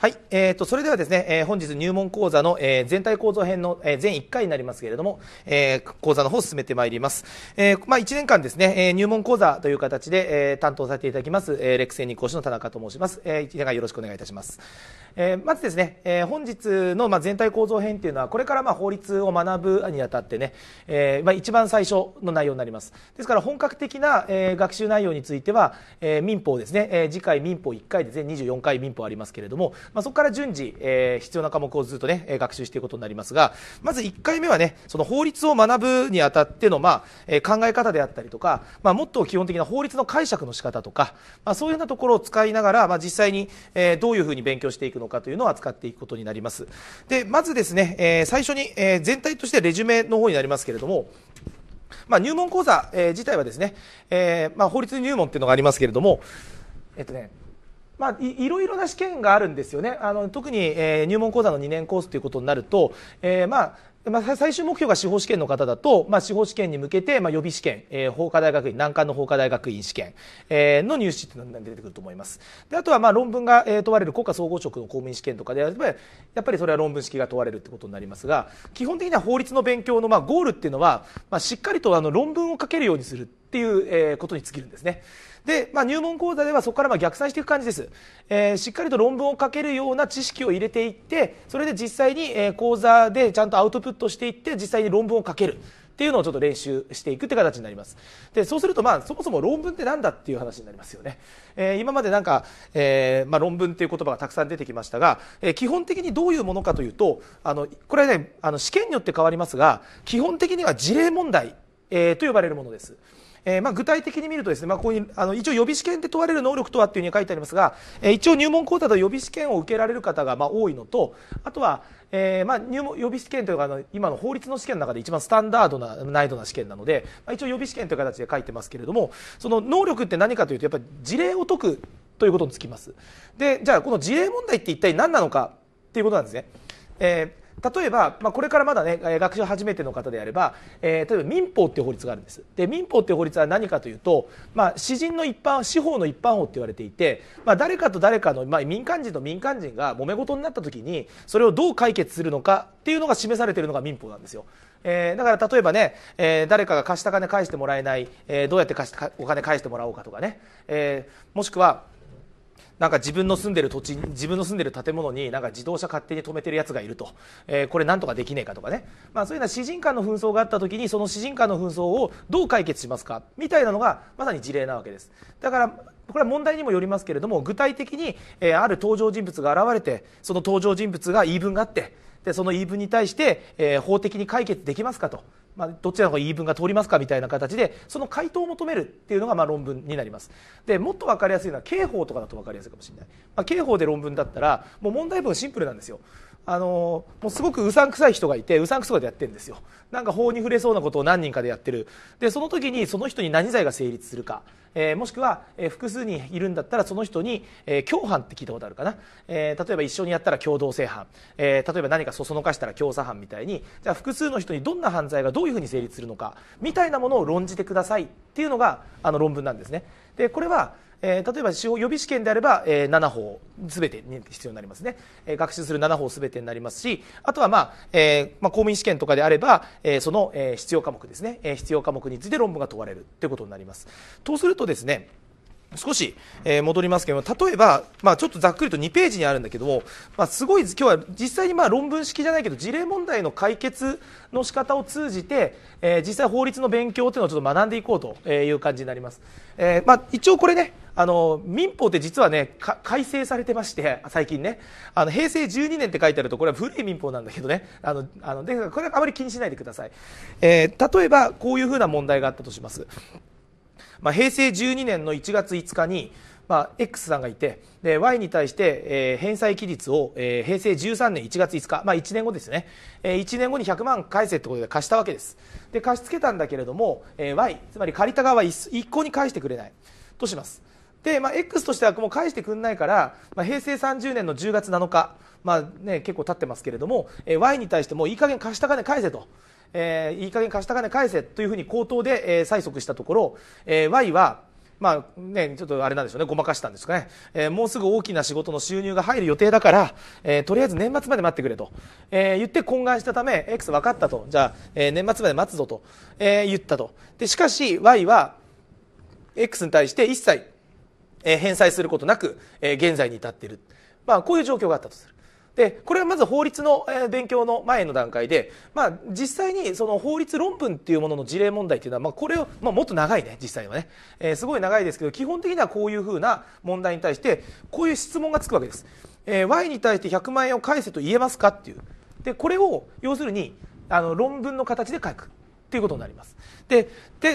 はい、えーと、それではですね、えー、本日入門講座の、えー、全体構造編の、えー、全1回になりますけれども、えー、講座の方を進めてまいります、えーまあ、1年間ですね、えー、入門講座という形で、えー、担当させていただきます、えー、レクセニ講師の田中と申します、えー、よろしくお願いいたします、えー、まずですね、えー、本日の、まあ、全体構造編というのはこれから、まあ、法律を学ぶにあたってね、えーまあ、一番最初の内容になりますですから本格的な、えー、学習内容については、えー、民法ですね、えー、次回民法1回で全24回民法ありますけれどもまあ、そこから順次、えー、必要な科目をずっとね、学習していくことになりますが、まず1回目はね、その法律を学ぶにあたっての、まあ、え考え方であったりとか、まあ、もっと基本的な法律の解釈の仕方とか、まあ、そういうようなところを使いながら、まあ、実際に、えどういうふうに勉強していくのかというのを扱っていくことになります。で、まずですね、え最初に、え全体としてレジュメの方になりますけれども、まあ、入門講座、えー、自体はですね、えー、まあ、法律入門っていうのがありますけれども、えっとね、まあ、いろいろな試験があるんですよねあの特に、えー、入門講座の2年コースということになると、えー、まあまあ、最終目標が司法試験の方だと、まあ、司法試験に向けて、まあ、予備試験、えー、法科大学院、難関の法科大学院試験、えー、の入試というのが出てくると思います。であとは、まあ、論文が、えー、問われる国家総合職の公務員試験とかであれば、やっぱりそれは論文式が問われるということになりますが、基本的には法律の勉強の、まあ、ゴールっていうのは、まあ、しっかりとあの論文を書けるようにするっていう、えことに尽きるんですね。で、まあ、入門講座ではそこからま逆算していく感じです、えー、しっかりと論文を書けるような知識を入れていってそれで実際に、え講座でちゃんとアウトプットしていって実際に論文を書けるっていうのをちょっと練習していくって形になりますでそうするとまあそもそも論文って何だっていう話になりますよね、えー、今までなんか、えー、まあ、論文っていう言葉がたくさん出てきましたが、えー、基本的にどういうものかというとあのこれはねあの試験によって変わりますが基本的には事例問題、えと呼ばれるものですえー、まあ、具体的に見るとですね、まあ、ここにあの一応予備試験で問われる能力とはっていうふうに書いてありますが、えー、一応入門講座で予備試験を受けられる方がまあ多いのとあとは、えー、まあ、入門予備試験というかあの今の法律の試験の中で一番スタンダードな難易度な試験なので、まあ、一応予備試験という形で書いてますけれどもその能力って何かというとやっぱり事例を解くということにつきます。でじゃあこの事例問題って一体何なのかっていうことなんですね。え例えば、まあ、これからまだね学習初めての方であれば、えー、例えば民法っていう法律があるんですで民法っていう法律は何かというと、まあ、詩人の一般司法の一般法って言われていて、まあ、誰かと誰かの、まあ、民間人と民間人が揉め事になった時にそれをどう解決するのかっていうのが示されているのが民法なんですよ。えー、だから例えばね、えー、誰かが貸した金返してもらえない、えー、どうやって貸したお金返してもらおうかとかね、えー、もしくはなんか自分の住んでる土地自分の住んでる建物になんか自動車勝手に止めてるやつがいると、えー、これなんとかできねえかとかね、まあ、そういうのは詩人間の紛争があった時にその詩人間の紛争をどう解決しますかみたいなのがまさに事例なわけですだからこれは問題にもよりますけれども具体的に、えー、ある登場人物が現れてその登場人物が言い分があってでその言い分に対して、えー、法的に解決できますかとまあ、どっちらの言い分が通りますかみたいな形でその回答を求めるっていうのがまあ論文になりますでもっと分かりやすいのは刑法とかだと分かりやすいかもしれない、まあ、刑法で論文だったらもう問題文シンプルなんですよあのもうすごくうさんくさい人がいてうさんくさでやってるんですよなんか法に触れそうなことを何人かでやってるでその時にその人に何罪が成立するか、えー、もしくは、えー、複数人いるんだったらその人に、えー、共犯って聞いたことあるかな、え例えば一緒にやったら共同正犯、え例えば何かそそのかしたら共作犯みたいにじゃあ複数の人にどんな犯罪がどういうふうに成立するのかみたいなものを論じてくださいっていうのがあの論文なんですねでこれはえー、例えば予備試験であれば、えー、7法べてに必要になりますね、えー、学習する7法べてになりますしあとは、まあえーまあ、公務員試験とかであれば、えー、その、えー、必要科目ですね、えー、必要科目について論文が問われるということになります。とするとですね少し、えー、戻りますけども例えば、まあ、ちょっとざっくりと2ページにあるんだけども、まあ、すごい今日は実際にまあ論文式じゃないけど事例問題の解決の仕方を通じて、えー、実際法律の勉強というのをちょっと学んでいこうという感じになります。えーまあ、一応これねあの民法って実はね改正されてまして最近ねあの平成12年って書いてあるとこれは古い民法なんだけどねあのあのでこれはあまり気にしないでください、えー、例えばこういうふうな問題があったとします、まあ、平成12年の1月5日にまあ、X さんがいてで Y に対して、えー、返済期日を、えー、平成13年1月5日、まあ、1年後ですね、えー、1年後に100万返せってことで貸したわけですで貸し付けたんだけれども、えー、Y つまり借りた側は一向に返してくれないとしますで、まあ、X としてはもう返してくんないから、まあ、平成30年の10月7日、まあね、結構経ってますけれども、えー、Y に対してもういい加減貸した金返せと。えー、いい加減貸した金返せというふうに口頭で、えー、催促したところ、えー、Y は、まあね、ちょっとあれなんでしょうね、ごまかしたんですかね、えー、もうすぐ大きな仕事の収入が入る予定だから、えー、とりあえず年末まで待ってくれと、えー、言って懇願したため、X 分かったと、じゃあ、えー、年末まで待つぞと、えー、言ったと。でしかし、Y は、X に対して一切え返済することなく、え現在に至っている、まあ、こういう状況があったとする。でこれはまず法律の勉強の前の段階で、まあ、実際にその法律論文っていうものの事例問題というのは、まあ、これを、まあ、もっと長いね実際はね、えー、すごい長いですけど基本的にはこういうふうな問題に対してこういう質問がつくわけです、えー、Y に対して100万円を返せと言えますかっていうでこれを要するにあの論文の形で書くっていうことになりますで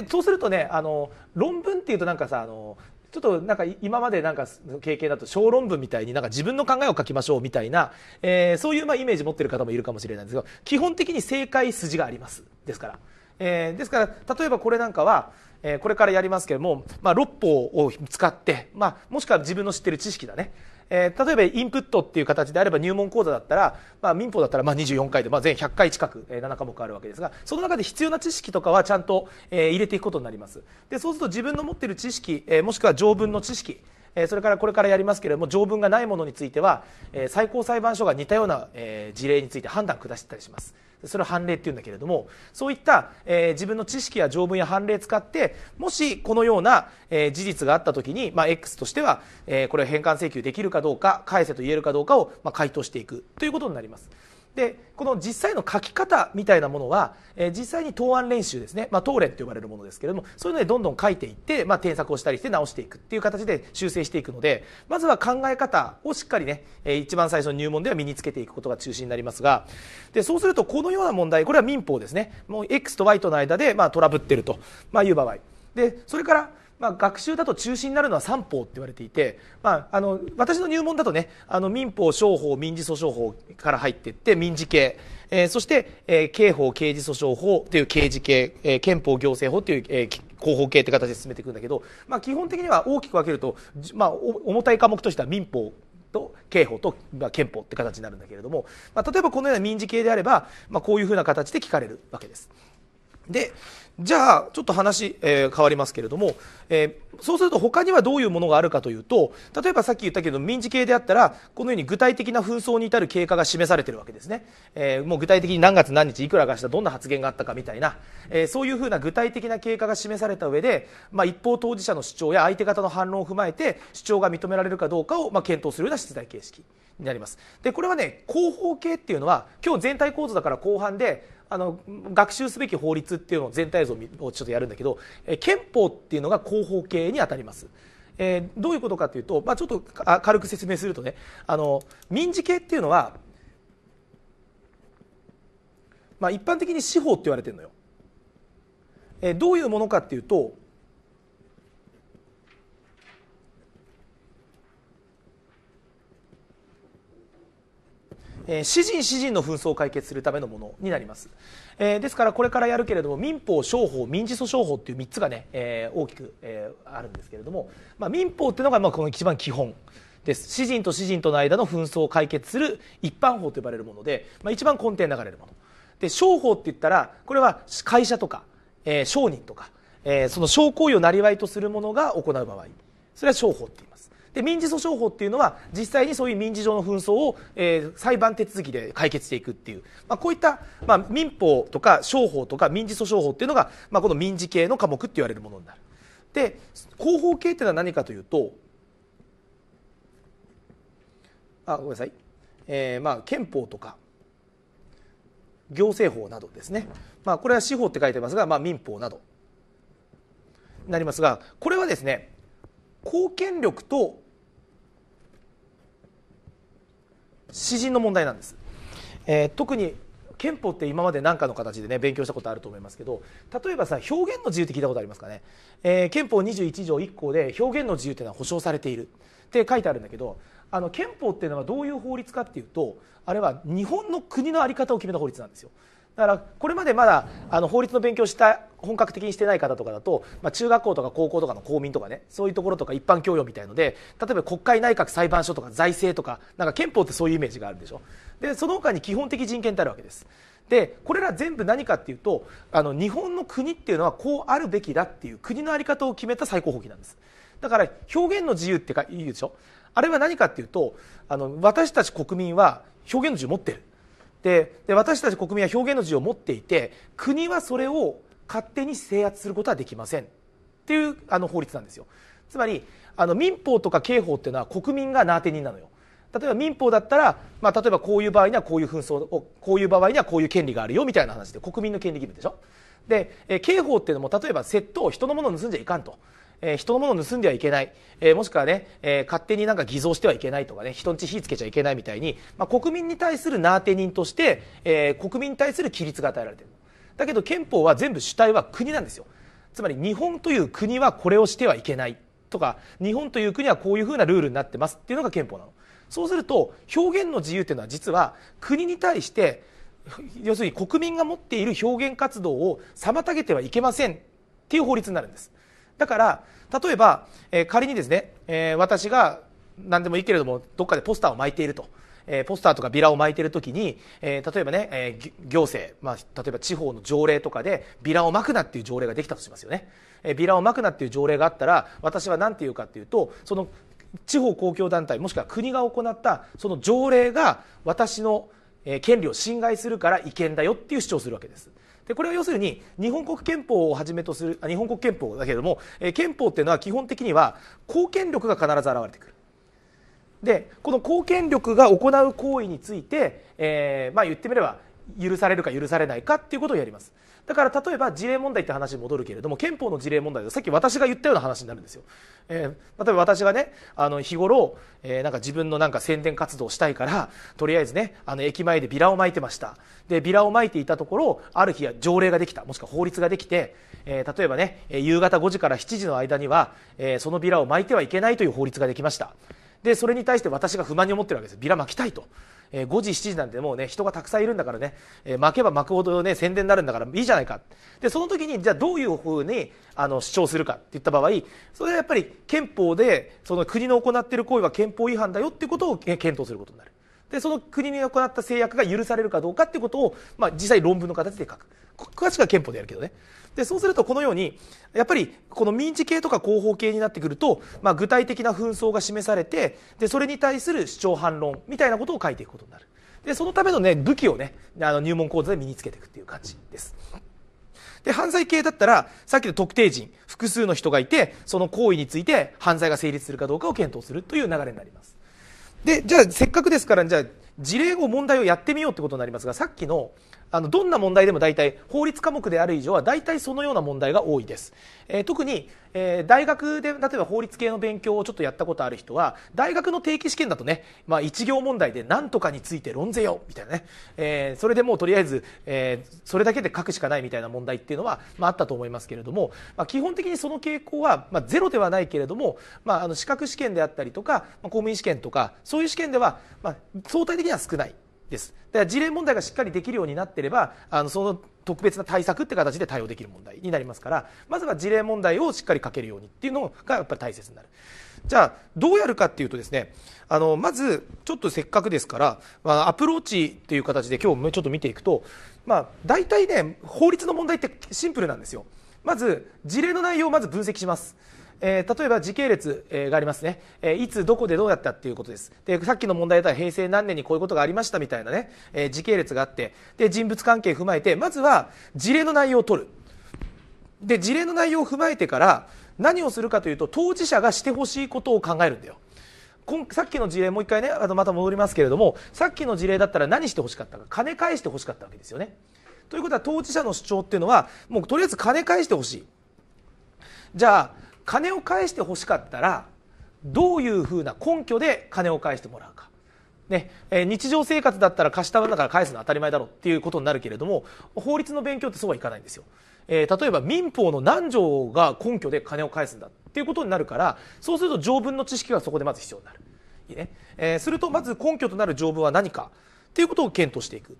そうするとねあの論文っていうとなんかさあのちょっとなんか今までなんか経験だと小論文みたいになんか自分の考えを書きましょうみたいな、えー、そういうまあイメージ持ってる方もいるかもしれないんですけど基本的に正解筋がありますですから、えー、ですから例えばこれなんかは、えー、これからやりますけれども、まあ、六法を使って、まあ、もしくは自分の知ってる知識だねえー、例えばインプットっていう形であれば入門講座だったら、まあ、民法だったらまあ24回で、まあ、全100回近く、えー、7科目あるわけですがその中で必要な知識とかはちゃんと、えー、入れていくことになりますでそうすると自分の持っている知識、えー、もしくは条文の知識それからこれからやりますけれども条文がないものについては最高裁判所が似たような事例について判断下してたりしますそれは判例っていうんだけれどもそういった、えー、自分の知識や条文や判例を使ってもしこのような、えー、事実があった時に、まあ、X としては、えー、これを返還請求できるかどうか返せと言えるかどうかを、まあ、回答していくということになります。でこの実際の書き方みたいなものは、えー、実際に答案練習ですね、まあ、答練と呼ばれるものですけれどもそういうのでどんどん書いていって、まあ、添削をしたりして直していくっていう形で修正していくのでまずは考え方をしっかりね、えー、一番最初の入門では身につけていくことが中心になりますがでそうするとこのような問題これは民法ですねもう X と Y との間で、まあ、トラブってると、まあ、いう場合でそれからまあ、学習だと中心になるのは三法って言われていて、まあ、あの私の入門だとねあの民法商法民事訴訟法から入っていって民事系、えー、そして、えー、刑法刑事訴訟法という刑事系、えー、憲法行政法という、えー、広報系って形で進めていくんだけど、まあ、基本的には大きく分けると、まあ、重たい科目としては民法と刑法と、まあ、憲法って形になるんだけれども、まあ、例えばこのような民事系であれば、まあ、こういうふうな形で聞かれるわけです。でじゃあちょっと話、えー、変わりますけれども、えー、そうすると他にはどういうものがあるかというと例えばさっき言ったけど民事系であったらこのように具体的な紛争に至る経過が示されているわけですね、えー、もう具体的に何月何日いくらがしたどんな発言があったかみたいな、えそういうふうな具体的な経過が示された上で、まあ、一方当事者の主張や相手方の反論を踏まえて主張が認められるかどうかを、まあ、検討するような出題形式になりますでこれはね広報系っていうのは今日全体構図だから後半であの学習すべき法律っていうのを全体像をちょっとやるんだけど、え憲法っていうのが広報系にあたります。えー、どういうことかというと、まあ、ちょっと軽く説明するとねあの民事系っていうのは、まあ、一般的に司法って言われてるのよ、えー、どういうものかっていうとえー、詩人詩人の紛争を解決するためのものになります、えー、ですからこれからやるけれども民法商法民事訴訟法っていう3つがね、えー、大きく、えー、あるんですけれども、まあ、民法っていうのがまあこの一番基本です詩人と詩人との間の紛争を解決する一般法と呼ばれるもので、まあ、一番根底に流れるもので商法って言ったらこれは会社とか、えー、商人とか、えー、その商行為を生りとするものが行う場合それは商法って言いますで民事訴訟法っていうのは実際にそういう民事上の紛争を、えー、裁判手続きで解決していくっていう、まあ、こういった、まあ、民法とか商法とか民事訴訟法っていうのが、まあ、この民事系の科目って言われるものになる。で広報系っていうのは何かというとあごめんなさい、えー、まあ憲法とか行政法などですね、まあ、これは司法って書いてますが、まあ、民法などなりますがこれはですね公権力と詩人の問題なんです、えー、特に憲法って今まで何かの形でね勉強したことあると思いますけど例えばさ表現の自由って聞いたことありますかね、えー、憲法21条1項で表現の自由っていうのは保障されているって書いてあるんだけどあの憲法っていうのはどういう法律かっていうとあれは日本の国の在り方を決めた法律なんですよだからこれまでまだあの法律の勉強した本格的にしてない方とかだと、まあ、中学校とか高校とかの公民とかねそういうところとか一般教養みたいので例えば国会内閣裁判所とか財政とかなんか憲法ってそういうイメージがあるでしょでその他に基本的人権ってあるわけですでこれら全部何かっていうとあの日本の国っていうのはこうあるべきだっていう国の在り方を決めた最高法規なんですだから表現の自由っていうでしょあれは何かっていうとあの私たち国民は表現の自由を持ってるで私たち国民は表現の自由を持っていて国はそれを勝手に制圧することはできませんっていうあの法律なんですよつまりあの民法とか刑法っていうのは国民が名当て人なのよ例えば民法だったら、まあ、例えばこういう場合にはこういう紛争をこういう場合にはこういう権利があるよみたいな話で国民の権利義務でしょで、え刑法っていうのも例えば窃盗人のものを盗んじゃいかんとえ人のものを盗んではいけない、えもしくはね、え勝手になんか偽造してはいけないとかね人んち火つけちゃいけないみたいに、まあ、国民に対する名当て人として、え国民に対する規律が与えられてるだけど憲法は全部主体は国なんですよつまり日本という国はこれをしてはいけないとか日本という国はこういうふうなルールになってますっていうのが憲法なのそうすると表現の自由というのは実は国に対して要するに国民が持っている表現活動を妨げてはいけませんっていう法律になるんですだから例えば、えー、仮にですね、えー、私が何でもいいけれどもどっかでポスターを巻いていると。えー、ポスターとかビラを巻いている時に、えー、例えばね、えー、行政、まあ、例えば地方の条例とかでビラを巻くなっていう条例ができたとしますよね、えビラを巻くなっていう条例があったら私は何て言うかっていうとその地方公共団体もしくは国が行ったその条例が私の権利を侵害するから違憲だよっていう主張するわけですでこれは要するに日本国憲法をはじめとする日本国憲法だけれども、えー、憲法っていうのは基本的には公権力が必ず現れてくる。でこの公権力が行う行為について、えー、まあ言ってみれば許されるか許されないかっていうことをやりますだから例えば事例問題って話に戻るけれども憲法の事例問題でさっき私が言ったような話になるんですよ、えー、例えば私がねあの日頃、えー、なんか自分のなんか宣伝活動をしたいからとりあえずねあの駅前でビラをまいてましたでビラをまいていたところある日は条例ができたもしくは法律ができて、えー、例えばね夕方5時から7時の間には、えー、そのビラをまいてはいけないという法律ができましたでそれに対して私が不満に思ってるわけですビラまきたいとえー、5時7時なんてもうね人がたくさんいるんだからね、えー、巻けば巻くほどね宣伝になるんだからいいじゃないかでその時にじゃあどういうふうにあの主張するかって言った場合それはやっぱり憲法でその国の行っている行為は憲法違反だよっていうことを検討することになる。でその国に行った制約が許されるかどうかっていうことを、まあ、実際論文の形で書く詳しくは憲法でやるけどねでそうするとこのようにやっぱりこの民事系とか広報系になってくると、まあ、具体的な紛争が示されてでそれに対する主張反論みたいなことを書いていくことになるでそのための、ね、武器をねあの入門講座で身につけていくっていう感じです。で、犯罪系だったら、さっきの特定人、複数の人がいて、その行為について犯罪が成立するかどうかを検討するという流れになります。で、じゃあせっかくですから、じゃあ事例を問題をやってみようってことになりますが、さっきのあのどんな問題でも大体法律科目である以上は大体そのような問題が多いです、えー、特に、えー、大学で例えば法律系の勉強をちょっとやったことある人は大学の定期試験だとね、まあ、一行問題で何とかについて論ぜよみたいなね、えー、それでもうとりあえず、えそれだけで書くしかないみたいな問題っていうのは、まあ、あったと思いますけれども、まあ、基本的にその傾向は、まあ、ゼロではないけれども、まあ、あの資格試験であったりとか、ま公務員試験とかそういう試験では、ま相対的には少ないですだから事例問題がしっかりできるようになってればあのその特別な対策って形で対応できる問題になりますからまずは事例問題をしっかり書けるようにっていうのがやっぱり大切になるじゃあどうやるかっていうとですねあのまずちょっとせっかくですから、まあ、アプローチっていう形で今日ちょっと見ていくと、まあ、大体ね法律の問題ってシンプルなんですよまず事例の内容をまず分析しますえー、例えば時系列、えー、がありますね、えー、いつどこでどうやったっていうことですでさっきの問題だったら平成何年にこういうことがありましたみたいなね、え時系列があってで人物関係踏まえてまずは事例の内容を取るで事例の内容を踏まえてから何をするかというと当事者がしてほしいことを考えるんだよさっきの事例もう一回ねあのまた戻りますけれどもさっきの事例だったら何してほしかったか金返してほしかったわけですよねということは当事者の主張っていうのはもうとりあえず金返してほしいじゃあ金を返してほしかったらどういうふうな根拠で金を返してもらうか、ねえー、日常生活だったら貸したのだから返すのは当たり前だろうっていうことになるけれども法律の勉強ってそうはいかないんですよ。えー、例えば民法の何条が根拠で金を返すんだっていうことになるからそうすると条文の知識がそこでまず必要になる。いいねえー、するとまず根拠となる条文は何かっていうことを検討していく。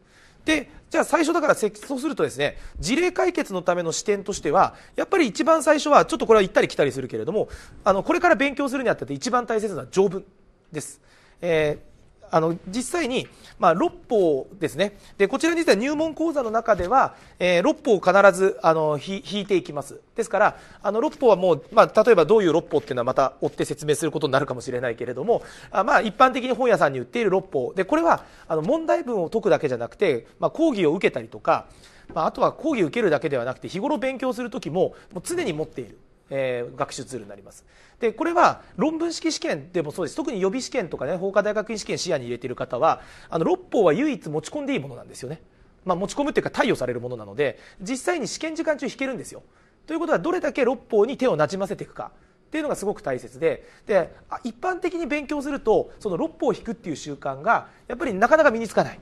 でじゃあ最初だからそうするとですね事例解決のための視点としてはやっぱり一番最初はちょっとこれは行ったり来たりするけれどもあのこれから勉強するにあたって一番大切な条文です。えーあの実際に、まあ、6法ですねでこちら実は入門講座の中では、えー、6法を必ずあの引いていきますですからあの6法はもう、まあ、例えばどういう6法っていうのはまた追って説明することになるかもしれないけれどもあ、まあ、一般的に本屋さんに売っている6法でこれはあの問題文を解くだけじゃなくて、まあ、講義を受けたりとか、まあ、あとは講義を受けるだけではなくて日頃勉強する時ももう常に持っているえー、学習ツールになりますでこれは論文式試験でもそうです特に予備試験とかね法科大学院試験視野に入れている方はあの6法は唯一持ち込んでいいものなんですよね、まあ、持ち込むっていうか貸与されるものなので実際に試験時間中引けるんですよということはどれだけ6法に手をなじませていくかというのがすごく大切でで一般的に勉強するとその6法を引くっていう習慣がやっぱりなかなか身につかない。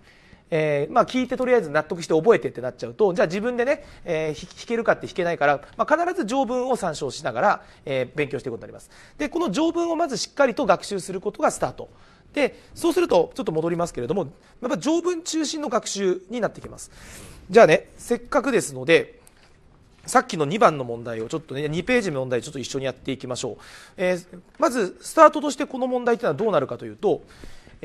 えー、まあ、聞いてとりあえず納得して覚えてってなっちゃうとじゃあ自分でね、えー、弾けるかって弾けないから、まあ、必ず条文を参照しながら、えー、勉強していくことになりますでこの条文をまずしっかりと学習することがスタートでそうするとちょっと戻りますけれどもやっぱ条文中心の学習になってきますじゃあねせっかくですのでさっきの2番の問題をちょっとね2ページの問題ちょっと一緒にやっていきましょう、えー、まずスタートとしてこの問題っていうのはどうなるかというと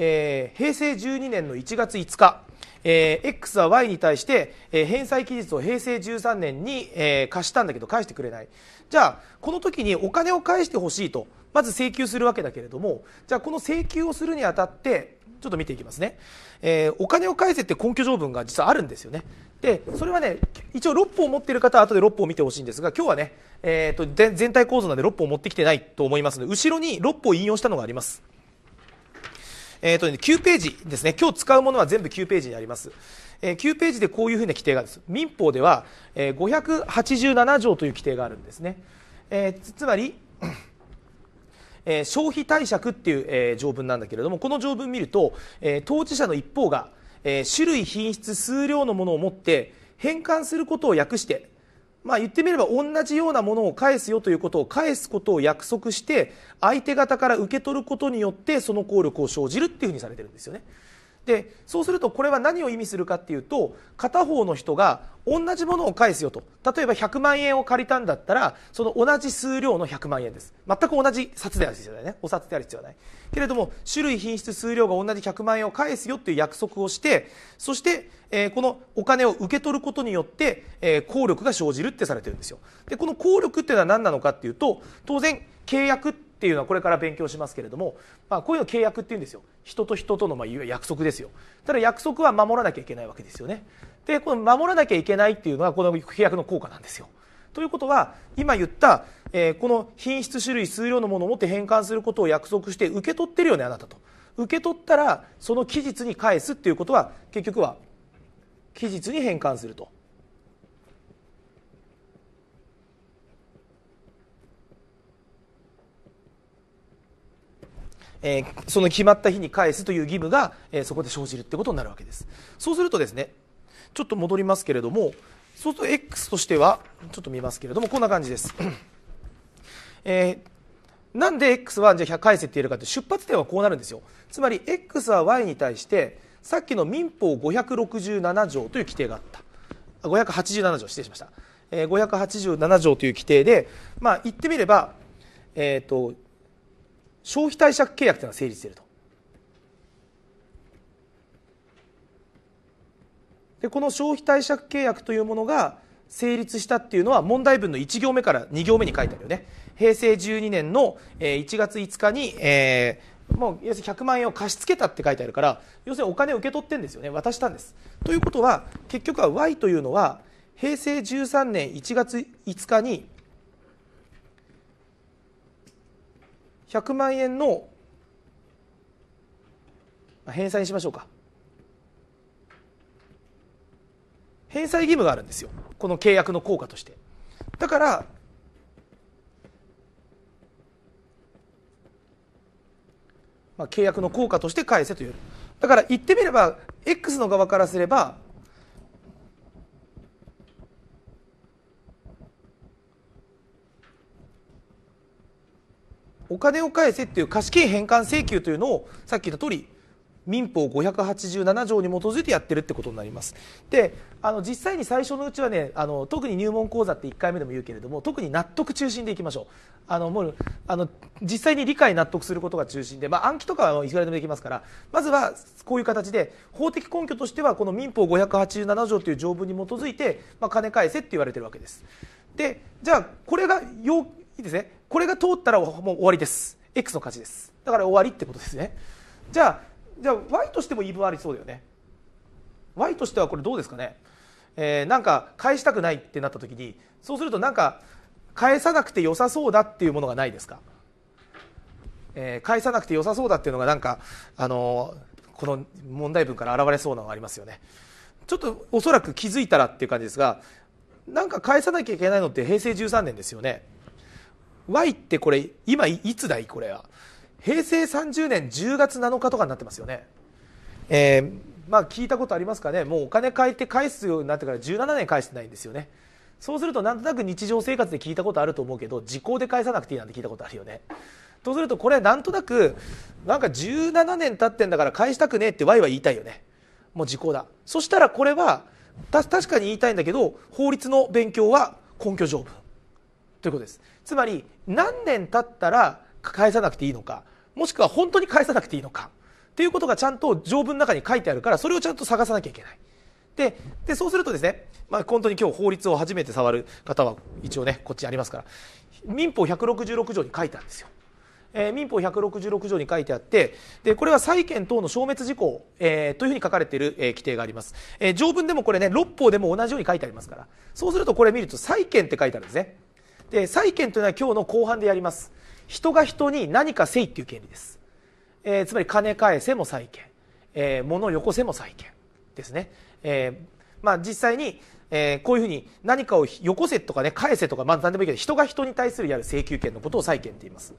えー、平成12年の1月5日、えー、X は Y に対して、えー、返済期日を平成13年に、えー、貸したんだけど返してくれないじゃあこの時にお金を返してほしいとまず請求するわけだけれどもじゃあこの請求をするにあたってちょっと見ていきますね、えー、お金を返せって根拠条文が実はあるんですよねでそれはね一応6本持ってる方は後で6本見てほしいんですが今日はね、えーと、全体構造なんで6本持ってきてないと思いますので後ろに6本引用したのがありますえーとね、9ページですね、今日使うものは全部9ページにあります。えー、9ページでこういうふうな規定があるんです。民法では、えー、587条という規定があるんですね。えー、つまり、えー、消費貸借っていう、えー、条文なんだけれどもこの条文見ると、えー、当事者の一方が、え種類品質数量のものを持って返還することを訳してまあ、言ってみれば同じようなものを返すよということを返すことを約束して相手方から受け取ることによってその効力を生じるっていうふうにされてるんですよね。でそうするとこれは何を意味するかっていうと片方の人が同じものを返すよと例えば100万円を借りたんだったらその同じ数量の100万円です全く同じ札である必要ないねお札である必要ないけれども種類品質数量が同じ100万円を返すよっていう約束をしてそして、えー、このお金を受け取ることによって、えー、効力が生じるってされてるんですよでこの効力っていうのは何なのかっていうと当然契約っていうのはこれから勉強しますけれども、まあ、こういうの契約っていうんですよ人と人とのまあ約束ですよただ約束は守らなきゃいけないわけですよねでこの守らなきゃいけないっていうのはこの規約の効果なんですよということは今言った、えー、この品質種類数量のものを持って返還することを約束して受け取ってるよねあなたと受け取ったらその期日に返すっていうことは結局は期日に返還するとえー、その決まった日に返すという義務が、えー、そこで生じるってことになるわけですそうするとですねちょっと戻りますけれどもそうすると X としてはちょっと見ますけれどもこんな感じです、えー、なんで X はじゃあ返せって言えるかって出発点はこうなるんですよつまり X は Y に対してさっきの民法567条という規定があった587条失礼しました、え587条という規定でまあ言ってみればえっ、ー、と消費貸借契約というのが成立しているとでこの消費貸借契約というものが成立したっていうのは問題文の1行目から2行目に書いてあるよね平成12年の1月5日に、えー、もう要するに100万円を貸し付けたって書いてあるから要するにお金を受け取ってんですよね渡したんですということは結局は Y というのは平成13年1月5日に100万円の返済にしましょうか返済義務があるんですよこの契約の効果としてだからまあ、契約の効果として返せというだから言ってみれば X の側からすればお金を返せっていう貸金返還請求というのをさっき言った通り民法587条に基づいてやってるってことになりますであの実際に最初のうちはねあの特に入門講座って1回目でも言うけれども特に納得中心でいきましょうあのもうあの実際に理解納得することが中心で、まあ、暗記とかはいくらでもできますからまずはこういう形で法的根拠としてはこの民法587条という条文に基づいて、まあ、金返せって言われてるわけですでじゃあこれが要いいですねこれが通ったらもう終わりです x の価値ですだから終わりってことですねじゃあじゃあ y としても言い分ありそうだよね y としてはこれどうですかね、えー、なんか返したくないってなった時にそうするとなんか返さなくて良さそうだっていうものがないですか、えー、返さなくて良さそうだっていうのがなんか、あのー、この問題文から現れそうなのがありますよねちょっとおそらく気づいたらっていう感じですがなんか返さなきゃいけないのって平成13年ですよね Y ってこれ今いつだいこれは平成30年10月7日とかになってますよねえー、まあ聞いたことありますかねもうお金借りて返すようになってから17年返してないんですよねそうするとなんとなく日常生活で聞いたことあると思うけど時効で返さなくていいなんて聞いたことあるよねとするとこれなんとなくなんか17年経ってんだから返したくねえって Y は言いたいよねもう時効だそしたらこれは確かに言いたいんだけど法律の勉強は根拠条文ということですつまり何年経ったら返さなくていいのかもしくは本当に返さなくていいのかっていうことがちゃんと条文の中に書いてあるからそれをちゃんと探さなきゃいけない。ででそうするとですね、まあ、本当に今日法律を初めて触る方は一応ねこっちありますから民法166条に書いたんですよ。えー、民法166条に書いてあってでこれは債権等の消滅事項、えー、というふうに書かれている、えー、規定があります、えー、条文でもこれね6法でも同じように書いてありますからそうするとこれ見ると債権って書いてあるんですねで債権というのは今日の後半でやります人が人に何かせいっていう権利です、えー、つまり金返せも債権、えー、物をよこせも債権ですね、えーまあ、実際に、えー、こういうふうに何かをよこせとかね返せとか、まあ、何でもいいけど人が人に対するやる請求権のことを債権って言います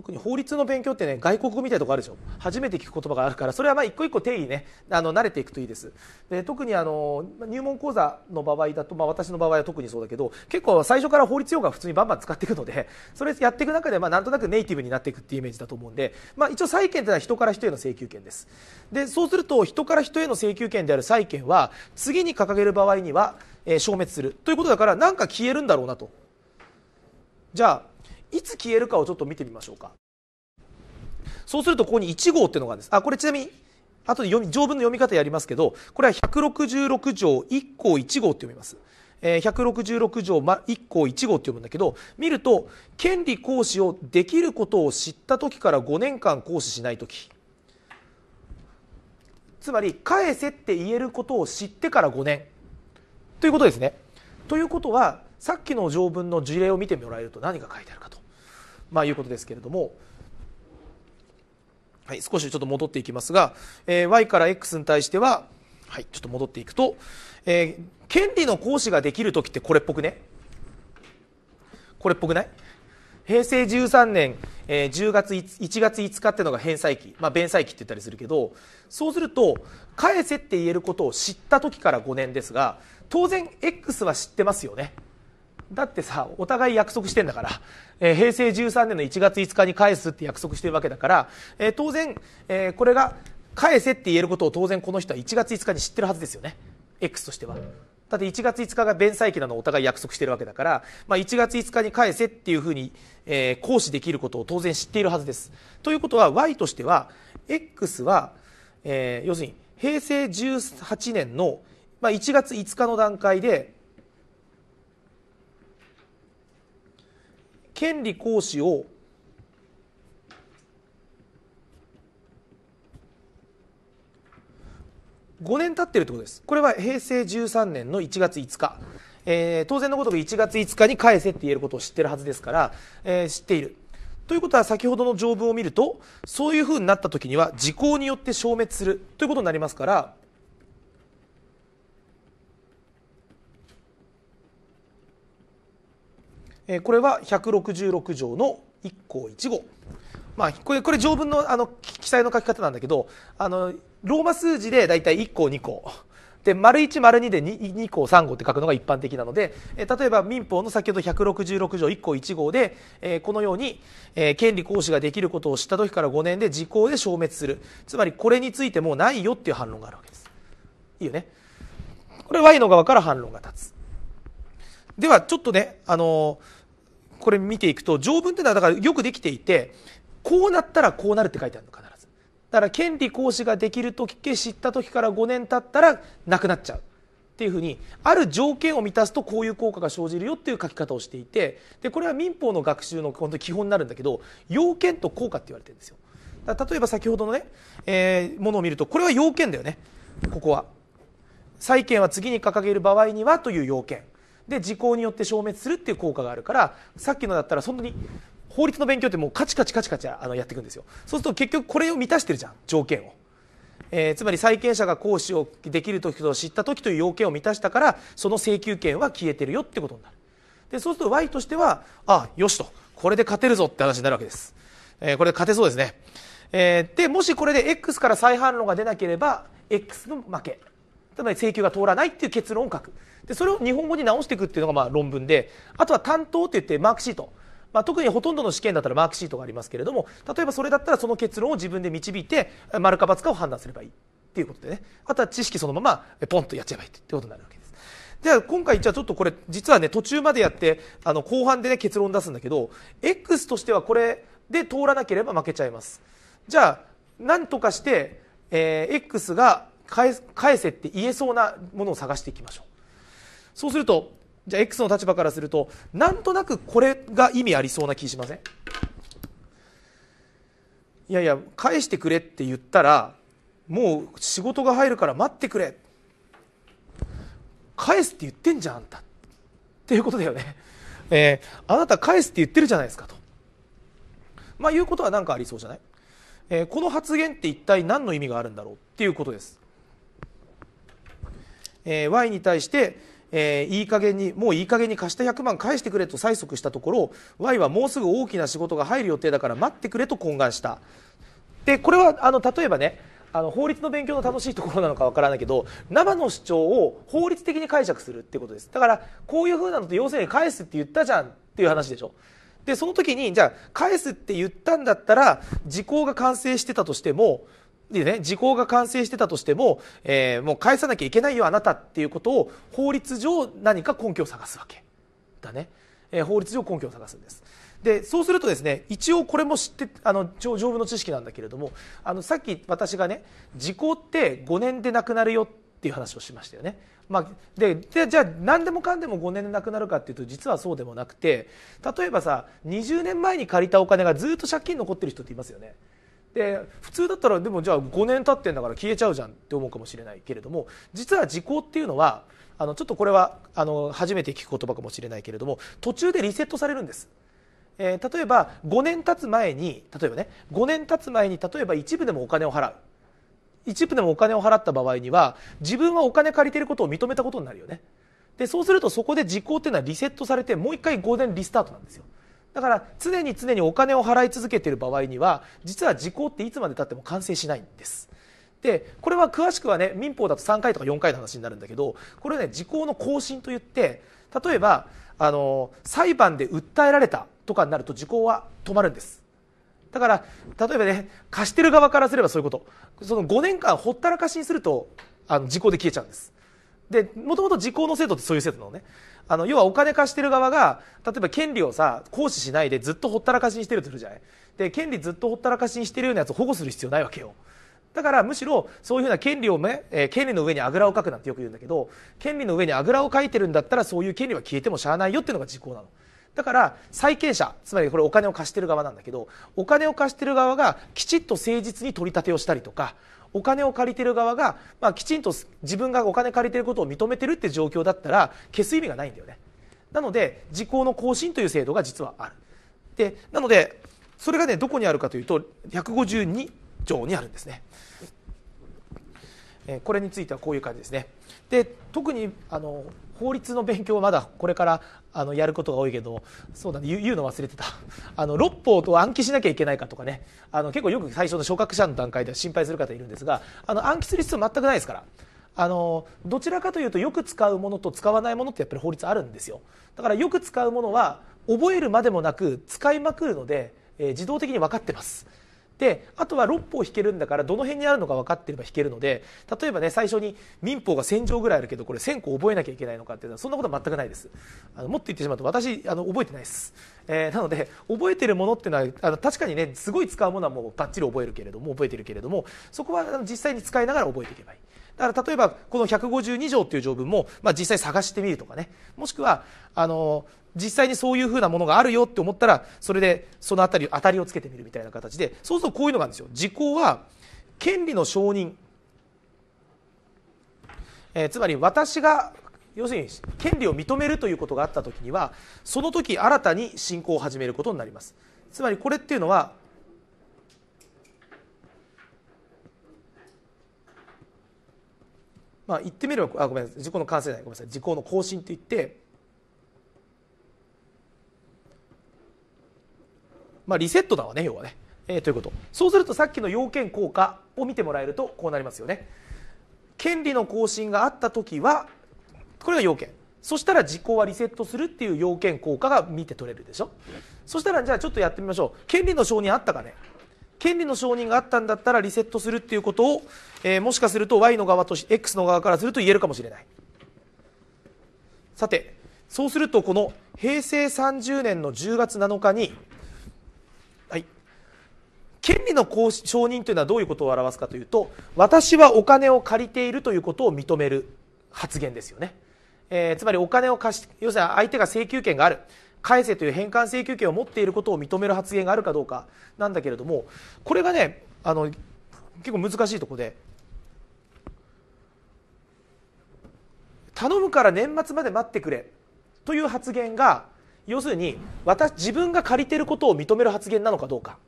特に法律の勉強ってね外国語みたいなとこあるでしょ初めて聞く言葉があるからそれはまあ一個一個定義ねあの慣れていくといいですで特にあの入門講座の場合だと、まあ、私の場合は特にそうだけど結構最初から法律用語は普通にバンバン使っていくので それやっていく中でまあなんとなくネイティブになっていくっていうイメージだと思うんで、まあ、一応債権というのは人から人への請求権ですでそうすると人から人への請求権である債権は次に掲げる場合には、え消滅するということだからなんか消えるんだろうなとじゃあいつ消えるかをちょっと見てみましょうかそうするとここに1号っていうのがあるんですあこれちなみに後で読み条文の読み方やりますけどこれは166条1項1号って読みますえー、166条1項1号って読むんだけど見ると権利行使をできることを知った時から5年間行使しない時つまり返せって言えることを知ってから5年ということですね。ということはさっきの条文の事例を見てもらえると何が書いてあるかとまあ、いうことですけれども、はい、少しちょっと戻っていきますが、えー、y から x に対しては、はい、ちょっと戻っていくと、えー、権利の行使ができる時ってこれっぽくねこれっぽくない平成13年、えー、10月 1, 1月5日っていうのが返済期、まあ、弁済期って言ったりするけどそうすると返せって言えることを知った時から5年ですが当然 X は知ってますよね。だってさお互い約束してんだから、えー、平成13年の1月5日に返すって約束してるわけだから、えー、当然、えー、これが返せって言えることを当然この人は1月5日に知ってるはずですよね X としては。だって1月5日が弁済期なのをお互い約束してるわけだから、まあ、1月5日に返せっていうふうに、えー、行使できることを当然知っているはずです。ということは Y としては X は、えー、要するに平成18年の、まあ、1月5日の段階で権利行使を5年経ってるってことです。これは平成13年の1月5日。えー、当然のことが1月5日に返せって言えることを知ってるはずですから、えー、知っている。ということは先ほどの条文を見るとそういうふうになった時には時効によって消滅するということになりますからえこれは166条の1項1号、まあ、これこれ条文のあの記載の書き方なんだけどあのローマ数字でだいたい1項2項で丸1丸2で 2, 項3号って書くのが一般的なので、え例えば民法の先ほど166条1項1号で、えこのように、え権利行使ができることを知った時から5年で時効で消滅するつまりこれについてもうないよっていう反論があるわけですいいよねこれ Y の側から反論が立つではちょっとねあのーこれ見ていくと条文っていうのはだからよくできていてこうなったらこうなるって書いてあるの必ずだから権利行使ができる時知った時から5年経ったらなくなっちゃうっていうふうにある条件を満たすとこういう効果が生じるよっていう書き方をしていてでこれは民法の学習の本当基本になるんだけど要件と効果って言われてるんですよ例えば先ほどのね、えー、ものを見るとこれは要件だよねここは債権は次に掲げる場合にはという要件で時効によって消滅するっていう効果があるからさっきのだったらそんなに法律の勉強ってもうカチカチカチカチあのやっていくんですよそうすると結局これを満たしてるじゃん条件を、えー、つまり債権者が行使をできる時と知った時という要件を満たしたからその請求権は消えてるよってことになるでそうすると Y としてはあよしとこれで勝てるぞって話になるわけです、えー、これで勝てそうですね、えー、でもしこれで X から再反論が出なければ X の負けつまり請求が通らないっていう結論を書くでそれを日本語に直していくっていうのがまあ論文であとは担当って言ってマークシートまあ、特にほとんどの試験だったらマークシートがありますけれども例えばそれだったらその結論を自分で導いて丸か×かを判断すればいいっていうことでねあとは知識そのままポンとやっちゃえばいいってことになるわけです。では今回じゃあちょっとこれ実はね途中までやってあの後半でね結論出すんだけど X としてはこれで通らなければ負けちゃいます。じゃあ何とかして、えー、X が返せって言えそうなものを探していきましょうそうするとじゃあ X の立場からするとなんとなくこれが意味ありそうな気しませんいやいや返してくれって言ったらもう仕事が入るから待ってくれ返すって言ってんじゃんあんたっていうことだよね、えー、あなた返すって言ってるじゃないですかとまあいうことは何かありそうじゃない、えー、この発言って一体何の意味があるんだろうっていうことですえ Y に対して、えー、いい加減にもういい加減に貸した100万返してくれと催促したところ Y はもうすぐ大きな仕事が入る予定だから待ってくれと懇願したでこれはあの例えばねあの法律の勉強の楽しいところなのかわからないけど生の主張を法律的に解釈するってことですだからこういうふうなのと要するに返すって言ったじゃんっていう話でしょでその時にじゃあ返すって言ったんだったら時効が完成してたとしてもでね、時効が完成してたとしても、えー、もう返さなきゃいけないよあなたっていうことを法律上何か根拠を探すわけだね、えー、法律上根拠を探すんですでそうするとですね一応これも知ってあの条文の知識なんだけれどもあのさっき私がね時効って5年でなくなるよっていう話をしましたよね、まあ、でじゃあ何でもかんでも5年でなくなるかっていうと実はそうでもなくて例えばさ20年前に借りたお金がずっと借金残ってる人っていますよねで普通だったらでもじゃあ5年経ってんだから消えちゃうじゃんって思うかもしれないけれども実は時効っていうのはあのちょっとこれはあの初めて聞く言葉かもしれないけれども途中でリセットされるんです。えー、例えば5年経つ前に例えばね5年経つ前に例えば一部でもお金を払う一部でもお金を払った場合には自分はお金借りてることを認めたことになるよねでそうするとそこで時効っていうのはリセットされてもう一回5年リスタートなんですよだから常に常にお金を払い続けている場合には実は時効っていつまでたっても完成しないんです。でこれは詳しくはね民法だと3回とか4回の話になるんだけどこれね時効の更新といって例えばあの裁判で訴えられたとかになると時効は止まるんです。だから例えばね貸してる側からすればそういうことその5年間ほったらかしにするとあの時効で消えちゃうんです。でもともと時効の制度ってそういう制度なのねあの要はお金貸してる側が例えば権利をさ行使しないでずっとほったらかしにしてるとするじゃないで権利ずっとほったらかしにしてるようなやつを保護する必要ないわけよだからむしろそういうふうな権利をね、えー、権利の上にあぐらをかくなんてよく言うんだけど権利の上にあぐらをかいてるんだったらそういう権利は消えてもしゃあないよっていうのが実行なのだから債権者つまりこれお金を貸してる側なんだけどお金を貸してる側がきちっと誠実に取り立てをしたりとかお金を借りてる側が、まあ、きちんと自分がお金借りてることを認めてるって状況だったら消す意味がないんだよねなので時効の更新という制度が実はあるでなのでそれがねどこにあるかというと152条にあるんですねこれについてはこういう感じですねで特にあの法律の勉強はまだこれからあのやることが多いけどそうだね言うの忘れてた あの六法と暗記しなきゃいけないかとかねあの結構よく最初の昇格者の段階では心配する方いるんですがあの暗記する必要は全くないですからあのどちらかというとよく使うものと使わないものってやっぱり法律あるんですよだからよく使うものは覚えるまでもなく使いまくるので、えー、自動的に分かってますであとは6歩引けるんだからどの辺にあるのか分かってれば引けるので例えばね最初に民法が1000条ぐらいあるけどこれ1000個覚えなきゃいけないのかっていうのはそんなことは全くないですあのもっと言ってしまうと私あの覚えてないです、えー、なので覚えてるものっていうのはあの確かにねすごい使うものはもうばっちり覚えるけれども覚えてるけれどもそこは実際に使いながら覚えていけばいいだから例えばこの152条っていう条文も、まあ、実際探してみるとかねもしくはあの実際にそういうふうなものがあるよって思ったらそれでその辺り当たりをつけてみるみたいな形でそうするとこういうのがあるんですよ。時効は権利の承認、えー、つまり私が要するに権利を認めるということがあった時にはその時新たに進行を始めることになります。つまりこれっていうのはまあ、言ってみればあごめんなさい事故の完成ないごめんなさい事故の更新といってまあ、リセットだわね要はね、えー、ということそうするとさっきの要件効果を見てもらえるとこうなりますよね権利の更新があった時はこれが要件そしたら時効はリセットするっていう要件効果が見て取れるでしょそしたらじゃあちょっとやってみましょう権利の承認あったかね権利の承認があったんだったらリセットするっていうことを、えー、もしかすると Y の側と X の側からすると言えるかもしれないさてそうするとこの平成30年の10月7日に権利の承認というのはどういうことを表すかというと私はお金を借りているということを認める発言ですよね、えー、つまりお金を貸し要するに相手が請求権がある返せという返還請求権を持っていることを認める発言があるかどうかなんだけれどもこれがねあの結構難しいとこで頼むから年末まで待ってくれという発言が要するに私自分が借りていることを認める発言なのかどうか。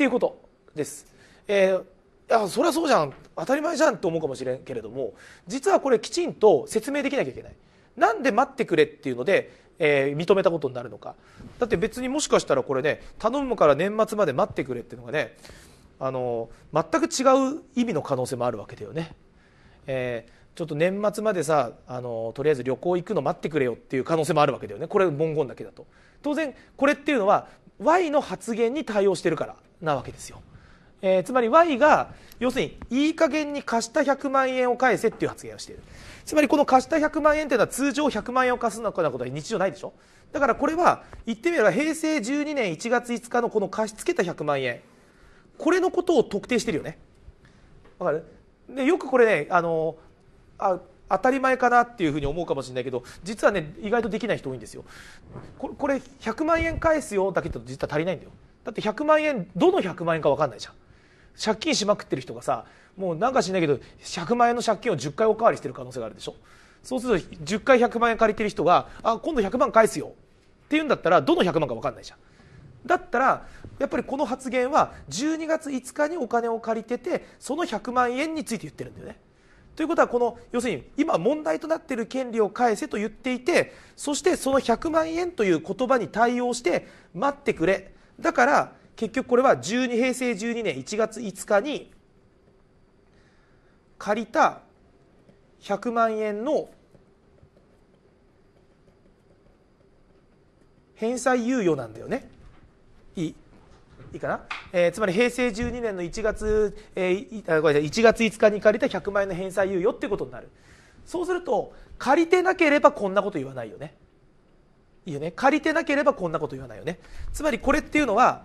っていうことです。えーいやそりゃそうじゃん当たり前じゃんと思うかもしれんけれども実はこれきちんと説明できなきゃいけないなんで待ってくれっていうので、えー、認めたことになるのかだって別にもしかしたらこれね頼むから年末まで待ってくれっていうのがねあの全く違う意味の可能性もあるわけだよね、えー、ちょっと年末までさあのとりあえず旅行行くの待ってくれよっていう可能性もあるわけだよねこれ文言だけだと当然これっていうのは Y の発言に対応してるからなわけですよ、えー、つまり Y が要するにいい加減に貸した100万円を返せっていう発言をしているつまりこの貸した100万円っていうのは通常100万円を貸すようなことは日常ないでしょだからこれは言ってみれば平成12年1月5日のこの貸し付けた100万円これのことを特定してるよねわかるでよくこれねあのあ当たり前かなっていうふうに思うかもしれないけど実はね意外とできない人多いんですよこれこれ100万円返すよだけだと実は足りないんだよだって100万円どの100万円か分かんないじゃん借金しまくってる人がさもうなんかしないけど100万円の借金を10回おかわりしてる可能性があるでしょそうすると10回100万円借りてる人があ今度100万返すよっていうんだったらどの100万か分かんないじゃんだったらやっぱりこの発言は12月5日にお金を借りててその100万円について言ってるんだよね。ということはこの要するに今問題となっている権利を返せと言っていてそしてその100万円という言葉に対応して待ってくれだから結局これは12平成12年1月5日に借りた100万円の返済猶予なんだよね。いいいいかな、えー、つまり平成12年の1月,、えー、あごめん1月5日に借りた100万円の返済猶予っていうことになるそうすると借りてなければこんなこと言わないよねいいよね借りてなければこんなこと言わないよねつまりこれっていうのは、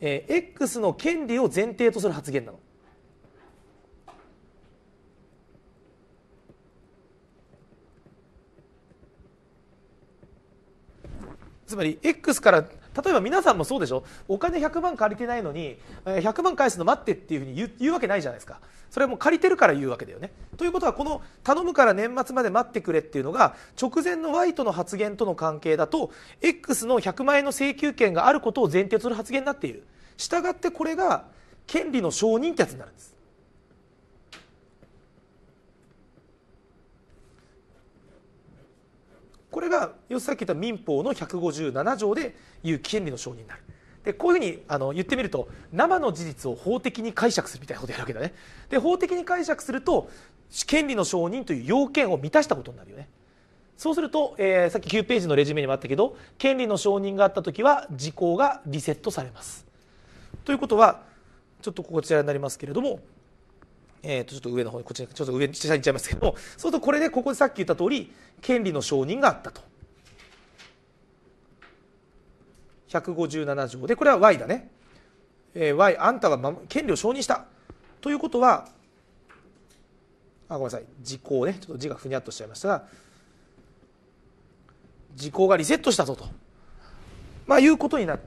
えー、X の権利を前提とする発言なのつまり X から例えば皆さんもそうでしょお金100万借りてないのに100万返すの待ってっていうふうに言うわけないじゃないですかそれはもう借りてるから言うわけだよねということはこの頼むから年末まで待ってくれっていうのが直前の Y との発言との関係だと X の100万円の請求権があることを前提とする発言になっているしたがってこれが権利の承認ってやつになるんですこれが要するにさっき言った民法の157条でいう権利の承認になる。でこういうふうにあの言ってみると生の事実を法的に解釈するみたいなことやるわけだねで法的に解釈すると権利の承認という要件を満たしたことになるよねそうすると、えー、さっき9ページのレジュメにもあったけど権利の承認があった時は時効がリセットされますということはちょっとこちらになりますけれどもえー、とちょっと上の方にこっちにちょっと上下に行っちゃいますけどもそうするとこれでここでさっき言った通り権利の承認があったと157条でこれは Y だね、えー、Y あんたが権利を承認したということはあごめんなさい時効ねちょっと字がふにゃっとしちゃいましたが時効がリセットしたぞと、まあ、いうことになる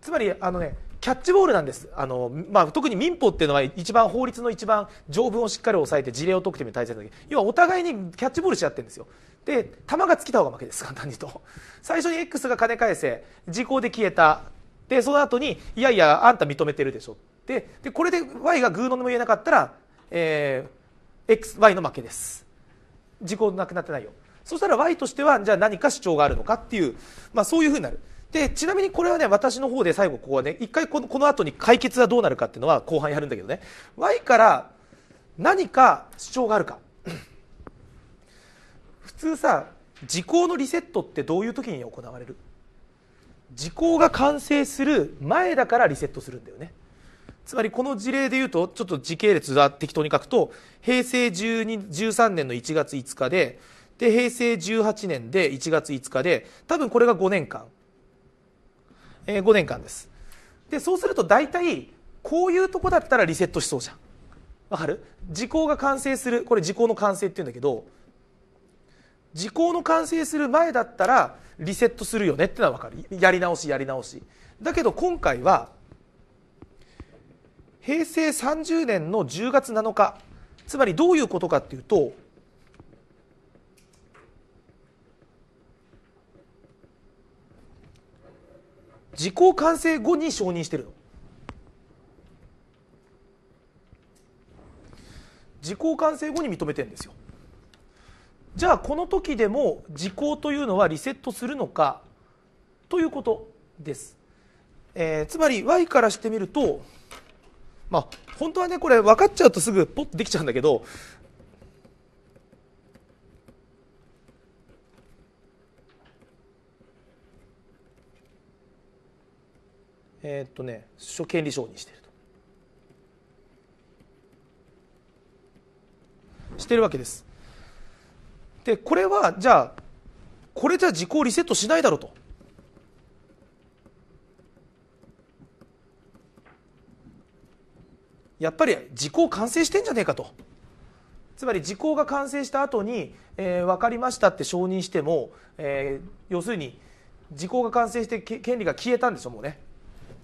つまりあのねキャッチボールなんですあの、まあ、特に民法っていうのは一番法律の一番条文をしっかり押さえて事例を解くというのが大切なだけ要はお互いにキャッチボールし合ってるんですよで球が尽きた方が負けです簡単に言うと最初に X が金返せ時効で消えたでその後にいやいやあんた認めてるでしょででこれで Y がグーの音も言えなかったら、えー、XY の負けです時効なくなってないよそしたら Y としてはじゃあ何か主張があるのかっていう、まあ、そういうふうになる。でちなみにこれはね私の方で最後ここはね一回このこの後に解決はどうなるかっていうのは後半やるんだけどね Y から何か主張があるか 普通さ時効のリセットってどういう時に行われる時効が完成する前だからリセットするんだよねつまりこの事例で言うとちょっと時系列は適当に書くと平成13年の1月5日でで平成18年で1月5日で多分これが5年間えー、5年間ですでそうすると大体こういうとこだったらリセットしそうじゃんわかる時効が完成するこれ時効の完成っていうんだけど時効の完成する前だったらリセットするよねってのはわかるやり直しやり直しだけど今回は平成30年の10月7日つまりどういうことかっていうと時効完成後に承認してるの時完成後に認めてんですよじゃあこの時でも時効というのはリセットするのかということです、えー、つまり Y からしてみるとまあ本当はねこれ分かっちゃうとすぐポッとできちゃうんだけどえー、っとね首権利証認してるとしてるわけですでこれはじゃあこれじゃ時効リセットしないだろうとやっぱり時効完成してんじゃねえかとつまり時効が完成した後に、えー、分かりましたって承認しても、えー、要するに時効が完成して権利が消えたんでしょもうね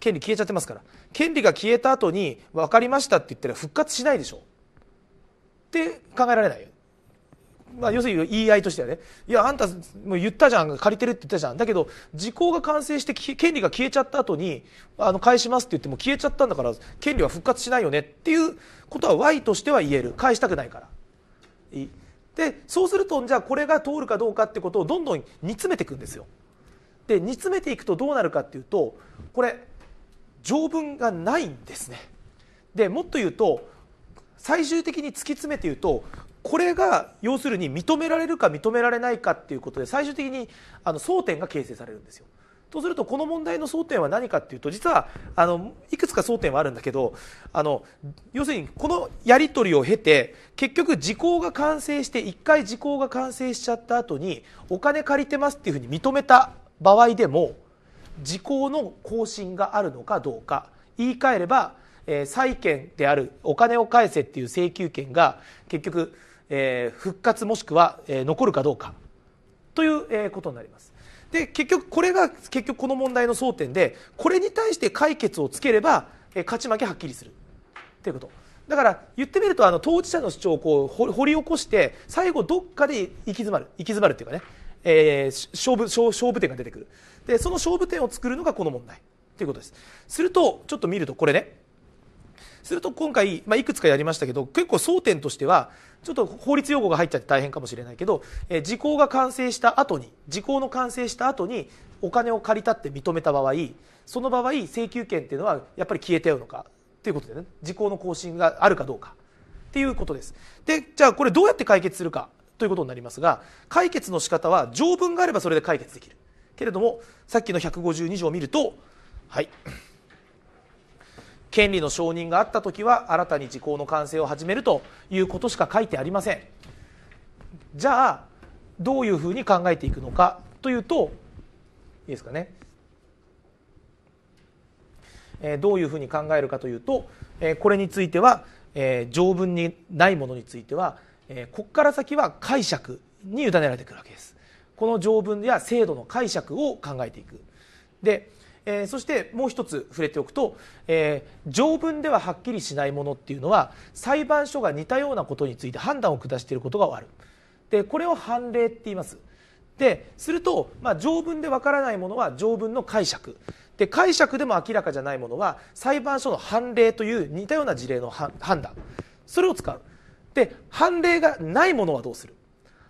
権利消えちゃってますから権利が消えた後に分かりましたって言ったら復活しないでしょって考えられないよまあ、要するに言い合いとしてはね、いや、あんた、もう言ったじゃん、借りてるって言ったじゃん。だけど、時効が完成して、権利が消えちゃった後に、あの、返しますって言っても消えちゃったんだから、権利は復活しないよねっていうことは Y としては言える。返したくないから。で、そうすると、じゃあこれが通るかどうかってことをどんどん煮詰めていくんですよ。で、煮詰めていくとどうなるかっていうと、これ、条文がないんですねでもっと言うと最終的に突き詰めて言うとこれが要するに認められるか認められないかっていうことで最終的にあの争点が形成されるんですよ。とするとこの問題の争点は何かっていうと実はあのいくつか争点はあるんだけどあの要するにこのやり取りを経て結局時効が完成して1回時効が完成しちゃった後にお金借りてますっていうふうに認めた場合でも時効の更新があるのかどうか言い換えれば、えー、債権であるお金を返せっていう請求権が結局、えー、復活もしくは、えー、残るかどうかという、えー、ことになります。で結局これが結局この問題の争点でこれに対して解決をつければ、えー、勝ち負けはっきりするということだから言ってみるとあの当事者の主張をこう掘り起こして最後どっかで行き詰まる行き詰まるっていうかね、えー、勝負勝負点が出てくるでその勝負点を作るのがこの問題ということですするとちょっと見るとこれねすると今回、まあ、いくつかやりましたけど結構争点としてはちょっと法律用語が入っちゃって大変かもしれないけど、えー、時効が完成した後に時効の完成した後にお金を借りたって認めた場合その場合請求権っていうのはやっぱり消えてゃうのかていうことでね時効の更新があるかどうかっていうことですでじゃあこれどうやって解決するかということになりますが解決の仕方は条文があればそれで解決できるけれどもさっきの152条を見るとはい権利の承認があった時は新たに時効の完成を始めるということしか書いてありませんじゃあどういうふうに考えていくのかというといいですかね、えー、どういうふうに考えるかというと、えー、これについては、えー、条文にないものについては、えー、ここから先は解釈に委ねられてくるわけですこの条文や制度の解釈を考えていくで、えー、そしてもう一つ触れておくと、えー、条文でははっきりしないものっていうのは裁判所が似たようなことについて判断を下していることがあるでこれを判例って言いますですると、まあ、条文でわからないものは条文の解釈で解釈でも明らかじゃないものは裁判所の判例という似たような事例の判断それを使うで判例がないものはどうする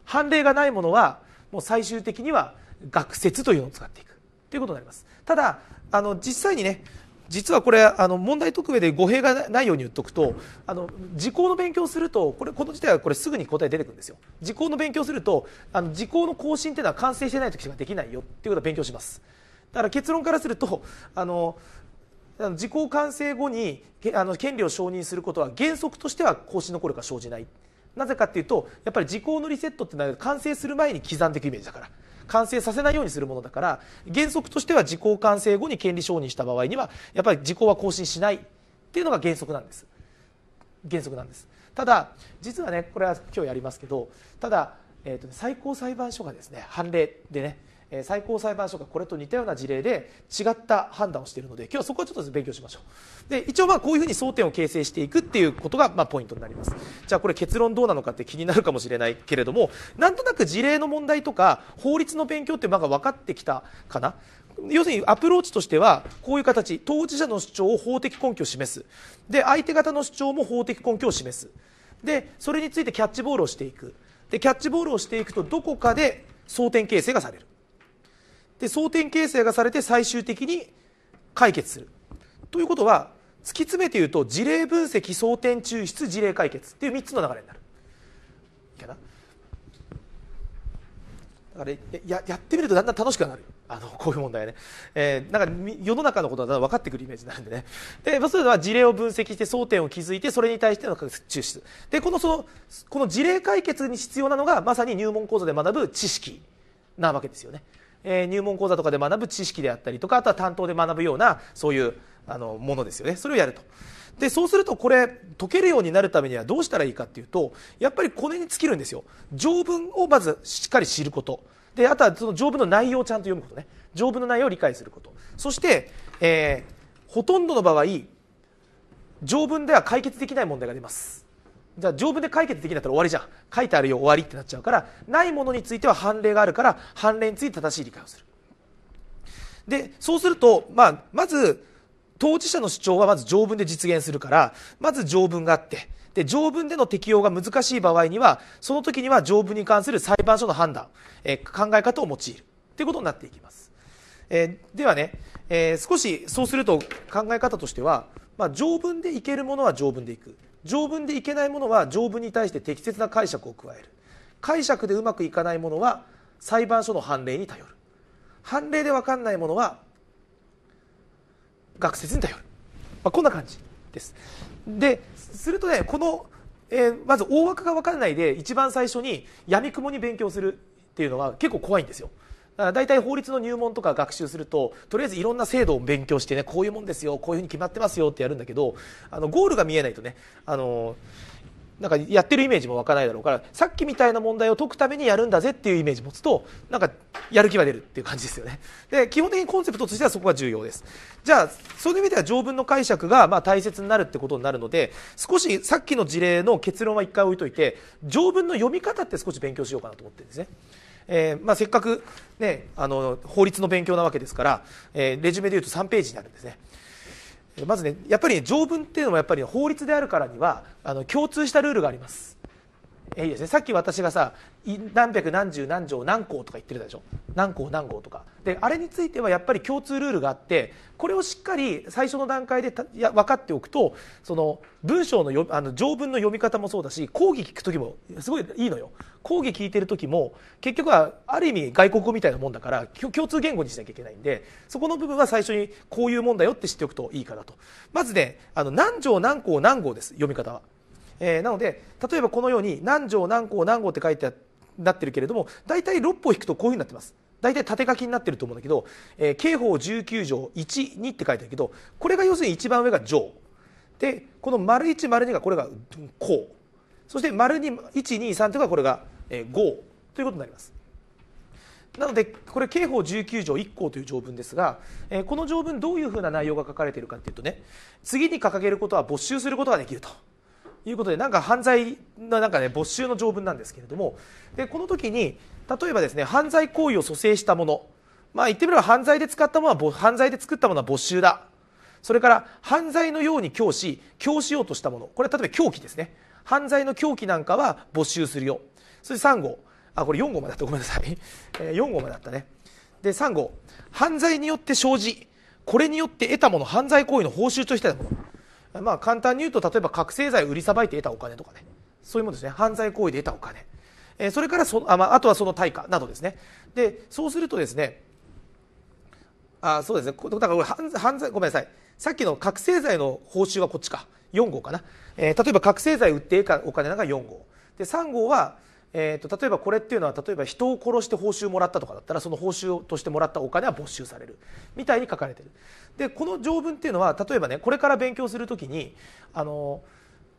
判例がないものはもう最終的には学説というのを使っていくということになりますただあの実際にね実はこれあの問題解く上で語弊がないように言っとくとあの時効の勉強するとこれこの自体はこれすぐに答え出てくるんですよ時効の勉強するとあの時効の更新っていうのは完成してない時しかできないよっていうことを勉強しますだから結論からするとあの時効完成後にあの権利を承認することは原則としては更新の効から生じないなぜかっていうとやっぱり時効のリセットってのは完成する前に刻んでいくイメージだから完成させないようにするものだから原則としては時効完成後に権利承認した場合にはやっぱり時効は更新しないっていうのが原則なんです原則なんですただ実はねこれは今日やりますけどただ、えーと、最高裁判所がですね判例でね最高裁判所がこれと似たような事例で違った判断をしているので今日はそこはちょっと勉強しましょうで一応まあこういうふうに争点を形成していくっていうことがまあポイントになりますじゃあこれ結論どうなのかって気になるかもしれないけれどもなんとなく事例の問題とか法律の勉強っていうのが分かってきたかな要するにアプローチとしてはこういう形当事者の主張を法的根拠を示すで相手方の主張も法的根拠を示すでそれについてキャッチボールをしていくでキャッチボールをしていくとどこかで争点形成がされるで争点形成がされて最終的に解決するということは突き詰めて言うと事例分析争点抽出事例解決っていう3つの流れになる。いいかなだからややってみるとだんだん楽しくなるあのこういう問題ね、えー、なんか世の中のことは分かってくるイメージになるんでねでそうのは事例を分析して争点を築いてそれに対しての抽出でこのそのこの事例解決に必要なのがまさに入門講座で学ぶ知識なわけですよねえ入門講座とかで学ぶ知識であったりとかあとは担当で学ぶようなそういうあのものですよねそれをやるとでそうするとこれ解けるようになるためにはどうしたらいいかっていうとやっぱりこれに尽きるんですよ条文をまずしっかり知ることであとはその条文の内容をちゃんと読むことね条文の内容を理解することそして、えー、ほとんどの場合条文では解決できない問題が出ますじゃあ条文で解決できなかったら終わりじゃん書いてあるよ終わりってなっちゃうからないものについては判例があるから判例について正しい理解をするでそうすると、まあ、まず当事者の主張はまず条文で実現するからまず条文があってで条文での適用が難しい場合にはその時には条文に関する裁判所の判断、え考え方を用いるということになっていきます、えー、ではね、えー、少しそうすると考え方としては、まあ、条文でいけるものは条文でいく条文でいけないものは条文に対して適切な解釈を加える解釈でうまくいかないものは裁判所の判例に頼る判例で分かんないものは学説に頼る、まあ、こんな感じですでするとねこの、えー、まず大枠が分からないで一番最初にやみくもに勉強するっていうのは結構怖いんですよだ大体法律の入門とか学習するととりあえずいろんな制度を勉強してねこういうもんですよこういうふうに決まってますよってやるんだけどあのゴールが見えないとねあのなんかやってるイメージも湧かないだろうからさっきみたいな問題を解くためにやるんだぜっていうイメージ持つとなんかやる気が出るっていう感じですよねで基本的にコンセプトとしてはそこが重要ですじゃあそういう意味では条文の解釈がまあ大切になるってことになるので少しさっきの事例の結論は一回置いといて条文の読み方って少し勉強しようかなと思ってるんですねえーまあ、せっかく、ね、あの法律の勉強なわけですから、えー、レジュメでいうと3ページになるんですね。まずねやっぱり、ね、条文っていうのはやっぱり、法律であるからにはあの共通したルールがあります。いいですねさっき私がさ何百何十何条何項とか言ってるでしょ何項何項とかであれについてはやっぱり共通ルールがあってこれをしっかり最初の段階でや分かっておくとその文章のよあの条文の読み方もそうだし講義聞く時もすごいいいのよ講義聞いてる時も結局はある意味外国語みたいなもんだから共通言語にしなきゃいけないんでそこの部分は最初にこういうもんだよって知っておくといいかなとまずねあの何条何項何号です読み方は。えー、なので例えばこのように何条何項何号って書いてなってるけれども大体6歩引くとこういうふうになってます。大体縦書きになってると思うんだけど、えー、刑法19条12って書いてあるけどこれが要するに一番上が条でこの丸1丸2がこれが項そして丸123というのがこれが号ということになります。なのでこれ刑法19条1項という条文ですが、えー、この条文どういうふうな内容が書かれているかというとね次に掲げることは没収することができると。いうことでなんか犯罪のなんか、ね、没収の条文なんですけれどもでこの時に例えばですね犯罪行為を蘇生したもの、まあ、言ってみれば犯罪で使ったものは犯罪で作ったものは没収だそれから犯罪のように教師教しようとしたものこれ例えば凶器ですね犯罪の凶器なんかは没収するよそれで3号あこれ4号までだったごめんなさい、え4号までだったねで3号犯罪によって生じこれによって得たもの犯罪行為の報酬としてたものまあ、簡単に言うと例えば覚醒剤売りさばいて得たお金とかねそういうものですね犯罪行為で得たお金、えー、それからそあ,、まあ、あとはその対価などですねでそうするとですねあそうですねだから犯罪ごめんなさいさっきの覚醒剤の報酬はこっちか4号かな、えー、例えば覚醒剤売って得たお金なんか4号で3号はえーと、例えばこれっていうのは例えば人を殺して報酬もらったとかだったらその報酬としてもらったお金は没収されるみたいに書かれてるでこの条文っていうのは例えばねこれから勉強するときにあの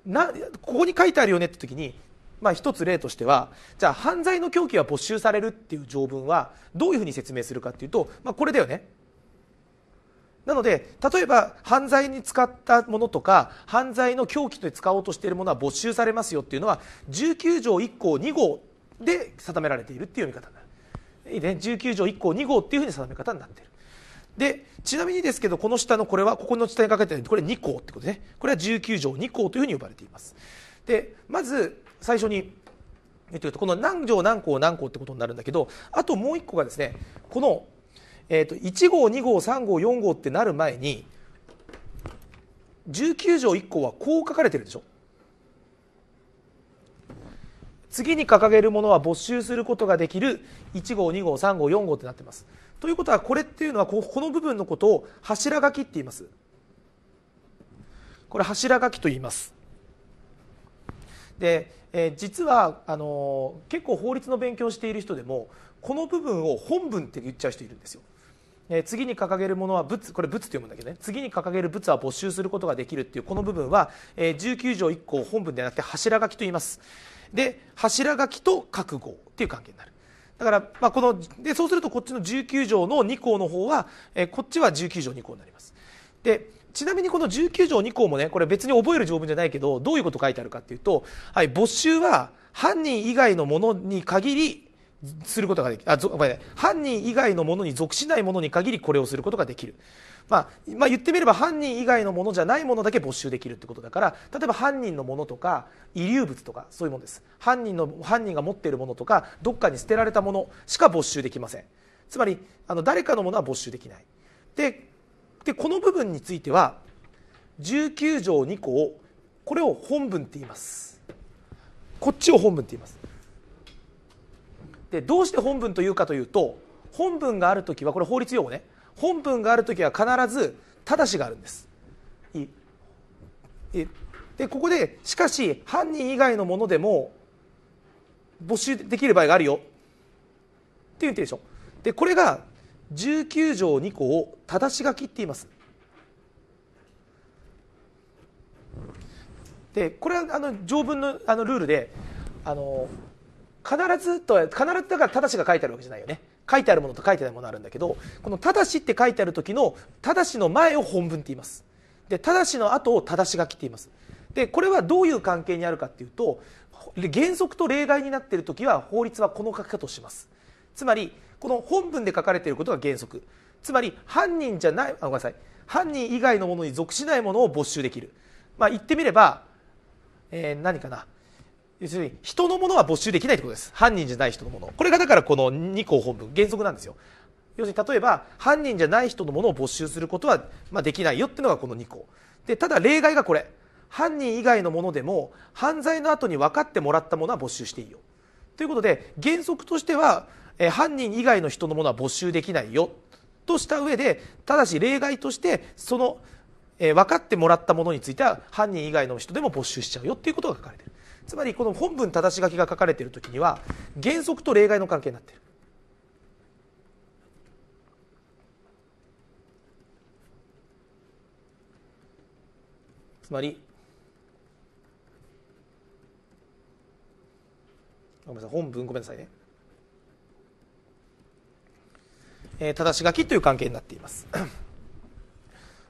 なここに書いてあるよねって時に、まあ、一つ例としてはじゃあ犯罪の狂気は没収されるっていう条文はどういうふうに説明するかっていうと、まあ、これだよね。なので例えば犯罪に使ったものとか犯罪の狂気で使おうとしているものは没収されますよっていうのは19条1項2号で定められているっていう読み方になる。19条1項2号っていうふうに定め方になっている。でちなみにですけどこの下のこれはここの地帯にかけてるこれ2項ってことねこれは19条2項というふうに呼ばれていますでまず最初にえっとこの何条何項何項ってことになるんだけどあともう1個がですねこの、えーと、と1号2号3号4号ってなる前に19条1項はこう書かれてるでしょ次に掲げるものは没収することができる1号2号3号4号ってなってますということはこれっていうのはここの部分のことを柱書きって言いますこれ柱書きと言いますで、えー、実はあのー、結構法律の勉強している人でもこの部分を本文って言っちゃう人いるんですよえー、次に掲げるものは仏これ仏と読むんだけどね次に掲げる仏は没収することができるっていうこの部分は、えー、19条1項本文ではなくて柱書きと言いますで柱書きと覚悟っていう関係になるだから、まあ、このでそうするとこっちの19条の2項の方は、えー、こっちは19条2項になります。でちなみにこの19条2項もねこれ別に覚える条文じゃないけどどういうこと書いてあるかっていうと、はい、没収は犯人以外のものに限りすることができあ犯人以外のものに属しないものに限りこれをすることができる、まあ、まあ言ってみれば犯人以外のものじゃないものだけ没収できるってことだから例えば犯人のものとか遺留物とかそういうものです犯人の犯人が持っているものとかどっかに捨てられたものしか没収できませんつまりあの誰かのものは没収できないででこの部分については19条2項これを本文って言いますこっちを本文って言いますでどうして本文というかというと本文がある時はこれ法律用語ね本文がある時は必ずただしがあるんですでここでしかし犯人以外のものでも募集できる場合があるよって言ってるでしょでこれが19条2項をただし書きって言いますでこれはあの条文のあのルールであの必ずと必ずだからし」が書いてあるわけじゃないよね書いてあるものと書いてないものあるんだけどこの「し」って書いてある時の「し」の前を本文って言いますで「し」の後を「だし書き」って言いますでこれはどういう関係にあるかっていうと原則と例外になっている時は法律はこの書き方をしますつまりこの本文で書かれていることが原則つまり犯人じゃないあごめんなさい犯人以外のものに属しないものを没収できるまあ言ってみれば、えー、何かな要するに人のものは没収できないということです犯人じゃない人のものこれがだからこの2項本文原則なんですよ要するに例えば犯人じゃない人のものを没収することは、まあ、できないよっていうのがこの2項でただ例外がこれ犯人以外のものでも犯罪の後に分かってもらったものは没収していいよということで原則としては、え犯人以外の人のものは没収できないよとした上でただし例外としてその、え分かってもらったものについては犯人以外の人でも没収しちゃうよっていうことが書かれてるつまりこの本文正し書きが書かれている時には原則と例外の関係になっている。つまりごめんなさい本文ごめんなさいね、えー、正し書きという関係になっています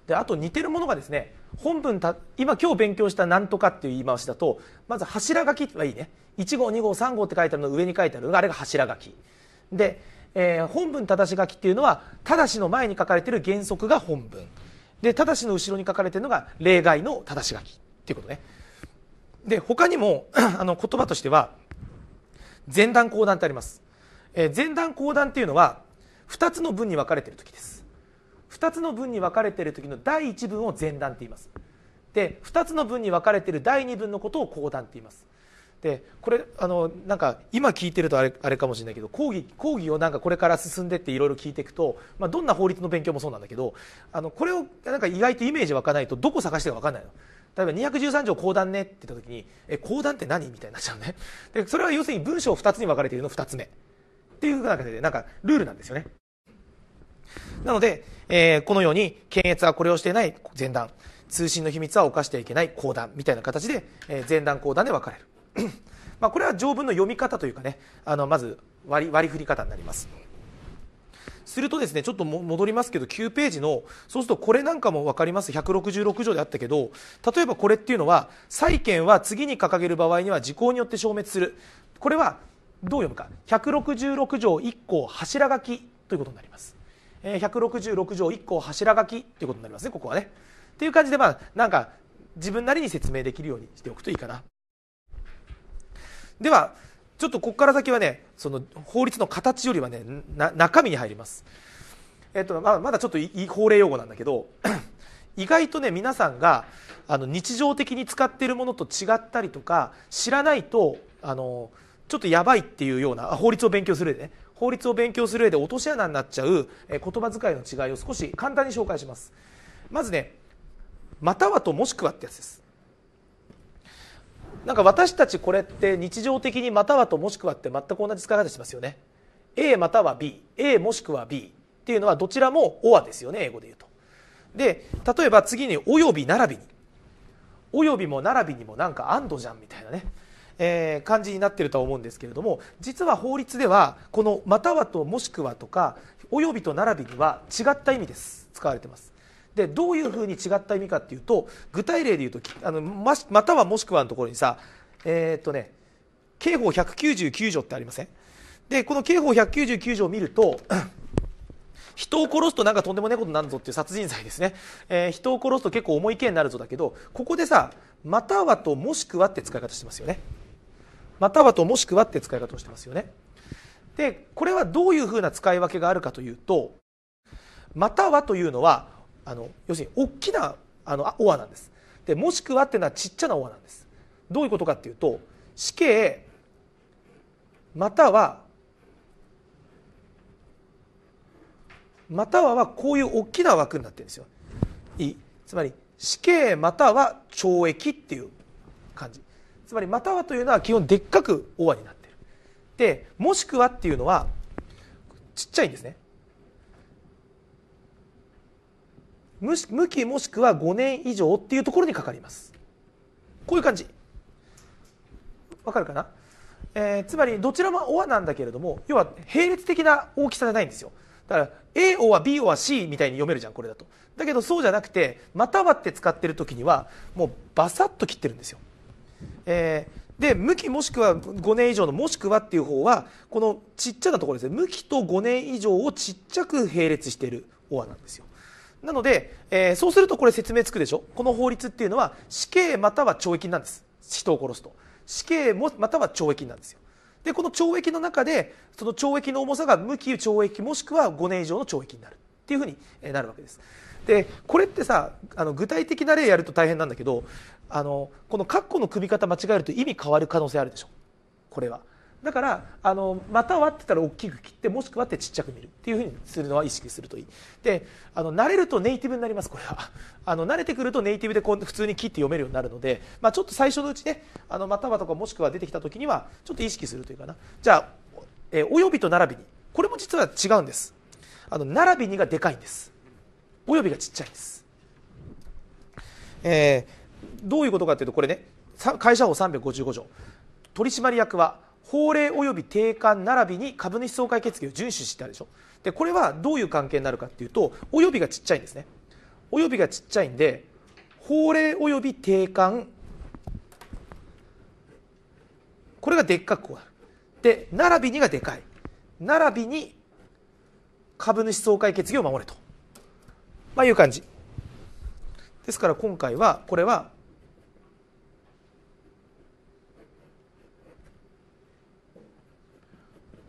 であと似てるものがですね本文た今今日勉強した「なんとか」っていう言い回しだとまず柱書きはいいね1号2号3号って書いてあるの上に書いてあるのがあれが柱書きで、えー、本文正し書きっていうのは正しの前に書かれている原則が本文でたしの後ろに書かれているのが例外の正し書きっていうことねで他にも あの言葉としては前段後段ってあります、えー、前段後段っていうのは2つの文に分かれている時です2つの文に分かれている時の第1文を前段って言いますで2つの文に分かれている第2文のことを後段って言いますでこれあのなんか今聞いてるとあれあれかもしれないけど講義講義をなんかこれから進んでっていろいろ聞いていくと、まあ、どんな法律の勉強もそうなんだけどあのこれをなんか意外とイメージ湧かないとどこ探してか分かんないの。例えば213条講談ねって言った時に「え公団って何?」みたいになっちゃうねでそれは要するに文章2つに分かれているの2つ目っていう中でなんかルールなんですよねなので、えー、このように検閲はこれをしていない前段通信の秘密は犯してはいけない後段みたいな形で、えー、前段後段で分かれる まあこれは条文の読み方というかねあのまず割り割り振り方になりますするとですねちょっと戻りますけど9ページのそうするとこれなんかも分かります166条であったけど例えばこれっていうのは債権は次に掲げる場合には時効によって消滅するこれはどう読むか166条1項柱書きということになりますえ166条1項柱書きということになりますねここはね。っていう感じでまあなんか自分なりに説明できるようにしておくといいかな。ではちょっとここから先はねその法律の形よりはね中身に入ります。えっとまあ、まだちょっと法令用語なんだけど 意外とね皆さんがあの日常的に使っているものと違ったりとか知らないとあのちょっとやばいっていうような法律を勉強するでね法律を勉強する上で落とし穴になっちゃう言葉遣いの違いを少し簡単に紹介しますまずね「または」と「もしくは」ってやつですなんか私たちこれって日常的に「または」と「もしくは」って全く同じ使い方しますよね A または BA もしくは B っていうのはどちらも「おは」ですよね英語で言うとで例えば次に「および並びに」およびも並びにもなんか「安堵じゃん」みたいなねえー、感じになってるとは思うんですけれども実は法律ではこの「または」と「もしくは」とか「および」と「並び」には違った意味です使われてます。でどういうふうに違った意味かっていうと具体例で言うとあのままたはもしくはのところにさえー、っとね刑法199条ってありませんでこの刑法199条を見ると 人を殺すとなんかとんでもないことになるぞっていう殺人罪ですね、えー、人を殺すと結構重い刑になるぞだけどここでさまたはともしくはって使い方してますよねまたはともしくはって使い方をしてますよね。で、これはどういうふうな使い分けがあるかというと、またはというのは、あの要するに大きなあのオアなんです。で、もしくはっていうのはちっちゃなオアなんです。どういうことかっていうと、死刑またはまたははこういう大きな枠になってるんですよ。いいつまり死刑または懲役っていう感じつまりまたはというのは基本でっかく「おわ」になってるでもしくはっていうのはちっちゃいんですね向きもしくは5年以上っていうところにかかりますこういう感じわかるかな、えー、つまりどちらも「おわ」なんだけれども要は並列的な大きさじゃないんですよだから A おは B おは C みたいに読めるじゃんこれだとだけどそうじゃなくて「または」って使ってる時にはもうバサッと切ってるんですよえー、で向きもしくは5年以上のもしくはっていう方はこのちっちゃなところですね向きと5年以上をちっちゃく並列しているオアなんですよ。なので、えー、そうするとこれ説明つくでしょこの法律っていうのは死刑または懲役なんです人を殺すと死刑もまたは懲役なんですよでこの懲役の中でその懲役の重さが無期懲役もしくは5年以上の懲役になるっていうふうになるわけですでこれってさあの具体的な例やると大変なんだけどあのこの括弧の組み方間違えると意味変わる可能性あるでしょこれは。だからあのまたはってたら大きく切ってもしくはってちっちゃく見るっていうふうにするのは意識するといいであの慣れるとネイティブになりますこれはあの慣れてくるとネイティブでこう普通に切って読めるようになるので、まあ、ちょっと最初のうちねあのまたはとかもしくは出てきた時にはちょっと意識するというかなじゃあ、えおよびと並びにこれも実は違うんですあの並びにがでかいんですおよびがちっちゃいんですえーどういうことかというとこれね会社法355条取締役は法令及び定款並びに株主総会決議を遵守してあるでしょでこれはどういう関係になるかというと及びがちっちゃいんですね及びがちっちゃいんで法令及び定款これがでっかくこうあるで並びにがでかい並びに株主総会決議を守れと、まあ、いう感じですから今回はこれは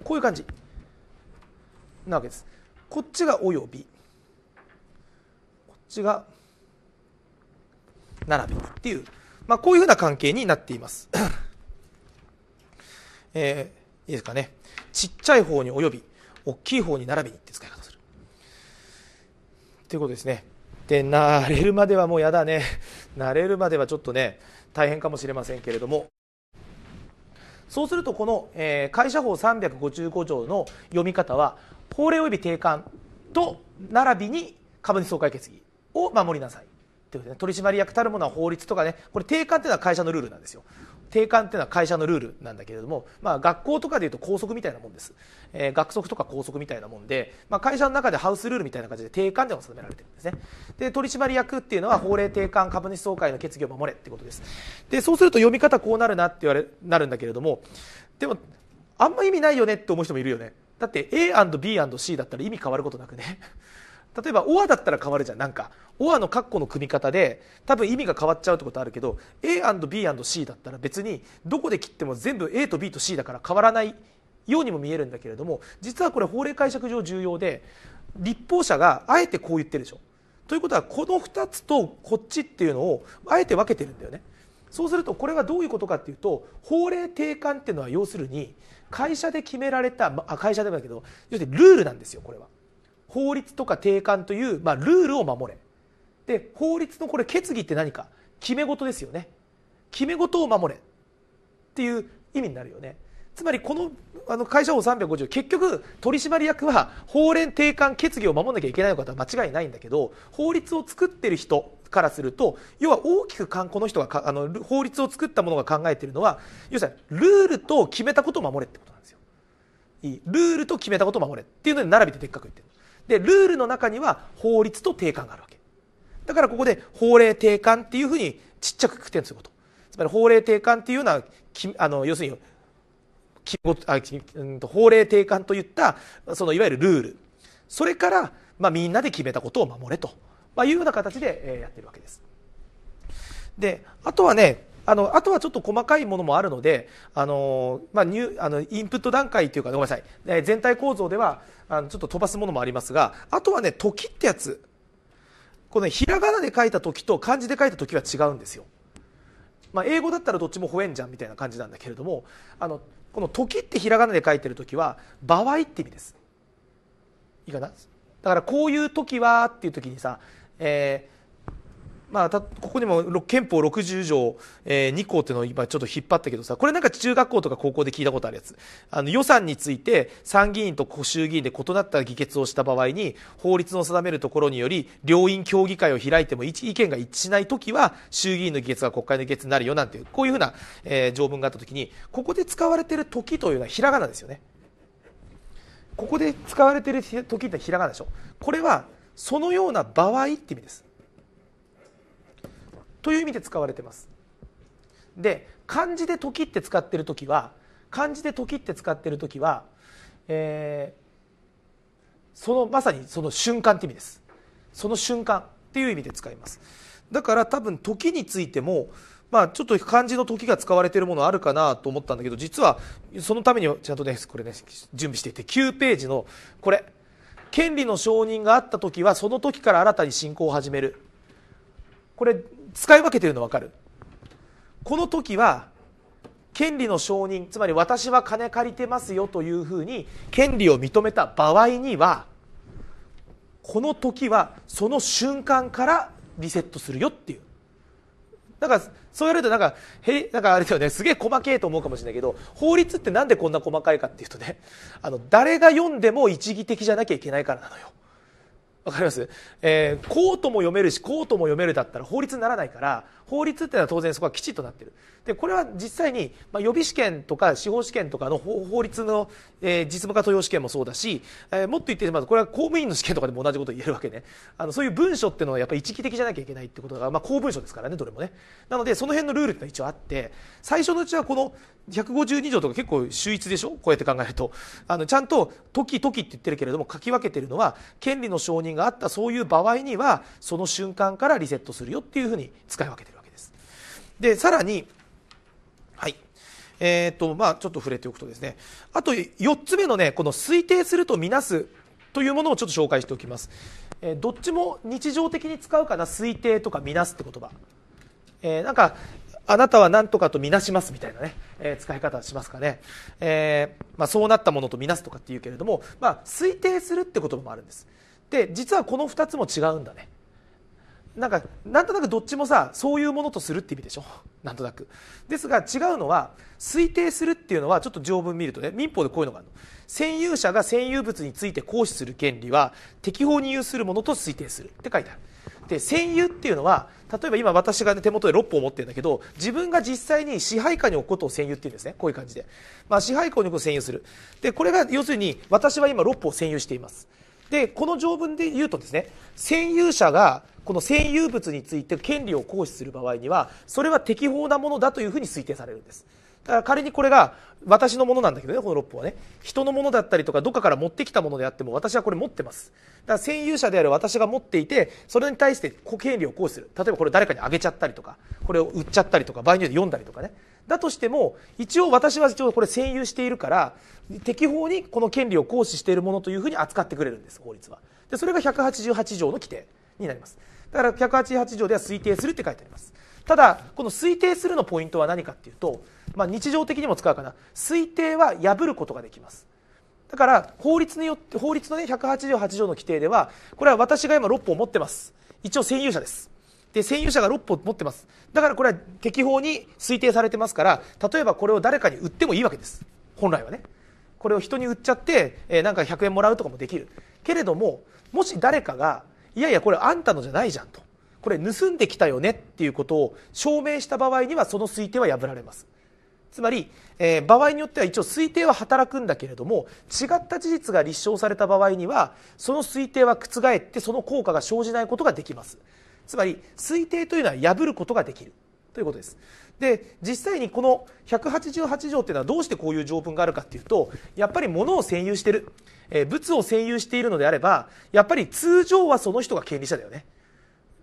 こういう感じなわけですこっちがおよびこっちが並びっていう、まあ、こういうふうな関係になっています えー、いいですかねちっちゃい方におよび大きい方に並びにって使い方するっていうことですねで慣れるまではもうやだね慣れるまではちょっとね大変かもしれませんけれどもそうするとこの、えー、会社法355条の読み方は法令及び定款と並びに株主総会決議を守りなさいということで、ね、取締役たるものは法律とかねこれ定款というのは会社のルールなんですよ定款っていうのは会社のルールなんだけれども、まあ、学校とかでいうと校則みたいなもんです、えー、学則とか校則みたいなもんで、まあ、会社の中でハウスルールみたいな感じで定款でも定められてるんですねで取締役っていうのは法令定款株主総会の決議を守れってことですでそうすると読み方こうなるなって言われなるんだけれどもでもあんま意味ないよねって思う人もいるよねだって A&B&C だったら意味変わることなくね例えば「オア」だったら変わるじゃんなんか「オア」の括弧の組み方で多分意味が変わっちゃうってことあるけど A&B&C だったら別にどこで切っても全部 A と B と C だから変わらないようにも見えるんだけれども実はこれ法令解釈上重要で立法者があえてこう言ってるでしょ。ということはこの2つとこっちっていうのをあえて分けてるんだよね。そうするとこれはどういうことかっていうと法令定款っていうのは要するに会社で決められた、まあ、会社でもだけど要するにルールなんですよこれは。法律とか定款という、まあ、ルールを守れで法律のこれ決議って何か決め事ですよね決め事を守れっていう意味になるよねつまりこのあの会社法350結局取締役は法令定款決議を守らなきゃいけないのかとは間違いないんだけど法律を作ってる人からすると要は大きくこの人があの法律を作ったものが考えているのは要するにルールと決めたことを守れってことなんですよ。ルールと決めたことを守れっていうのに並びででっかく言ってる。でルールの中には法律と定款があるわけだからここで法令定款っていうふうにちっちゃくく点することつまり法令定款っていうのはきあの要するにきあき、うん、法令定款といったそのいわゆるルールそれから、まあ、みんなで決めたことを守れと、まあ、いうような形でやってるわけです。であとはねあの、あとはちょっと細かいものもあるので、あの、まあ、ニュあの、インプット段階というか、ごめんなさい。え全体構造では、あの、ちょっと飛ばすものもありますが、あとはね、時ってやつ。このね、ひらがなで書いた時と漢字で書いた時は違うんですよ。まあ、英語だったらどっちも吠えんじゃんみたいな感じなんだけれども、あの、この時ってひらがなで書いてる時は、場合って意味です。いいかなだからこういう時はっていう時にさ、えー、まあ、ここにも憲法60条、えー、2項っていうのを今ちょっと引っ張ったけどさこれなんか中学校とか高校で聞いたことあるやつあの予算について参議院と衆議院で異なった議決をした場合に法律の定めるところにより両院協議会を開いても意見が一致しない時は衆議院の議決が国会の議決になるよなんていうこういうふうな、えー、条文があったときにここで使われている時というのはひらがなですよね。ここで使われてる時ってひらがなでしょこれはそのような場合って意味ですという意味で使われてますで漢字で「時」って使ってる時は漢字で「時」って使ってる時は、えー、そのまさにその瞬間って意味ですその瞬間っていう意味で使いますだから多分「時」についてもまあ、ちょっと漢字の時が使われているものあるかなと思ったんだけど実はそのためにちゃんとねこれね準備していて9ページのこれ権利の承認があった時はその時から新たに進行を始めるこれ使い分けてるの分かるこの時は権利の承認つまり私は金借りてますよというふうに権利を認めた場合にはこの時はその瞬間からリセットするよっていうだからそうやるとなんかへなんかあれだよねすげえ細けえと思うかもしれないけど法律ってなんでこんな細かいかっていうとねあの誰が読んでも一義的じゃなきゃいけないからなのよ。わかります、えー、こうとも読めるしこうとも読めるだったら法律にならないから法律っていうのは当然そこはきちっとなっているでこれは実際に、まあ、予備試験とか司法試験とかの法律の、えー、実務化登用試験もそうだし、えー、もっと言ってしまうとこれは公務員の試験とかでも同じこと言えるわけねあのそういう文書っていうのはやっぱり一義的じゃなきゃいけないってことが、まあ、公文書ですからねどれもねなのでその辺のルールってのは一応あって最初のうちはこの152条とか結構秀逸でしょこうやって考えるとあのちゃんと「時々」って言ってるけれども書き分けてるのは権利の承認があったそういう場合にはその瞬間からリセットするよっていうふうに使い分けてるで、さらに、はい。えっ、ー、と、まあ、ちょっと触れておくとですね、あと4つ目のね、この推定するとみなすというものをちょっと紹介しておきます。えー、どっちも日常的に使うかな、推定とかみなすって言葉。えー、なんか、あなたは何とかとみなしますみたいなね、えー、使い方しますかね、えー、まあ、そうなったものとみなすとかっていうけれども、まあ、推定するって言葉もあるんですで実はこの2つも違うんだねなんかなんとなくどっちもさそういうものとするって意味でしょ なんとなくですが違うのは推定するっていうのはちょっと条文見るとね民法でこういうのがあるの占有者が占有物について行使する権利は適法に有するものと推定するって書いてあるで占有っていうのは例えば今私が、ね、手元で6本持ってるんだけど自分が実際に支配下に置くことを占有っていうんですねこういう感じで、まあ、支配下に置くことを占有するでこれが要するに私は今6本占有していますで、この条文で言うとですね、占有者がこの占有物について権利を行使する場合には、それは適法なものだというふうに推定されるんです。だから仮にこれが私のものなんだけどね、この6法はね。人のものだったりとか、どっかから持ってきたものであっても、私はこれ持ってます。だから占有者である私が持っていて、それに対して権利を行使する。例えばこれ誰かにあげちゃったりとか、これを売っちゃったりとか、場合によって読んだりとかね。だとしても一応私は一応これ占有しているから適法にこの権利を行使しているものというふうに扱ってくれるんです法律はでそれが188条の規定になりますだから188条では推定するって書いてありますただこの推定するのポイントは何かっていうと、まあ、日常的にも使うかな推定は破ることができますだから法律によって法律のね188条の規定ではこれは私が今6本持ってます一応占有者ですで占有者が6本持ってますだからこれは適法に推定されてますから例えばこれを誰かに売ってもいいわけです本来はねこれを人に売っちゃって、えー、なんか100円もらうとかもできるけれどももし誰かがいやいやこれあんたのじゃないじゃんとこれ盗んできたよねっていうことを証明した場合にはその推定は破られますつまり、えー、場合によっては一応推定は働くんだけれども違った事実が立証された場合にはその推定は覆ってその効果が生じないことができますつまり推定というのは破ることができるということですで実際にこの188条っていうのはどうしてこういう条文があるかというとやっぱり物を占有している、えー、物を占有しているのであればやっぱり通常はその人が権利者だよね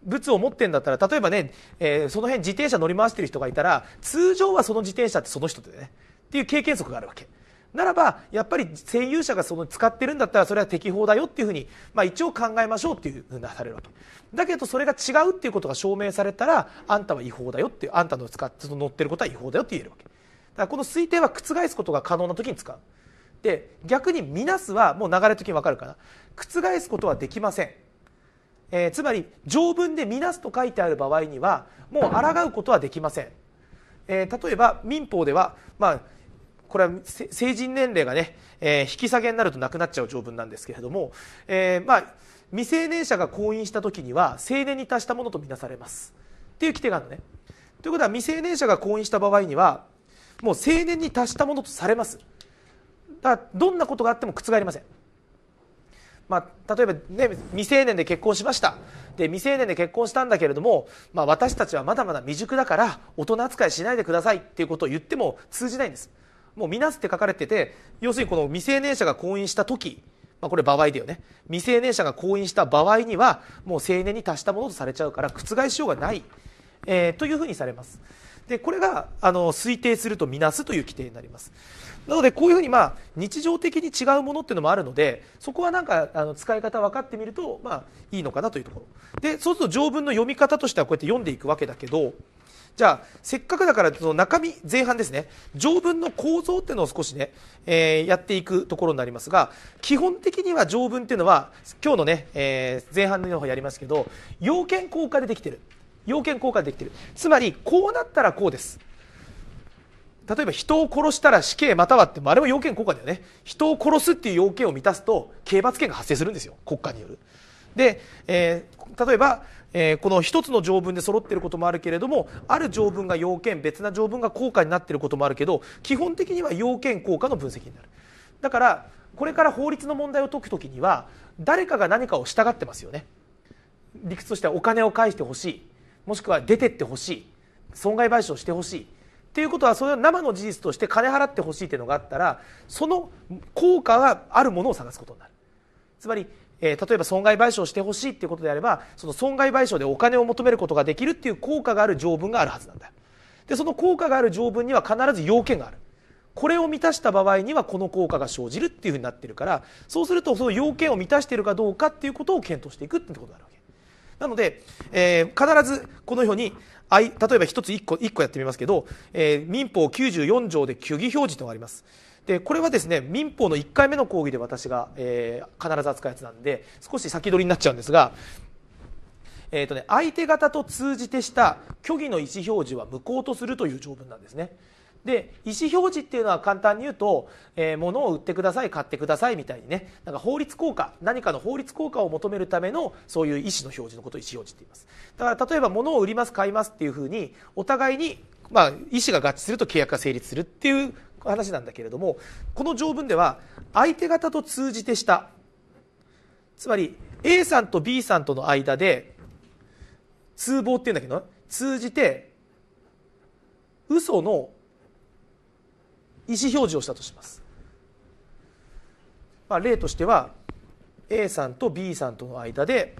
物を持ってんだったら例えばね、えー、その辺自転車乗り回してる人がいたら通常はその自転車ってその人だよねっていう経験則があるわけ。ならばやっぱり占有者がその使ってるんだったらそれは適法だよっていうふうに、まあ、一応考えましょうっていうふうになされるわけだけどそれが違うっていうことが証明されたらあんたは違法だよってあんたの使って乗ってることは違法だよって言えるわけだからこの推定は覆すことが可能な時に使うで逆にみなすはもう流れ的に分かるかな覆すことはできませんえー、つまり条文で「みなす」と書いてある場合にはもう抗うことはできません、えー、例えば民法では、まあ、これは成人年齢がね、えー、引き下げになるとなくなっちゃう条文なんですけれども、えー、まあ、未成年者が婚姻した時には成年に達したものとみなされますっていう規定があるのね。ということは未成年者が婚姻した場合にはもう成年に達したものとされます。だからどんなことがあっても覆りません。まあ、例えば、ね、未成年で結婚しましたで未成年で結婚したんだけれども、まあ、私たちはまだまだ未熟だから大人扱いしないでくださいっていうことを言っても通じないんですもう見なすって書かれてて要するにこの未成年者が婚姻した時まあ、これ場合だよね未成年者が婚姻した場合にはもう成年に達したものとされちゃうから覆しようがない、えー、というふうにされますでこれがあの推定するとみなすという規定になりますなのでこういうふうに、まあ、日常的に違うものっていうのもあるのでそこはなんかあの使い方分かってみると、まあ、いいのかなというところでそうすると条文の読み方としてはこうやって読んでいくわけだけどじゃあせっかくだからその中身前半ですね条文の構造っていうのを少しね、えー、やっていくところになりますが基本的には条文っていうのは今日のね、えー、前半の方やりますけど要件効果でできてる要件効果でできてるつまりこうなったらこうです例えば人を殺したら死刑またはってあれも要件効果だよね人を殺すっていう要件を満たすと刑罰権が発生するんですよ国家によるで、えー、例えばえー、この1つの条文で揃っていることもあるけれどもある条文が要件別な条文が効果になっていることもあるけど基本的には要件効果の分析になるだからこれから法律の問題を解く時には誰かが何かを従ってますよね理屈としてはお金を返してほしいもしくは出てってほしい損害賠償してほしいっていうことはそれは生の事実として金払ってほしいっていうのがあったらその効果があるものを探すことになるつまりえー、例えば損害賠償してほしいっていうことであればその損害賠償でお金を求めることができるっていう効果がある条文があるはずなんだでその効果がある条文には必ず要件があるこれを満たした場合にはこの効果が生じるっていうふうになってるからそうするとその要件を満たしているかどうかっていうことを検討していくってことになるわけなので、えー、必ずこのように例えば1つ1個 ,1 個やってみますけど、えー、民法94条で虚偽表示というのがありますでこれはですね民法の1回目の講義で私が、えー、必ず扱うやつなんで少し先取りになっちゃうんですが、えーとね、相手方と通じてした虚偽の意思表示は無効とするという条文なんですね。で意思表示っていうのは簡単に言うと、えー、物を売ってください買ってくださいみたいにねなんか法律効果何かの法律効果を求めるためのそういう意思の表示のことを意思表示って言いますだから例えば物を売ります買いますっていうふうにお互いに、まあ、意思が合致すると契約が成立するっていう話なんだけれどもこの条文では相手方と通じてしたつまり A さんと B さんとの間で通報っていうんだけど通じて嘘の意思表示をしたとします、まあ、例としては A さんと B さんとの間で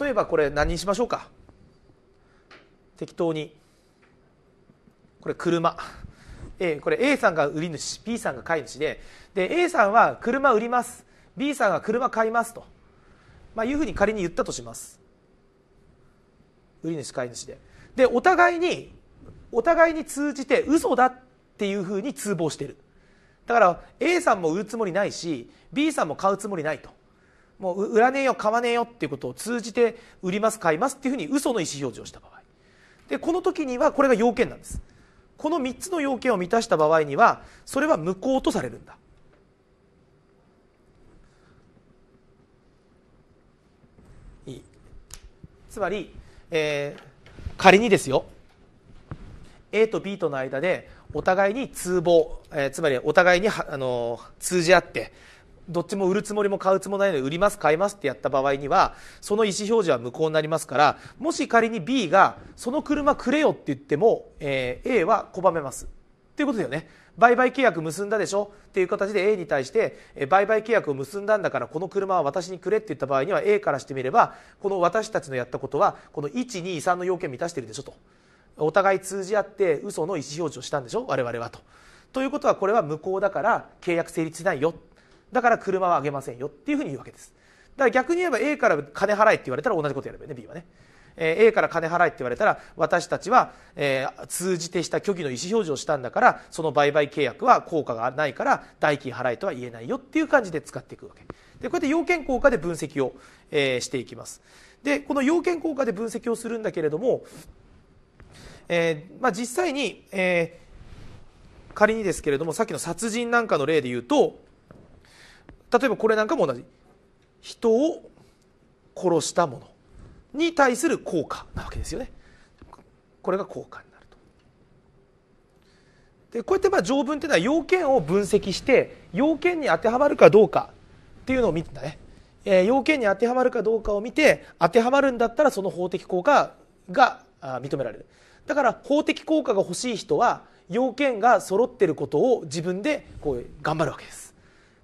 例えばこれ何にしましょうか適当にこれ車えこれ A さんが売り主 B さんが買い主でで A さんは車売ります B さんが車買いますと、まあ、いうふうに仮に言ったとします売り主買い主ででお互いにお互いに通じて嘘だっていうふうに通報してるだから A さんも売るつもりないし B さんも買うつもりないともう売らねえよ買わねえよっていうことを通じて売ります買いますっていうふうに嘘の意思表示をした場合でこの時にはこれが要件なんですこの3つの要件を満たした場合にはそれは無効とされるんだいいつまり、えー、仮にですよ A と B との間でお互いに通報、えー、つまりお互いにあの通じ合ってどっちも売るつもりも買うつもりないので売ります買いますってやった場合にはその意思表示は無効になりますからもし仮に B がその車くれよって言っても、えー、A は拒めますということだよね売買契約結んだでしょっていう形で A に対して売買契約を結んだんだからこの車は私にくれって言った場合には A からしてみればこの私たちのやったことはこの123の要件満たしてるでしょとお互い通じ合って嘘の意思表示をしたんでしょ我々はと。ということはこれは無効だから契約成立しないよだから車はあげませんよっていうふうに言うわけですだから逆に言えば A から金払えって言われたら同じことやればいいね B はねえ A から金払えって言われたら私たちは、え通じてした虚偽の意思表示をしたんだからその売買契約は効果がないから代金払えとは言えないよっていう感じで使っていくわけでこうやって要件効果で分析を、えしていきますでこの要件効果で分析をするんだけれども、えー、まあ、実際に、えー、仮にですけれどもさっきの殺人なんかの例で言うと例えばこれなんかも同じ人を殺したものに対する効果なわけですよねこれが効果になるとでこうやってまあ条文っていうのは要件を分析して要件に当てはまるかどうかっていうのを見てたね、えー、要件に当てはまるかどうかを見て当てはまるんだったらその法的効果が認められるだから法的効果が欲しい人は要件が揃ってることを自分でこう頑張るわけです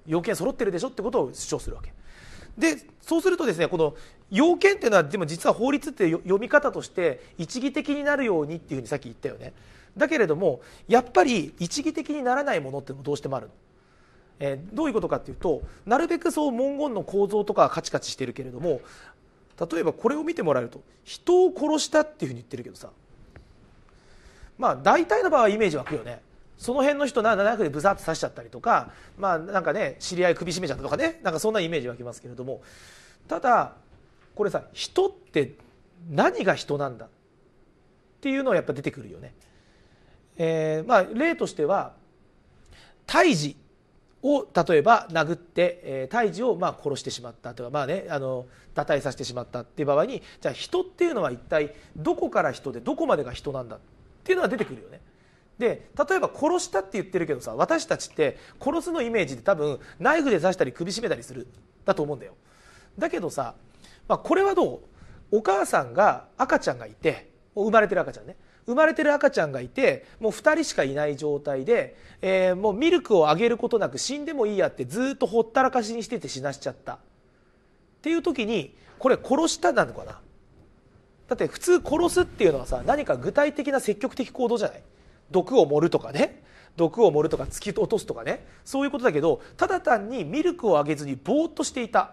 要件揃ってるでしょってことを主張するわけでそうするとですねこの要件っていうのはでも実は法律って読み方として一義的になるようにっていうふうにさっき言ったよねだけれどもやっぱり一義的にならないものってどうしてもあるの。えー、どういうことかっていうとなるべくそう文言の構造とかはカチカチしてるけれども例えばこれを見てもらえると人を殺したっていうふうに言ってるけどさまあ大体の場合はイメージ湧くよねその辺の人なナイでブザッと刺しちゃったりとかまあなんかね知り合い首絞めちゃったとかねなんかそんなイメージ湧きますけれどもただこれさ人って何が人なんだっていうのはやっぱ出てくるよね。えー、まあ例としては胎児を例えば殴って、えー、胎児をまあ殺してしまったとか、まあね、あの堕退させてしまったっていう場合にじゃあ人っていうのは一体どこから人でどこまでが人なんだっていうのは出てくるよね。で例えば殺したって言ってるけどさ私たちって殺すのイメージで多分ナイフで刺したり首絞めたりするだと思うんだよだけどさ、まあ、これはどうお母さんが赤ちゃんがいて生まれてる赤ちゃんね生まれてる赤ちゃんがいてもう2人しかいない状態で、えー、もうミルクをあげることなく死んでもいいやってずっとほったらかしにしてて死なしちゃったっていう時にこれ殺したなのかなだって普通殺すっていうのはさ何か具体的な積極的行動じゃない毒を盛るとかね毒を盛るとか突き落とすとかねそういうことだけどただ単にミルクをあげずにぼーっとしていたっ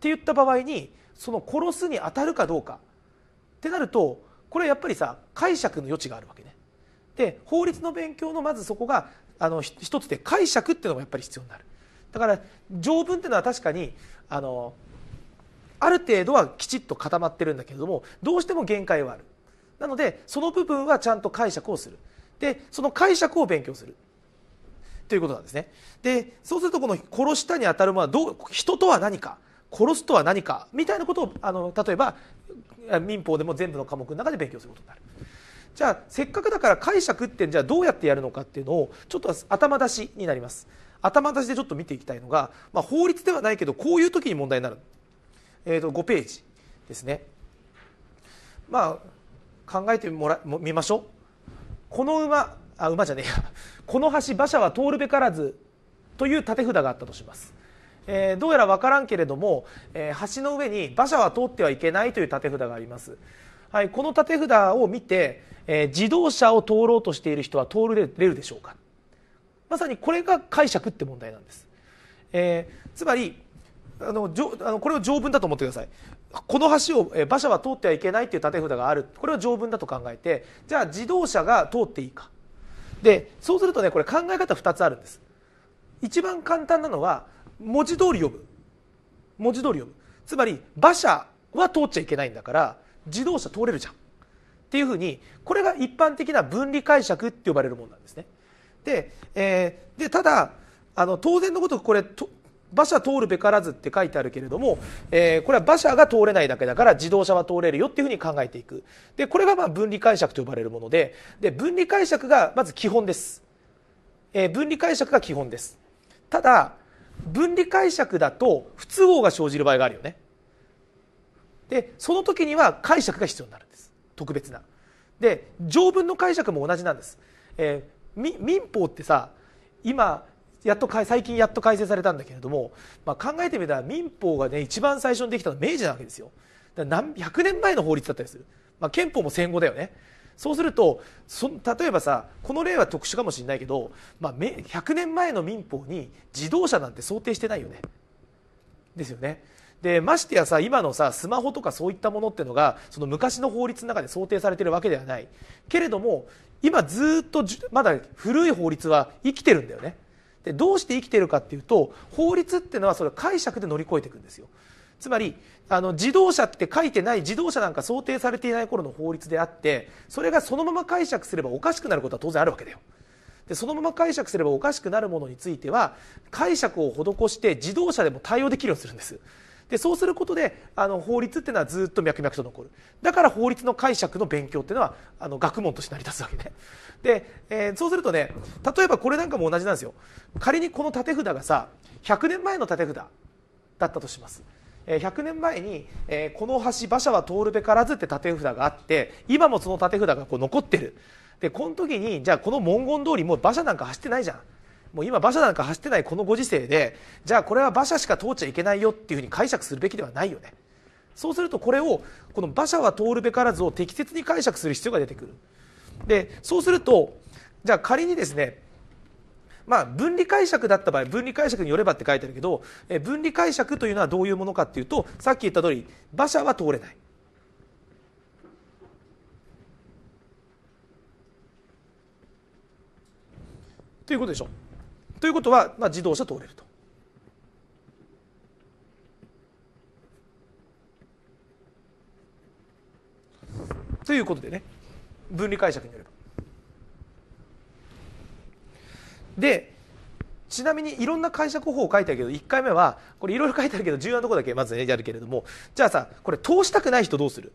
て言った場合にその殺すに当たるかどうかってなるとこれやっぱりさ解釈の余地があるわけね。で法律の勉強のまずそこがあの一つで解釈っていうのもやっぱり必要になる。だから条文っていうのは確かにあのある程度はきちっと固まってるんだけれどもどうしても限界はある。なのでその部分はちゃんと解釈をするでその解釈を勉強するということなんですねでそうするとこの殺したにあたるものはどう人とは何か殺すとは何かみたいなことをあの例えば民法でも全部の科目の中で勉強することになる。じゃあせっかくだから解釈ってじゃあどうやってやるのかっていうのをちょっと頭出しになります頭出しでちょっと見ていきたいのが、まあ、法律ではないけどこういう時に問題になる、えー、と5ページですねまあ考えてもらみましょうこの馬あ馬じゃねえや この橋馬車は通るべからずという立て札があったとします、えー、どうやら分からんけれども、えー、橋の上に馬車は通ってはいけないという立て札があります、はい、この立て札を見て、えー、自動車を通ろうとしている人は通れるでしょうかまさにこれが解釈って問題なんです、えつまりあのじょあのこれを条文だと思ってくださいこの橋を馬車は通ってはいけないっていう立て札があるこれは条文だと考えてじゃあ自動車が通っていいかでそうするとねこれ考え方2つあるんです一番簡単なのは文字通り読む文字通り読むつまり馬車は通っちゃいけないんだから自動車通れるじゃんっていうふうにこれが一般的な分離解釈って呼ばれるものなんですねでえー、でただあの当然のごとくこれ馬車通るべからずって書いてあるけれども、えー、これは馬車が通れないだけだから自動車は通れるよっていうふうに考えていくでこれがまあ分離解釈と呼ばれるものでで分離解釈がまず基本です、えー、分離解釈が基本ですただ分離解釈だと不都合が生じる場合があるよねでその時には解釈が必要になるんです特別なで条文の解釈も同じなんです、えー、民法ってさ今やっと最近やっと改正されたんだけれども、まあ、考えてみたら民法がね一番最初にできたのは明治なわけですよ何100年前の法律だったりする、まあ、憲法も戦後だよねそうするとそ例えばさこの例は特殊かもしれないけど、まあ、100年前の民法に自動車なんて想定してないよねですよねでましてやさ今のさスマホとかそういったものってのがその昔の法律の中で想定されてるわけではないけれども今ずっとまだ古い法律は生きてるんだよねでどうして生きてるかっていうと法律っていうのはそれ解釈で乗り越えていくんですよつまりあの自動車って書いてない自動車なんか想定されていない頃の法律であってそれがそのまま解釈すればおかしくなることは当然あるわけだよでそのまま解釈すればおかしくなるものについては解釈を施して自動車でも対応できるようにするんですでそうすることであの法律っていうのはずっと脈々と残るだから法律の解釈の勉強っていうのはあの学問として成り立つわけねで、えー、そうするとね例えばこれなんかも同じなんですよ仮にこの立て札がさ100年前の立て札だったとします100年前に、えー、この橋馬車は通るべからずって立て札があって今もその立て札がこう残ってるでこの時にじゃあこの文言通りもう馬車なんか走ってないじゃんもう今馬車なんか走ってないこのご時世でじゃあこれは馬車しか通っちゃいけないよっていうふうに解釈するべきではないよねそうするとこれをこの馬車は通るべからずを適切に解釈する必要が出てくるでそうするとじゃあ仮にですねまあ、分離解釈だった場合分離解釈によればって書いてあるけど、え分離解釈というのはどういうものかっていうとさっき言った通り馬車は通れないということでしょうということは、まあ、自動車通れると。ということでね分離解釈によれば。でちなみにいろんな解釈法を書いてあるけど1回目はこれいろいろ書いてあるけど重要なところだけまずねやるけれどもじゃあさこれ通したくない人どうする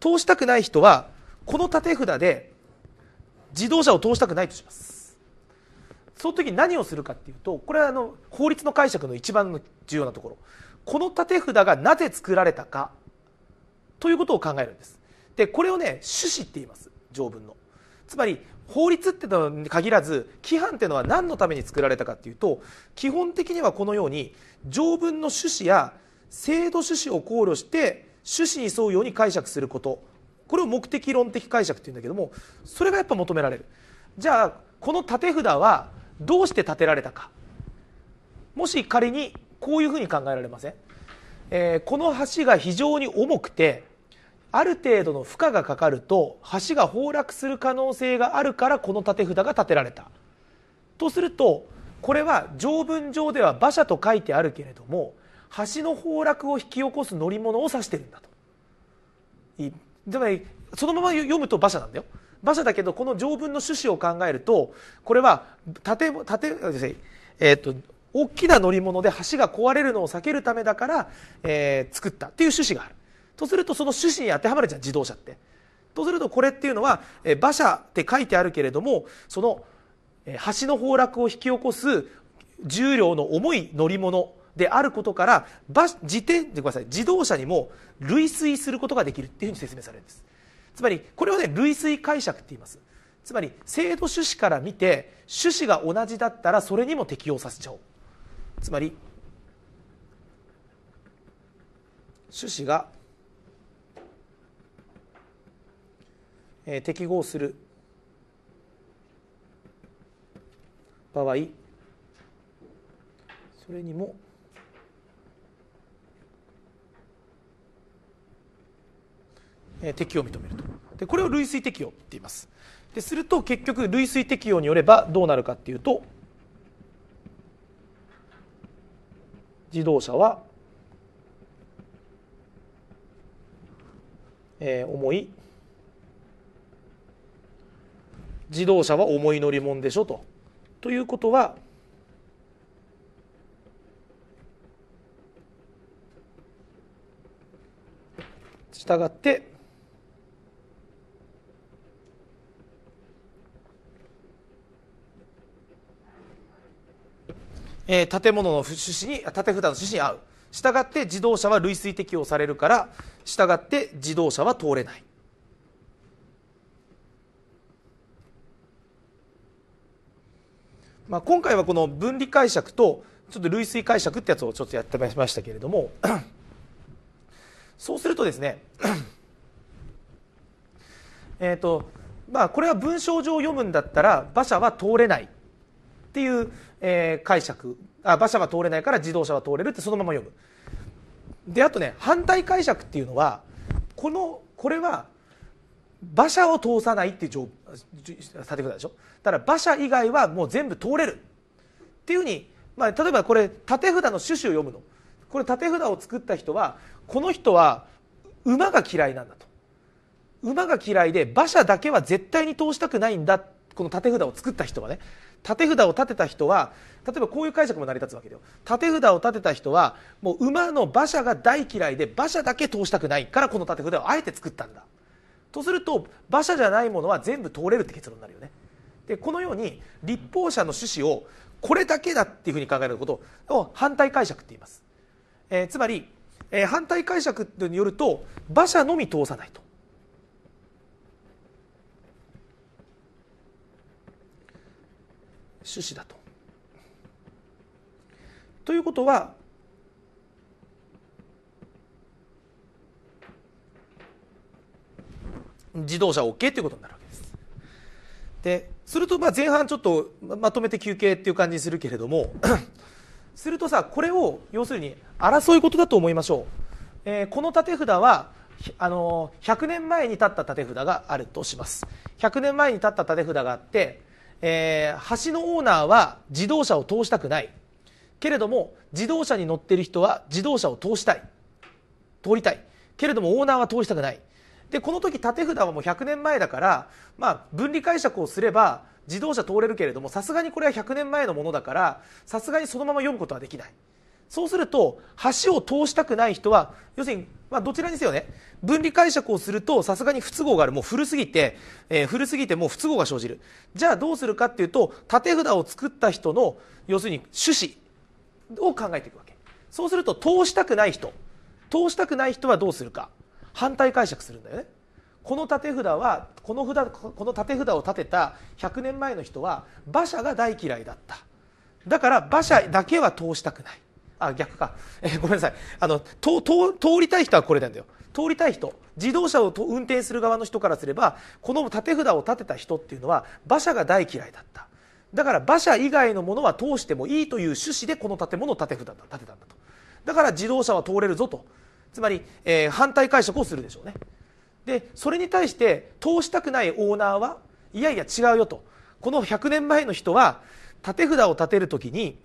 通したくない人はこの縦札で自動車を通したくないとします。その時何をするかっていうとこれはあの法律の解釈の一番の重要なところこの立て札がなぜ作られたかということを考えるんですでこれをね趣旨って言います条文のつまり法律ってのに限らず規範っていうのは何のために作られたかっていうと基本的にはこのように条文の趣旨や制度趣旨を考慮して趣旨に沿うように解釈することこれを目的論的解釈っていうんだけどもそれがやっぱ求められるじゃあこの立て札はどうして建てられたかもし仮にこういうふうに考えられません、えー、この橋が非常に重くてある程度の負荷がかかると橋が崩落する可能性があるからこの建て札が建てられたとするとこれは条文上では馬車と書いてあるけれども橋の崩落を引き起こす乗り物を指してるんだとつまりそのまま読むと馬車なんだよ馬車だけどこの条文の趣旨を考えるとこれは建建えっ、ー、と大きな乗り物で橋が壊れるのを避けるためだから、えー、作ったっていう趣旨があるとするとその趣旨に当てはまるじゃん自動車って。とするとこれっていうのは、えー、馬車って書いてあるけれどもその、えー、橋の崩落を引き起こす重量の重い乗り物であることから馬自転ごめんなさい自動車にも類推することができるっていうふうに説明されるんです。つまりこれをね類推解釈って言いますつまり制度趣旨から見て趣旨が同じだったらそれにも適用させちゃおうつまり趣旨が、えー、適合する場合それにも適用を認めるとでこれを類推適用って言いますですると結局類推適用によればどうなるかっていうと自動車は、えー、重い自動車は重い乗り物でしょと。ということはしたがってえー、建物の種旨に建札の趣旨に合うしたがって自動車は類推適用されるからしたがって自動車は通れないまあ、今回はこの分離解釈とちょっと類推解釈ってやつをちょっとやってまましたけれども そうするとですね えっとまあこれは文章上読むんだったら馬車は通れないっていうえー、解釈あ馬車は通れないから自動車は通れるってそのまま読むであとね反対解釈っていうのはこのこれは馬車を通さないっていう立札でしょだから馬車以外はもう全部通れるっていうふうに、まあ、例えばこれ縦札の種旨を読むのこれ縦札を作った人はこの人は馬が嫌いなんだと馬が嫌いで馬車だけは絶対に通したくないんだこの縦札を作った人はねて札を立てた人は例えばこういう解釈も成り立つわけだよ立て札を立てた人はもう馬の馬車が大嫌いで馬車だけ通したくないからこの立て札をあえて作ったんだとすると馬車じゃないものは全部通れるって結論になるよねでこのように立法者の趣旨をこれだけだっていうふうに考えることを反対解釈って言います、えー、つまり、えー、反対解釈によると馬車のみ通さないと趣旨だと。ということは自動車 OK ということになるわけです。でするとまあ前半ちょっとまとめて休憩っていう感じにするけれども するとさこれを要するに争い事だと思いましょう、えー、この立て札はあの100年前に立った立て札があるとします100年前に立った立て札があってえー、橋のオーナーは自動車を通したくないけれども自動車に乗っている人は自動車を通したい通りたいけれどもオーナーは通したくないでこの時縦札はもう100年前だから、まあ、分離解釈をすれば自動車通れるけれどもさすがにこれは100年前のものだからさすがにそのまま読むことはできない。そうすると橋を通したくない人は要するに、まあ、どちらにせよね分離解釈をするとさすがに不都合があるもう古すぎて、えー、古すぎてもう不都合が生じるじゃあどうするかっていうと縦札を作った人の要するに趣旨を考えていくわけそうすると通したくない人通したくない人はどうするか反対解釈するんだよねこの縦札はこの札この縦札を立てた100年前の人は馬車が大嫌いだっただから馬車だけは通したくないあ逆か、えー、ごめんなさいあの通りたい人はこれなんだよ通りたい人自動車を運転する側の人からすればこの立て札を立てた人っていうのは馬車が大嫌いだっただから馬車以外のものは通してもいいという趣旨でこの建物を建て札立てたんだとだから自動車は通れるぞとつまり、えー、反対解釈をするでしょうねでそれに対して通したくないオーナーはいやいや違うよとこの100年前の人は立て札を立てる時に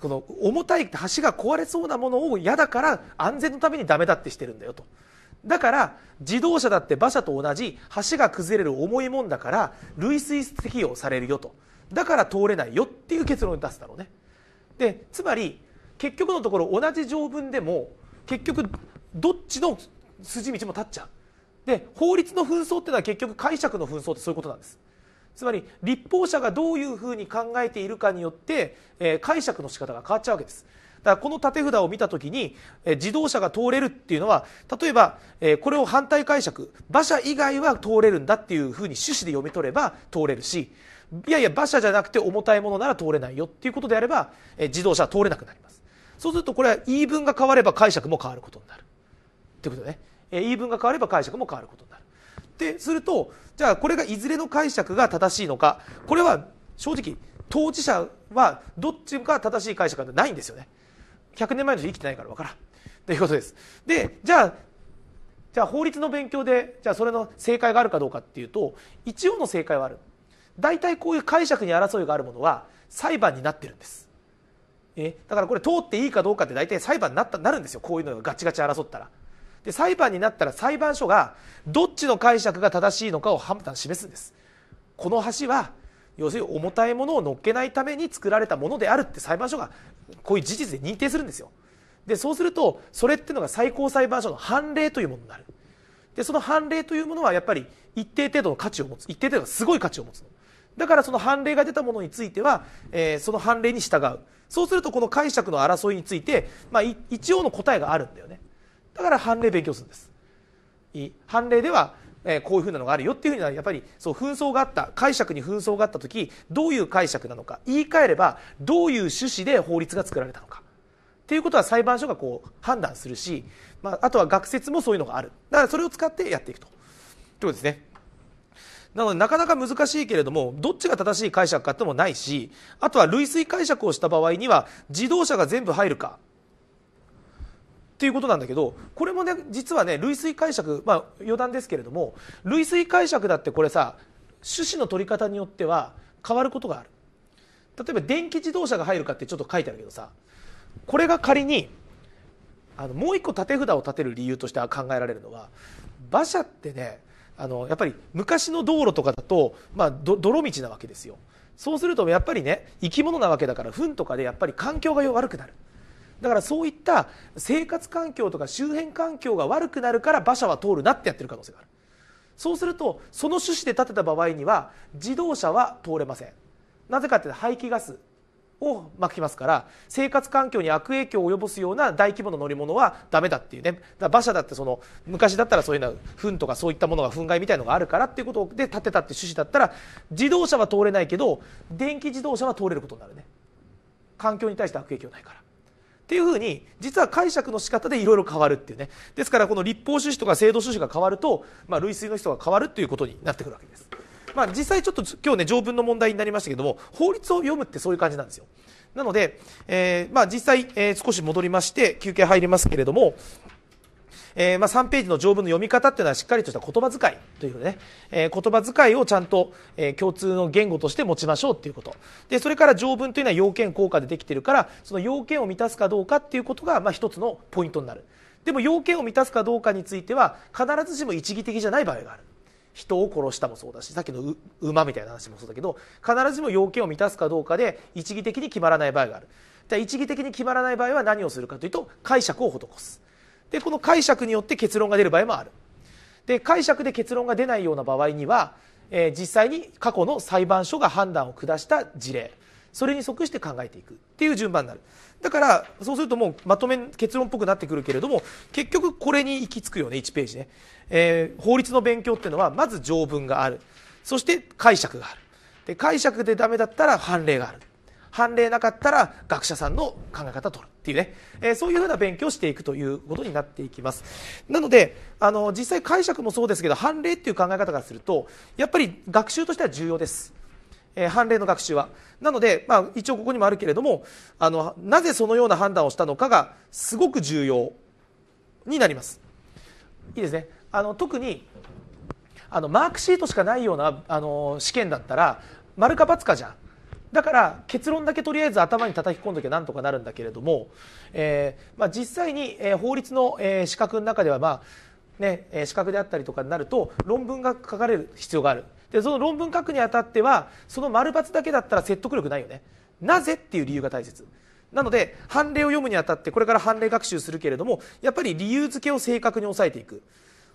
この重たい橋が壊れそうなものを嫌だから安全のためにダメだってしてるんだよとだから自動車だって馬車と同じ橋が崩れる重いもんだから類推適用されるよとだから通れないよっていう結論を出すだろうねでつまり結局のところ同じ条文でも結局どっちの筋道も立っちゃうで法律の紛争っていうのは結局解釈の紛争ってそういうことなんですつまり立法者がどういうふうに考えているかによって、えー、解釈の仕方が変わっちゃうわけですだからこの縦札を見た時に、えー、自動車が通れるっていうのは例えば、えー、これを反対解釈馬車以外は通れるんだっていうふうに趣旨で読み取れば通れるしいやいや馬車じゃなくて重たいものなら通れないよっていうことであれば、えー、自動車は通れなくなりますそうするとこれは言い分が変われば解釈も変わることになるってことね、えー、言い分が変われば解釈も変わることになるってするとじゃあこれがいずれの解釈が正しいのかこれは正直当事者はどっちが正しい解釈がないんですよね100年前の生きてないから分からんということですでじゃあじゃあ法律の勉強でじゃあそれの正解があるかどうかっていうと一応の正解はある大体こういう解釈に争いがあるものは裁判になってるんですえだからこれ通っていいかどうかって大体裁判になったなるんですよこういうのがガチガチ争ったらで裁判になったら裁判所がどっちの解釈が正しいのかを判断示すんですこの橋は要するに重たいものを乗っけないために作られたものであるって裁判所がこういう事実で認定するんですよでそうするとそれっていうのが最高裁判所の判例というものになるでその判例というものはやっぱり一定程度の価値を持つ一定程度のすごい価値を持つだからその判例が出たものについては、えー、その判例に従うそうするとこの解釈の争いについて、まあ、一応の答えがあるんだよねだから判例勉強するんですいい判例ではえこういうふうなのがあるよっていうふうにはやっぱりそう紛争があった解釈に紛争があった時どういう解釈なのか言い換えればどういう趣旨で法律が作られたのかっていうことは裁判所がこう判断するし、まあ、あとは学説もそういうのがあるだからそれを使ってやっていくとということですねなのでなかなか難しいけれどもどっちが正しい解釈かってもないしあとは類推解釈をした場合には自動車が全部入るかっていうことなんだけどこれもね実はね類推解釈まあ余談ですけれども類推解釈だってこれさ趣旨の取り方によっては変わることがある例えば電気自動車が入るかってちょっと書いてあるけどさこれが仮にあのもう一個立て札を立てる理由としては考えられるのは馬車ってねあのやっぱり昔の道路とかだと、まあ、泥道なわけですよそうするとやっぱりね生き物なわけだから糞とかでやっぱり環境が悪くなる。だからそういった生活環境とか周辺環境が悪くなるから馬車は通るなってやってる可能性があるそうするとその趣旨で建てた場合には自動車は通れませんなぜかっていうと排気ガスを巻きますから生活環境に悪影響を及ぼすような大規模な乗り物はダメだっていうねだ馬車だってその昔だったらそういうのは糞とかそういったものが憤慨みたいのがあるからっていうことで建てたって趣旨だったら自動車は通れないけど電気自動車は通れることになるね環境に対して悪影響ないからっていうふうに実は解釈の仕方でいろいろ変わるっていうねですからこの立法趣旨とか制度趣旨が変わると、まあ、類推の人が変わるということになってくるわけです。まあ、実際ちょっと今日ね条文の問題になりましたけども法律を読むってそういう感じなんですよなので、えー、まあ、実際、えー、少し戻りまして休憩入りますけれどもえー、まあ、3ページの条文の読み方っていうのはしっかりとした言葉遣いというね、えー、言葉遣いをちゃんと、えー、共通の言語として持ちましょうっていうことでそれから条文というのは要件効果でできてるからその要件を満たすかどうかっていうことが、まあ、一つのポイントになるでも要件を満たすかどうかについては必ずしも一義的じゃない場合がある人を殺したもそうだしさっきの馬みたいな話もそうだけど必ずしも要件を満たすかどうかで一義的に決まらない場合がある一義的に決まらない場合は何をするかというと解釈を施すでこの解釈によって結論が出る場合もあるで解釈で結論が出ないような場合には、えー、実際に過去の裁判所が判断を下した事例それに即して考えていくっていう順番になるだからそうするともうまとめ結論っぽくなってくるけれども結局これに行き着くよね1ページね、えー、法律の勉強っていうのはまず条文があるそして解釈があるで解釈でダメだったら判例がある判例なかったら学者さんの考え方を取るっていうね、えー、そういうふうな勉強をしていくということになっていきますなのであの実際解釈もそうですけど判例っていう考え方からするとやっぱり学習としては重要ですえー、判例の学習は。なので、まあ、一応ここにもあるけれどもあのなぜそのような判断をしたのかがすごく重要になります。いいですねあの特にあのマークシートしかないようなあの試験だったら丸か×かじゃだから結論だけとりあえず頭に叩き込んどきゃなんとかなるんだけれども、えー、まあ、実際に、え法律の、え資格の中では、まあね、資格であったりとかになると論文が書かれる必要があるでその論文書くにあたってはその丸抜だけだったら説得力ないよねなぜっていう理由が大切なので判例を読むにあたってこれから判例学習するけれどもやっぱり理由付けを正確に抑えていく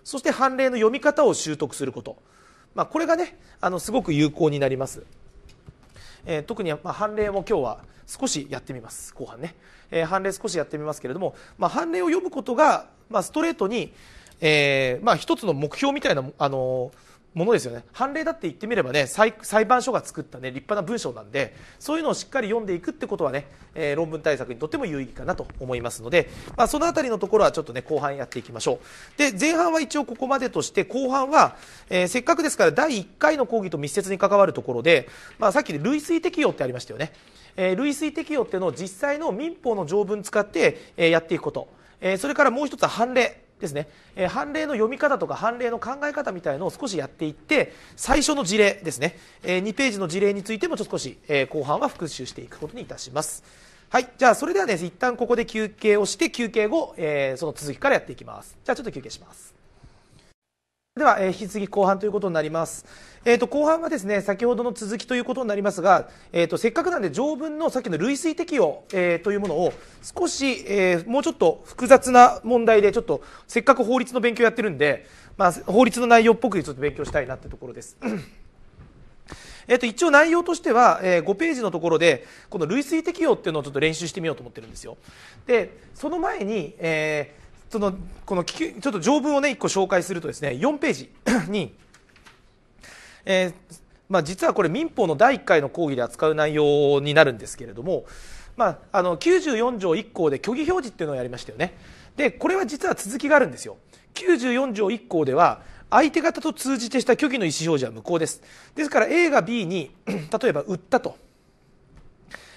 そして判例の読み方を習得すること、まあ、これがねあのすごく有効になります。えー、特にまあ、判例も今日は少しやってみます後半ね、えー、判例少しやってみますけれども、まあ、判例を読むことが、まあ、ストレートに、えーまあ、一つの目標みたいな、あのーものですよね判例だって言ってみればね裁判所が作ったね立派な文章なんでそういうのをしっかり読んでいくってことはね、えー、論文対策にとっても有意義かなと思いますので、まあ、その辺りのところはちょっとね後半やっていきましょうで前半は一応ここまでとして後半は、えー、せっかくですから第1回の講義と密接に関わるところで、まあ、さっき類推適用ってありましたよね、えー、類推適用っていうのを実際の民法の条文使って、えやっていくこと、えそれからもう一つは判例ですね、えー、判例の読み方とか判例の考え方みたいのを少しやっていって最初の事例ですね、えー、2ページの事例についてもちょっと少し、えー、後半は復習していくことにいたしますはいじゃあそれではね一旦ここで休憩をして休憩後、えー、その続きからやっていきますじゃあちょっと休憩しますでは、えー、引き続き後半ということになります。えっ、ー、と、後半はですね、先ほどの続きということになりますが、えっ、ー、と、せっかくなんで条文のさっきの類推適用、えー、というものを少し、えー、もうちょっと複雑な問題で、ちょっとせっかく法律の勉強やってるんで、まあ、法律の内容っぽくちょっと勉強したいなってところです。えっと、一応内容としては、えー、5ページのところでこの類推適用っていうのをちょっと練習してみようと思ってるんですよ。でその前に、えーそのこのちょっと条文をね1個紹介するとですね4ページに、えーまあ、実はこれ民法の第1回の講義で扱う内容になるんですけれども、まあ、あの94条1項で虚偽表示っていうのをやりましたよねでこれは実は続きがあるんですよ94条1項では相手方と通じてした虚偽の意思表示は無効ですですから A が B に例えば売ったと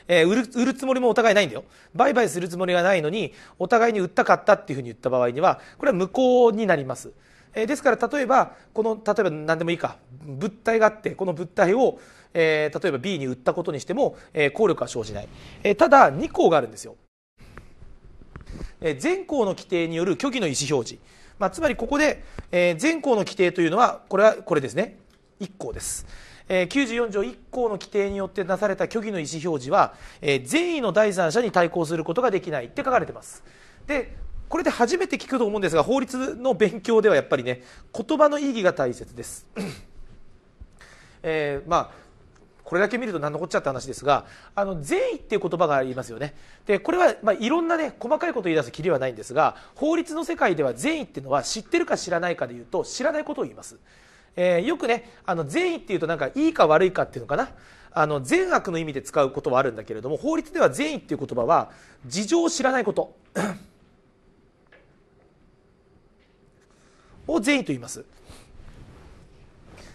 えー、売る売るつもりもお互いないんだよ売買するつもりがないのにお互いに売ったかったっていうふうに言った場合にはこれは無効になります。えですから例えばこの例えば何でもいいか物体があってこの物体を、えー、例えば B に売ったことにしても、えー、効力は生じない、えー、ただ2項があるんですよ、え前項の規定による虚偽の意思表示、まあ、つまりここで、え前項の規定というのはこれはこれですね1項ですえ94条1項の規定によってなされた虚偽の意思表示は、え善意の第三者に対抗することができないって書かれてますでこれで初めて聞くと思うんですが法律の勉強ではやっぱりね言葉の意義が大切です、えー、まあこれだけ見ると何のこっちゃって話ですがあの善意っていう言葉がありますよねでこれは、まあ、いろんなね細かいことを言い出すきりはないんですが法律の世界では善意っていうのは知ってるか知らないかでいうと知らないことを言いますえー、よくねあの善意っていうとなんかいいか悪いかっていうのかなあの善悪の意味で使うことはあるんだけれども法律では善意っていう言葉は事情を知らないこと を善意と言います。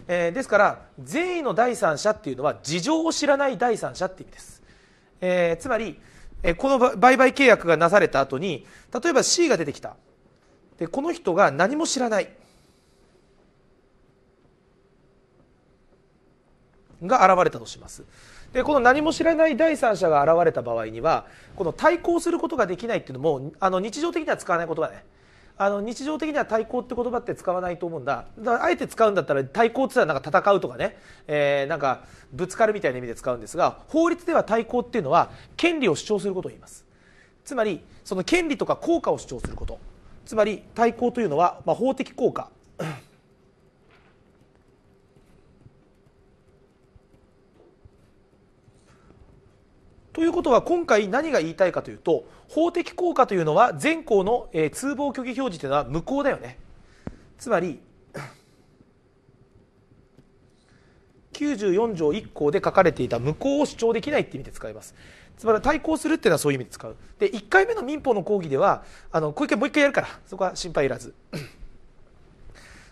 えー、ですから善意の第三者っていうのは事情を知らない第三者って意味です、えー、つまり、えー、この売買契約がなされた後に例えば C が出てきたでこの人が何も知らないが現れたとしますでこの何も知らない第三者が現れた場合にはこの対抗することができないっていうのもあの日常的には使わない言葉ねあの日常的には対抗って言葉って使わないと思うんだだからあえて使うんだったら対抗って言ったなんか戦うとかね、えー、なんかぶつかるみたいな意味で使うんですが法律では対抗っていうのは権利を主張することを言いますつまりその権利とか効果を主張することつまり対抗というのは、まあ、法的効果ということは今回何が言いたいかというと法的効果というのは全項の、えー、通報虚偽表示というのは無効だよねつまり94条1項で書かれていた無効を主張できないって意味で使いますつまり対抗するっていうのはそういう意味で使うで1回目の民法の講義ではあのこうもう一回やるからそこは心配いらず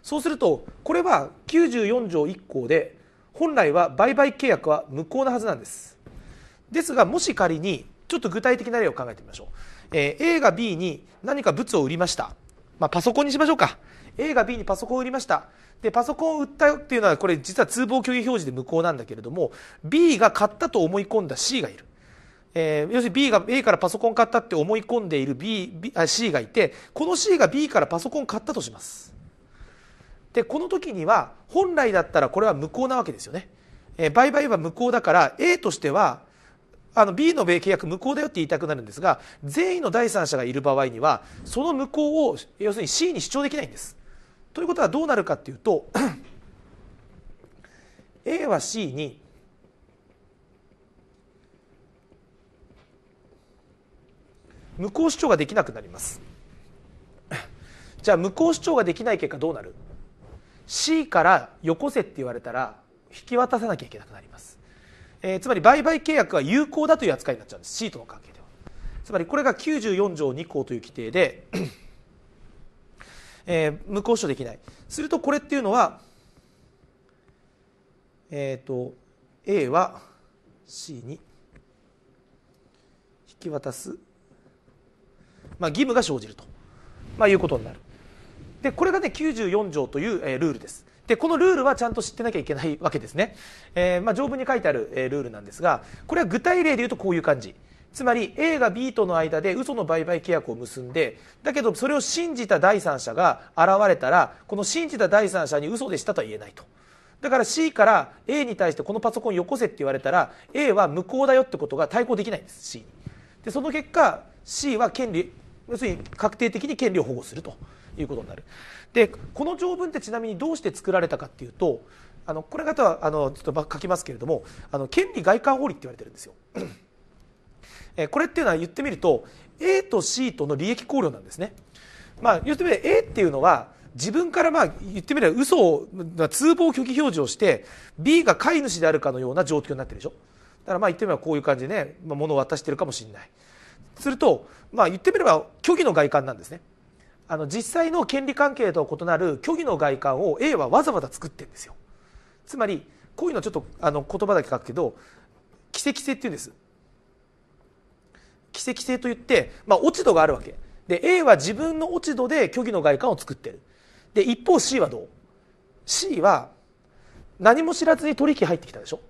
そうするとこれは94条1項で本来は売買契約は無効なはずなんですですがもし仮にちょっと具体的な例を考えてみましょう、えー、A が B に何か物を売りました、まあ、パソコンにしましょうか A が B にパソコンを売りましたでパソコンを売ったよっていうのはこれ実は通報虚偽表示で無効なんだけれども B が買ったと思い込んだ C がいる、えー、要するに B が A からパソコン買ったって思い込んでいる B, B あ C がいてこの C が B からパソコン買ったとしますでこの時には本来だったらこれは無効なわけですよね、えー、売買は無効だから A としてはあの B の米契約無効だよって言いたくなるんですが善意の第三者がいる場合にはその無効を要するに C に主張できないんです。ということはどうなるかっていうと A は C に無効主張ができなくなります。じゃあ無効主張ができない結果どうなる C からよこせって言われたら引き渡さなきゃいけなくなりますえー、つまり売買契約は有効だという扱いになっちゃうんですシートの関係ではつまりこれが94条2項という規定で、えー、無効訴できないするとこれっていうのはえっ、ー、と A は C に引き渡す、まあ、義務が生じると、まあ、いうことになるでこれがね94条という、えー、ルールですで、このルールはちゃんと知ってなきゃいけないわけですね。えー、まあ、条文に書いてある、えー、ルールなんですが、これは具体例で言うとこういう感じ。つまり A が B との間で嘘の売買契約を結んでだけどそれを信じた第三者が現れたらこの信じた第三者に嘘でしたとは言えないとだから C から A に対してこのパソコンよこせって言われたら A は無効だよってことが対抗できないんです C にでその結果 C は権利要するに確定的に権利を保護するということになるでこの条文ってちなみにどうして作られたかっていうとあのこれ方はあのちょっと書きますけれどもあの権利外観法理って言われてるんですよ。えこれっていうのは言ってみると A と C との利益考慮なんですね。まあ、言ってみれば A っていうのは自分からまあ言ってみれば嘘を通報拒否表示をして B が飼い主であるかのような状況になってるでしょだからまあ言ってみればこういう感じでね、まあ、物を渡してるかもしれないするとまあ言ってみれば虚偽の外観なんですねあの実際の権利関係と異なる虚偽の外観を A はわざわざ作ってんですよつまりこういうのちょっとあの言葉だけ書くけど奇跡性っていうんです奇跡性といって、まあ、落ち度があるわけで A は自分の落ち度で虚偽の外観を作ってるで一方 C はどう C は何も知らずに取引入ってきたでしょ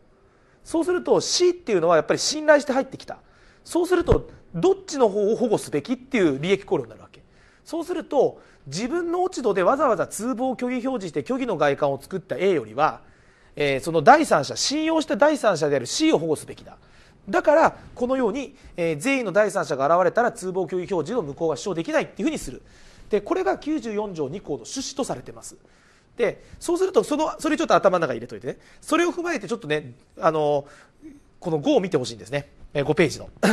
そうすると C っていうのはやっぱり信頼して入ってきたそうするとどっちの方を保護すべきっていう利益考慮になるわけそうすると自分の落ち度でわざわざ通報を虚偽表示して虚偽の外観を作った A よりは、えー、その第三者信用した第三者である C を保護すべきだだからこのように、えー、善意の第三者が現れたら通報虚偽表示の無効は主張できないっていうふうにするでこれが94条2項の趣旨とされてますでそうするとそのそれちょっと頭の中に入れといてねそれを踏まえてちょっとねあのこの5を見てほしいんですね5ページの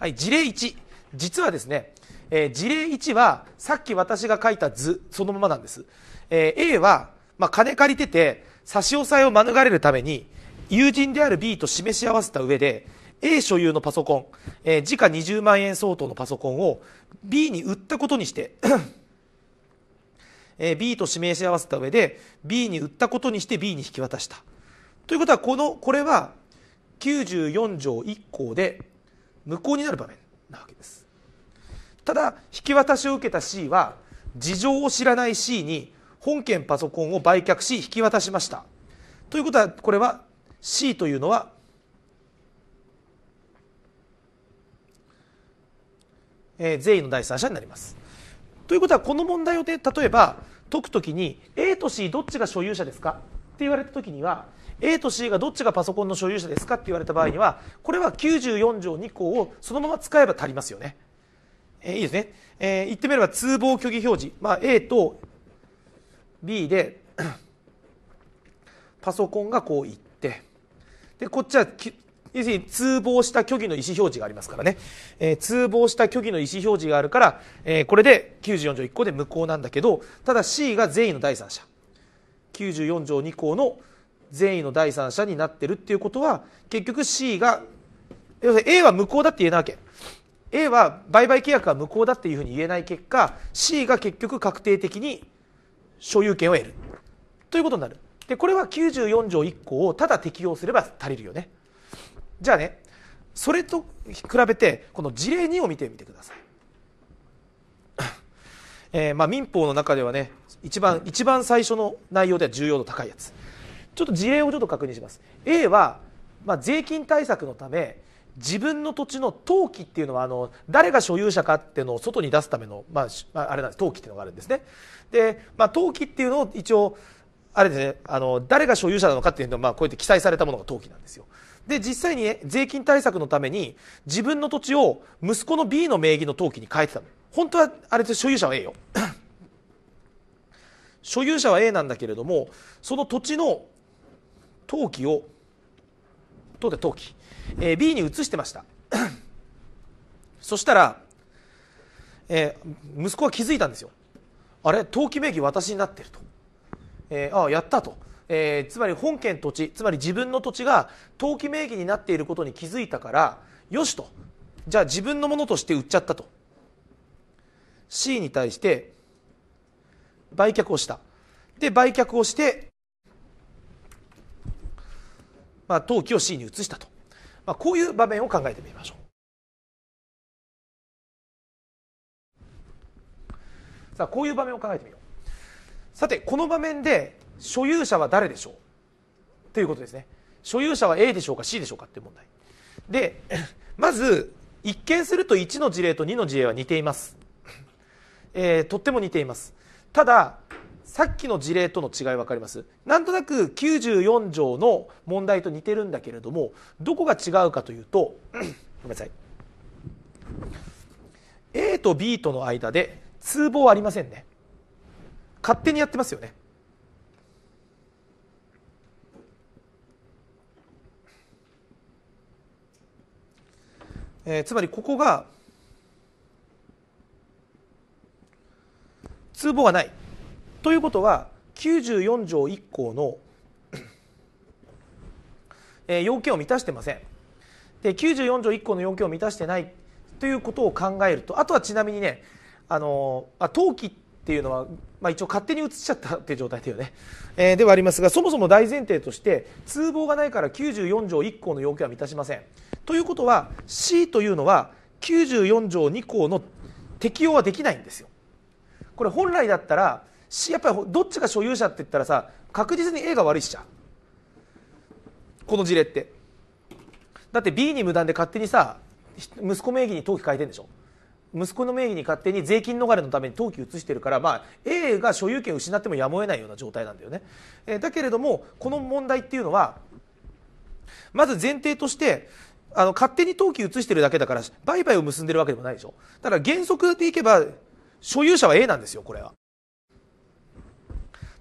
はい事例1実はですねえー、事例1はさっき私が書いた図そのままなんです、えー、A は、まあ、金借りてて差し押さえを免れるために友人である B と示し合わせた上で A 所有のパソコン、えー、時価20万円相当のパソコンを B に売ったことにして えー、B と示し合わせた上で B に売ったことにして B に引き渡したということはこのこれは94条1項で無効になる場面なわけですただ引き渡しを受けた C は事情を知らない C に本件パソコンを売却し引き渡しましたということはこれは C というのはえー、善意の第三者になります。ということはこの問題を、で例えば解くときに A と C どっちが所有者ですかって言われたときには A と C がどっちがパソコンの所有者ですかって言われた場合にはこれは94条2項をそのまま使えば足りますよね。えー、いいですね、えー、言ってみれば通報虚偽表示、まあ、A と B で パソコンがこういってでこっちは要するに通報した虚偽の意思表示がありますからね、えー、通報した虚偽の意思表示があるから、えー、これで94条1項で無効なんだけどただ C が善意の第三者94条2項の善意の第三者になってるっていうことは結局 C が要するに A は無効だって言えないわけ A は売買契約が無効だっていうふうに言えない結果 C が結局確定的に所有権を得るということになるでこれは94条1項をただ適用すれば足りるよねじゃあねそれと比べてこの事例2を見てみてください、えまあ民法の中ではね一番一番最初の内容では重要度高いやつちょっと事例をちょっと確認します A は、まあ、税金対策のため自分の土地の登記っていうのはあの誰が所有者かっていうのを外に出すための、まあ、あれなんです登記っていうのがあるんですね。で、まあ、登記っていうのを一応あれですねあの誰が所有者なのかっていうのは、まあ、こうやって記載されたものが登記なんですよ。で実際に、ね、税金対策のために自分の土地を息子の B の名義の登記に変えてたの本当はあれで所有者は A よ 所有者は A なんだけれどもその土地の登記を当で陶器、えー、B に移してました そしたら、えー、息子は気づいたんですよあれ登記名義私になってると、えー、ああやったと、えー、つまり本県土地つまり自分の土地が登記名義になっていることに気づいたからよしとじゃあ自分のものとして売っちゃったと C に対して売却をしたで売却をしてまあ、陶器を C に移したと、まあ、こういう場面を考えてみましょう。さあこういう場面を考えてみよう。さてこの場面で所有者は誰でしょうということですね。所有者は A でしょうか C でしょうかっていう問題。でまず一見すると1の事例と2の事例は似ています、えー、とっても似ていますたださっきの事例との違いわかりますなんとなく94条の問題と似てるんだけれどもどこが違うかというと ごめんなさい A と B との間で通報ありませんね勝手にやってますよねえつまりここが通報がないということは94条1項の、えー、要件を満たしてませんで94条1項の要件を満たしてないということを考えるとあとはちなみにねあのー、あ登記っていうのは、まあ、一応勝手に移しちゃったっていう状態だよね、えー、ではありますがそもそも大前提として通報がないから94条1項の要件は満たしませんということは C というのは94条2項の適用はできないんですよこれ本来だったらやっぱりどっちが所有者って言ったらさ確実に A が悪いしちゃうこの事例ってだって B に無断で勝手にさ息子名義に登記変えてんでしょ息子の名義に勝手に税金逃れのために登記移してるから、まあ、A が所有権を失ってもやむを得ないような状態なんだよね、えー、だけれどもこの問題っていうのはまず前提としてあの勝手に登記移してるだけだから売買を結んでるわけでもないでしょだから原則でいけば所有者は A なんですよこれは。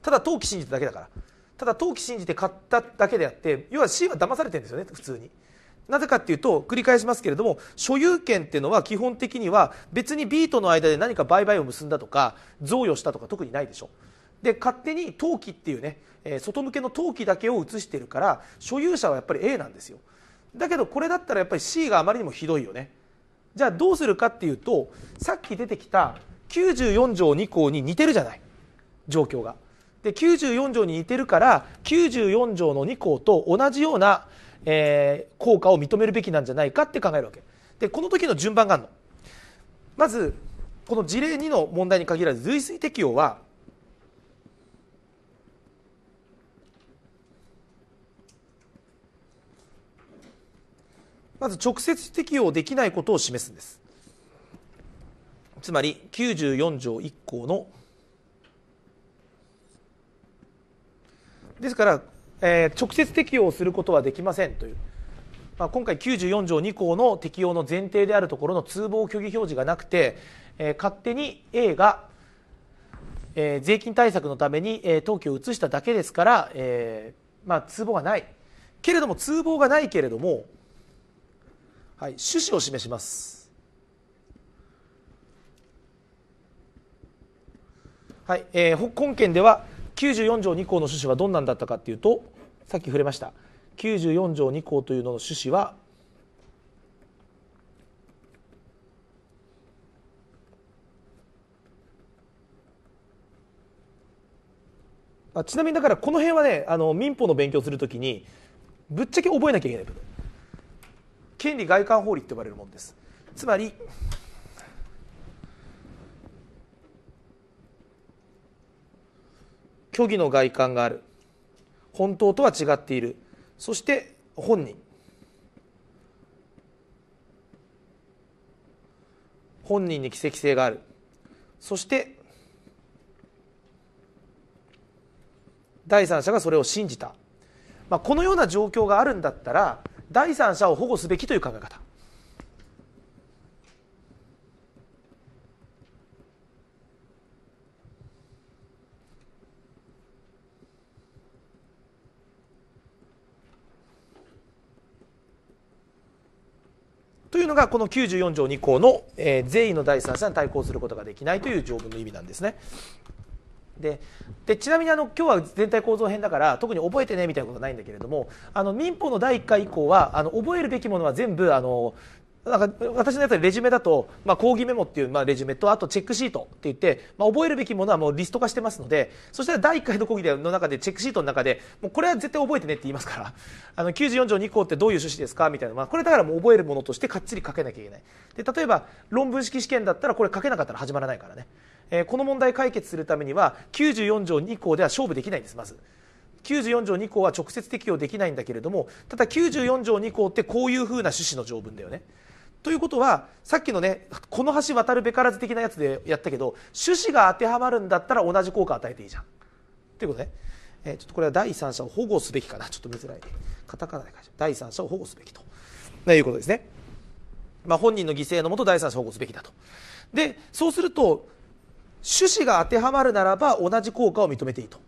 ただ投機信じただけだからただ投機信じて買っただけであって要は C は騙されてるんですよね普通に。なぜかっていうと繰り返しますけれども所有権っていうのは基本的には別に B との間で何か売買を結んだとか贈与したとか特にないでしょで勝手に登記っていうね、え外向けの登記だけを写してるから所有者はやっぱり A なんですよだけどこれだったらやっぱり C があまりにもひどいよねじゃあどうするかっていうとさっき出てきた94条2項に似てるじゃない状況がで94条に似てるから94条の2項と同じような、えー、効果を認めるべきなんじゃないかって考えるわけでこの時の順番があるのまずこの事例2の問題に限らず随推適用はまず直接適用できないことを示すんですつまり94条1項のですから、えー、直接適用することはできませんという、まあ、今回94条2項の適用の前提であるところの通報虚偽表示がなくて、えー、勝手に A が、えー、税金対策のために、えー、登記を移しただけですから、えーまあ、通報がないけれども通報がないけれども、はい、趣旨を示します。はいえー、本件では94条2項の趣旨はどんなんだったかっていうとさっき触れました94条2項というのの趣旨はあちなみにだからこの辺はねあの民法の勉強するときにぶっちゃけ覚えなきゃいけない部分権利外観法理って呼ばれるものですつまり虚偽の外観がある本当とは違っているそして本人本人に奇跡性があるそして第三者がそれを信じた、まあ、このような状況があるんだったら第三者を保護すべきという考え方がこの94条2項の、えー、税の第三者に対抗することができないという条文の意味なんですね。ででちなみにあの今日は全体構造編だから特に覚えてねみたいなことはないんだけれどもあの民法の第1回以降はあの覚えるべきものは全部あのなんか私のやつはレジュメだと、まあ、講義メモっていう、まあ、レジュメとあとチェックシートって言って、まあ、覚えるべきものはもうリスト化してますのでそしたら第1回の講義の中でチェックシートの中でもうこれは絶対覚えてねって言いますからあの94条2項ってどういう趣旨ですかみたいな、まあ、これだからもう覚えるものとしてかっちり書けなきゃいけないで例えば論文式試験だったらこれ書けなかったら始まらないからね、えー、この問題解決するためには94条2項では勝負できないんですまず。94条2項は直接適用できないんだけれどもただ94条2項ってこういうふうな趣旨の条文だよね。ということはさっきのねこの橋渡るべからず的なやつでやったけど趣旨が当てはまるんだったら同じ効果与えていいじゃんということね、えー、ちょっとこれは第三者を保護すべきかなちょっと見づらいカタカナで書いて第三者を保護すべきということですね、まあ、本人の犠牲のもと第三者を保護すべきだとでそうすると趣旨が当てはまるならば同じ効果を認めていいと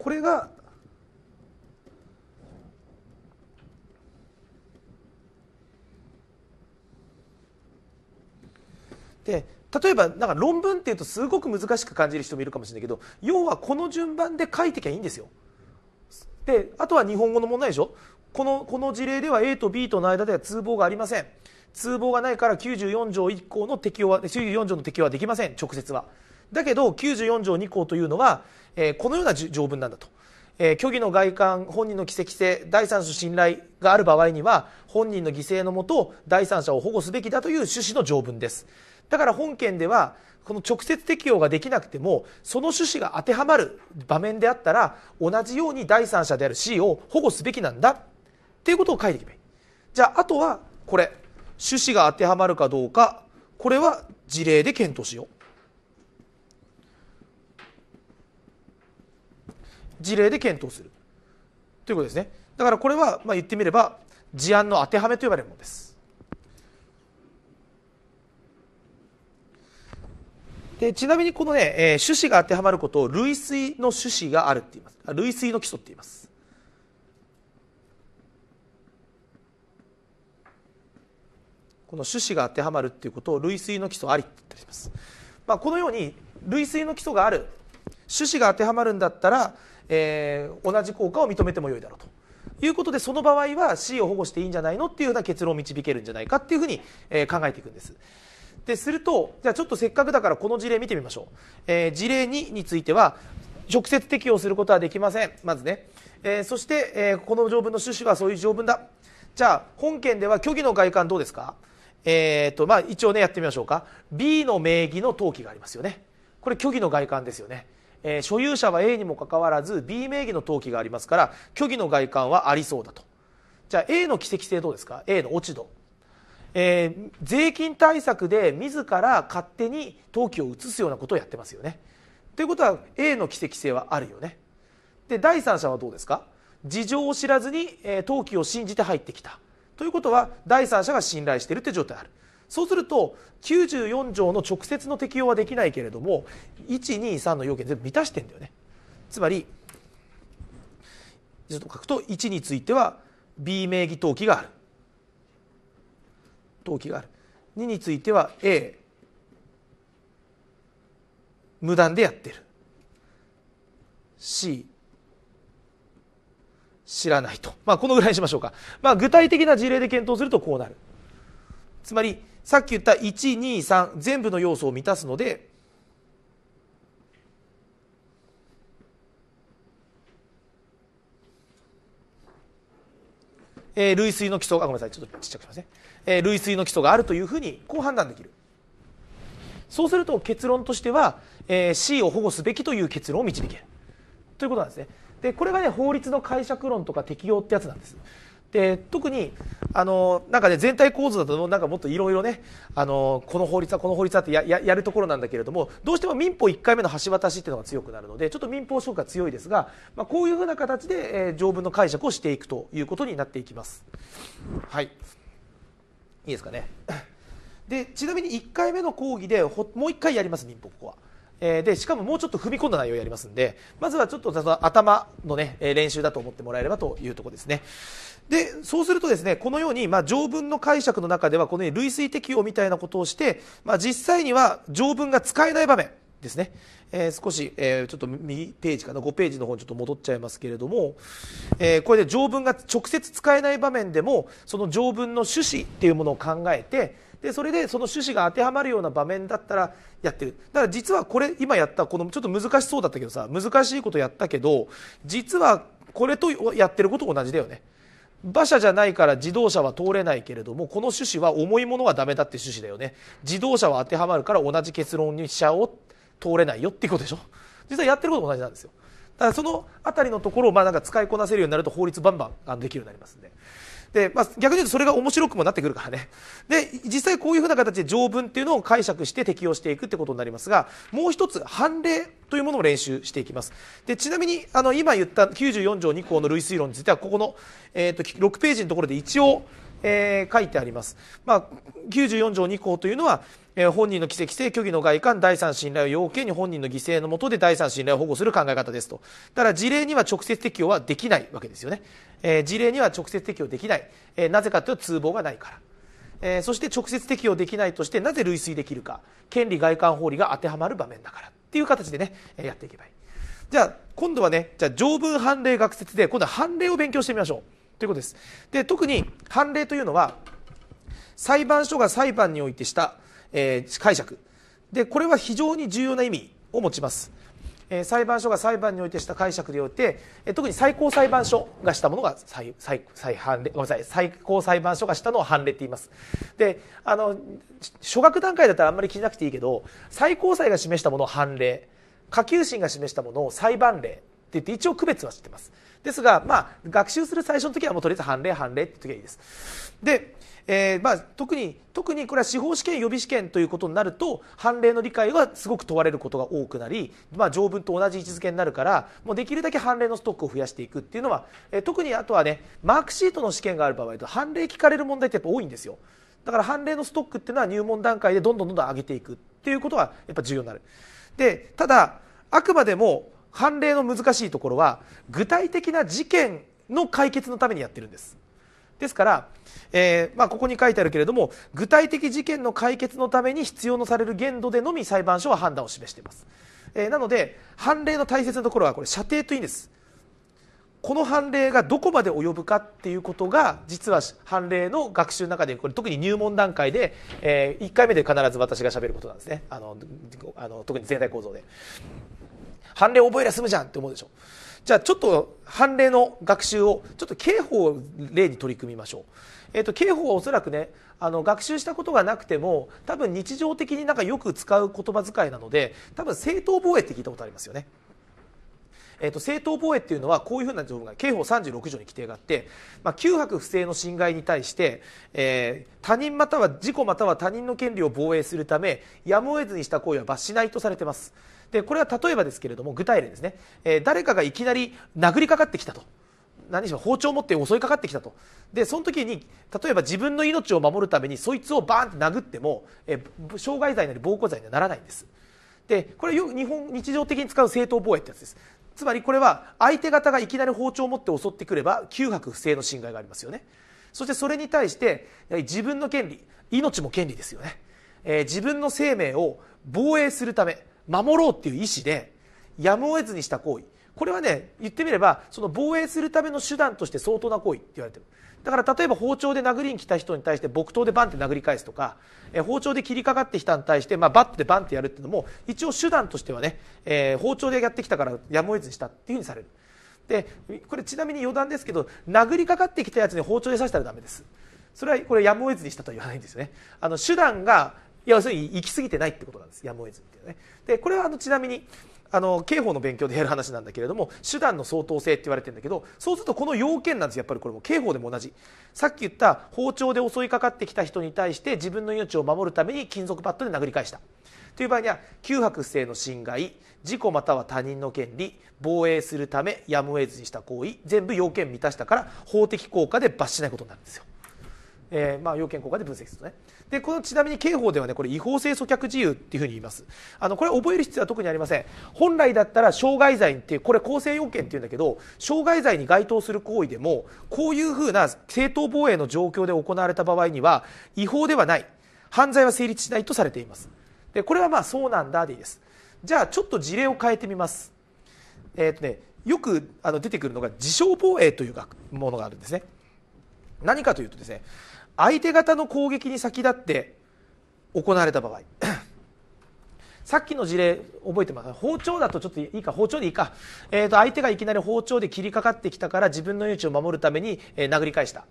これがで例えばなんか論文っていうとすごく難しく感じる人もいるかもしれないけど要はこの順番で書いてきゃいいんですよ。であとは日本語の問題でしょこのこの事例では A と B との間では通報がありません通報がないから94条1項の適用は94条の適用はできません直接は。だけど94条2項というのは、えー、このような条文なんだと。えー、虚偽の外観本人の奇跡性第三者信頼がある場合には本人の犠牲のもと第三者を保護すべきだという趣旨の条文ですだから本件ではこの直接適用ができなくてもその趣旨が当てはまる場面であったら同じように第三者である C を保護すべきなんだっていうことを書いていけばいいじゃああとはこれ趣旨が当てはまるかどうかこれは事例で検討しよう事例で検討するということですねだからこれはまあ言ってみれば事案の当てはめと呼ばれるものですでちなみにこのね、えー、種子が当てはまることを類推の種子があるって言います類推の基礎って言いますこの種子が当てはまるっていうことを類推の基礎ありって言ったりします、まあ、このように類推の基礎がある種子が当てはまるんだったらえー、同じ効果を認めてもよいだろうということでその場合は C を保護していいんじゃないのっていうような結論を導けるんじゃないかっていうふうに、えー、考えていくんです。でするとじゃあちょっとせっかくだからこの事例見てみましょう、えー、事例2については直接適用することはできませんまずね、えー、そして、えー、この条文の趣旨はそういう条文だじゃあ本件では虚偽の外観どうですかえーとまあ、一応ねやってみましょうか B の名義の登記がありますよねこれ虚偽の外観ですよねえー、所有者は A にもかかわらず B 名義の登記がありますから虚偽の外観はありそうだとじゃあ A の奇跡性どうですか A の落ち度、えー、税金対策で自ら勝手に登記を移すようなことをやってますよねということは A の奇跡性はあるよねで第三者はどうですか事情を知らずに、えー、登記を信じて入ってきたということは第三者が信頼しているという状態あるそうすると94条の直接の適用はできないけれども123の要件全部満たしてんだよねつまりちょっと書くと1については B 名義登記がある登記がある2については A 無断でやってる C 知らないと、まあ、このぐらいにしましょうか、まあ、具体的な事例で検討するとこうなるつまりさっき言った123全部の要素を満たすのでえ類推の基礎あごめんなさいちょっとちっちゃくしますね、え類推の基礎があるというふうにこう判断できるそうすると結論としては、えー、C を保護すべきという結論を導けるということなんですねでこれがね法律の解釈論とか適用ってやつなんですで特にあのなんかね全体構造だとなんかもっといろいろねあのこの法律はこの法律はってややるところなんだけれどもどうしても民法1回目の橋渡しっていうのが強くなるのでちょっと民法拠が強いですが、まあ、こういうふうな形で、えー、条文の解釈をしていくということになっていきます。はいいいですかねでちなみに1回目の講義でもう1回やります民法ここは。えでしかももうちょっと踏み込んだ内容をやりますんでまずはちょっと頭のね練習だと思ってもらえればというところですねでそうするとですねこのように、まあ、条文の解釈の中ではこのように類推適用みたいなことをして、まあ、実際には条文が使えない場面ですね、えー、少し、えー、ちょっと右ページかな5ページの方にちょっと戻っちゃいますけれども、えー、これで条文が直接使えない場面でもその条文の趣旨っていうものを考えてでそれでその趣旨が当てはまるような場面だったらやってるだから実はこれ今やったこのちょっと難しそうだったけどさ難しいことやったけど実はこれとやってること同じだよね。馬車じゃないから自動車は通れないけれどもこの趣旨は重いものはダメだって趣旨だよね自動車は当てはまるから同じ結論にしちゃおう通れないよっていうことでしょ実はやってること同じなんですよだからその辺りのところをまあなんか使いこなせるようになると法律バンバンできるようになりますんで。で、まあ、逆に言うとそれが面白くもなってくるからね。で、実際こういうふうな形で条文っていうのを解釈して適用していくってことになりますが、もう一つ判例というものを練習していきます。で、ちなみに、あの、今言った94条2項の類推論については、ここの、えっ、ー、と、6ページのところで一応、えー、書いてあります、まあ、94条2項というのは、えー、本人の規制規制虚偽の外観第三信頼を要件に本人の犠牲のもとで第三信頼を保護する考え方ですとただ事例には直接適用はできないわけですよね、えー、事例には直接適用できない、えなぜかというと通報がないからえー、そして直接適用できないとしてなぜ類推できるか権利外観法理が当てはまる場面だからっていう形でね、えー、やっていけばいいじゃあ今度はねじゃあ条文判例学説で今度は判例を勉強してみましょうということですで特に判例というのは裁判所が裁判においてした、えー、解釈でこれは非常に重要な意味を持ちますえ裁判所が裁判においてした解釈によって、え特に最高裁判所がしたものが最最最判例ごめんなさい最高裁判所がしたのを判例って言いますであの初学段階だったらあんまり気になくていいけど最高裁が示したものを判例下級審が示したものを裁判例って言って一応区別はしてますですが、まあ、学習する最初の時はもうとりあえず判例判例って時はいいです。で、えーまあ、特に特にこれは司法試験予備試験ということになると判例の理解はすごく問われることが多くなり、まあ、条文と同じ位置づけになるからもうできるだけ判例のストックを増やしていくっていうのは、えー、特にあとはねマークシートの試験がある場合と判例聞かれる問題ってやっぱ多いんですよ。だから判例のストックっていうのは入門段階でどんどんどんどん上げていくっていうことがやっぱ重要になる。でただあくまでも判例の難しいところは具体的な事件の解決のためにやってるんですですから、えー、まあ、ここに書いてあるけれども具体的事件の解決のために必要とされる限度でのみ裁判所は判断を示しています、えー、なので判例の大切なところはこれ射程といいんですこの判例がどこまで及ぶかっていうことが実は判例の学習の中でこれ特に入門段階で、えー、1回目で必ず私がしゃべることなんですねあのあの特に全体構造で。判例覚えりゃ済むじゃんって思うでしょじゃあちょっと判例の学習をちょっと刑法を例に取り組みましょう、えーと、刑法はおそらくねあの学習したことがなくても多分日常的になんかよく使う言葉遣いなので多分正当防衛って聞いたことありますよねえーと、正当防衛っていうのはこういうふうな条文が刑法36条に規定があって、まあ、旧泊不正の侵害に対して、えー、他人または事故または他人の権利を防衛するためやむを得ずにした行為は罰しないとされてます。でこれは例えばですけれども具体例ですね、えー、誰かがいきなり殴りかかってきたと何しろ包丁を持って襲いかかってきたとでその時に例えば自分の命を守るためにそいつをバーンって殴っても、えー、傷害罪なり暴行罪にはならないんですでこれよく日本日常的に使う正当防衛ってやつですつまりこれは相手方がいきなり包丁を持って襲ってくれば嗅覚不正の侵害がありますよねそしてそれに対して自分の権利命も権利ですよね、えー、自分の生命を防衛するため守ろうっていう意思でやむを得ずにした行為これはね言ってみればその防衛するための手段として相当な行為って言われてるだから例えば包丁で殴りに来た人に対して木刀でバンって殴り返すとか、え包丁で切りかかってきたに対して、まあ、バットでバンってやるっていうのも一応手段としてはね、えー、包丁でやってきたからやむを得ずにしたっていうふうにされるでこれちなみに余談ですけど殴りかかってきたやつに包丁で刺したらダメですそれはこれやむを得ずにしたとは言わないんですよねあの手段が要するに行き過ぎてないってことなんですやむを得ずっていうね。でこれはあのちなみにあの刑法の勉強でやる話なんだけれども手段の相当性って言われてるんだけどそうするとこの要件なんですやっぱりこれも刑法でも同じさっき言った包丁で襲いかかってきた人に対して自分の命を守るために金属バットで殴り返したという場合には旧白性の侵害事故または他人の権利防衛するためやむを得ずにした行為全部要件満たしたから法的効果で罰しないことになるんですよえー、まあ、要件効果で分析するとねでこのちなみに刑法ではねこれ違法性阻却自由っていうふうに言いますあのこれ覚える必要は特にありません本来だったら傷害罪っていうこれ構成要件っていうんだけど傷害罪に該当する行為でもこういうふうな正当防衛の状況で行われた場合には違法ではない犯罪は成立しないとされていますでこれはまあそうなんだでいいですじゃあちょっと事例を変えてみますえっ、ー、とねよくあの出てくるのが自傷防衛というものがあるんですね何かというとですね相手方の攻撃に先立って行われた場合 さっきの事例覚えてます包丁だとちょっといいか包丁でいいか、えー、と相手がいきなり包丁で切りかかってきたから自分の命を守るために、えー、殴り返したっ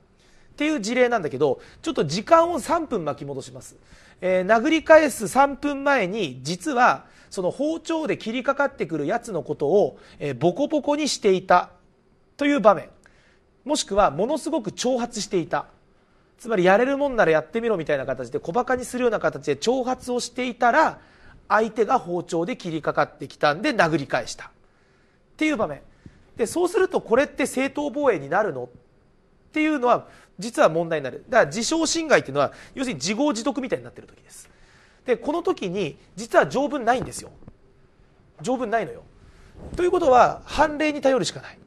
ていう事例なんだけどちょっと時間を3分巻き戻します、えー、殴り返す3分前に実はその包丁で切りかかってくるやつのことを、えー、ボコボコにしていたという場面もしくはものすごく挑発していたつまりやれるもんならやってみろみたいな形で小バカにするような形で挑発をしていたら相手が包丁で切りかかってきたんで殴り返したっていう場面でそうするとこれって正当防衛になるのっていうのは実は問題になるだから自傷侵害っていうのは要するに自業自得みたいになってる時ですでこの時に実は条文ないんですよ条文ないのよということは判例に頼るしかない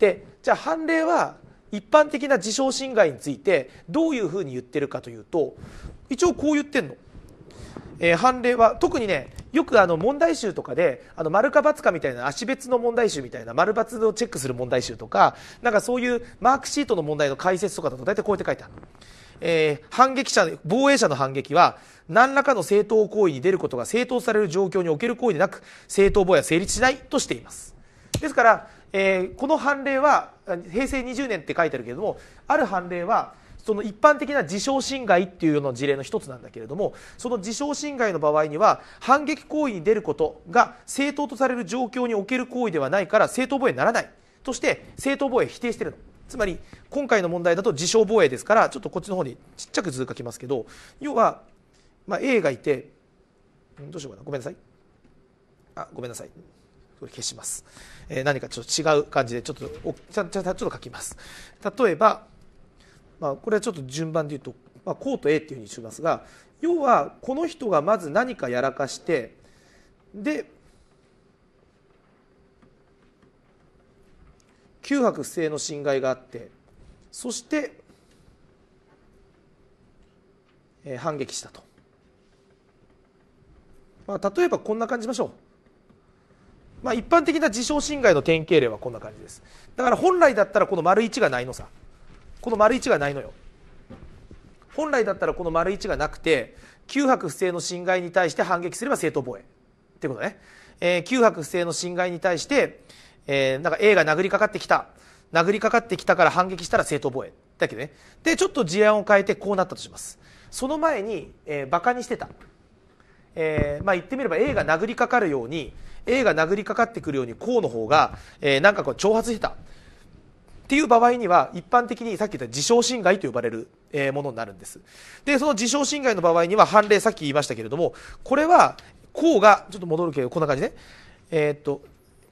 でじゃあ判例は一般的な自傷侵害についてどういうふうに言ってるかというと一応こう言ってんの。えー、判例は特にねよくあの問題集とかであの丸か×かみたいな足別の問題集みたいな丸×をチェックする問題集とかなんかそういうマークシートの問題の解説とかだと大体こうやって書いてある、えー、反撃者防衛者の反撃は何らかの正当行為に出ることが正当される状況における行為でなく正当防衛は成立しないとしていますですから、えー、この判例は平成20年って書いてあるけれどもある判例はその一般的な自傷侵害っていうの事例の一つなんだけれどもその自傷侵害の場合には反撃行為に出ることが正当とされる状況における行為ではないから正当防衛にならないとして正当防衛否定してるの。つまり今回の問題だと自傷防衛ですからちょっとこっちの方にちっちゃく図書きますけど要は、ま A がいてどうしようかなごめんなさいあごめんなさいこれ消します。えー、何かちょっと違う感じで、ちょっと、おちゃちゃちょっと書きます。例えば、まあ、これはちょっと順番で言うと、まあ、こうと A っていうふうにしますが、要は、この人がまず何かやらかして、で、9泊不正の侵害があってそして、えー、反撃したと、まあ、例えばこんな感じしましょうまあ、一般的な自傷侵害の典型例はこんな感じですだから本来だったらこの丸1がないのさこの丸1がないのよ本来だったらこの丸1がなくて9泊不正の侵害に対して反撃すれば正当防衛ってことね、え9泊不正の侵害に対して、えー、なんか A が殴りかかってきた殴りかかってきたから反撃したら正当防衛だけどねでちょっと事案を変えてこうなったとしますその前に、えー、バカにしてた、えー、まあ言ってみれば A が殴りかかるように A が殴りかかってくるようにこうの方が、えー、なんかこう挑発してたっていう場合には一般的にさっき言った自傷侵害と呼ばれるものになるんですでその自傷侵害の場合には判例さっき言いましたけれどもこれはこうがちょっと戻るけどこんな感じねえー、っと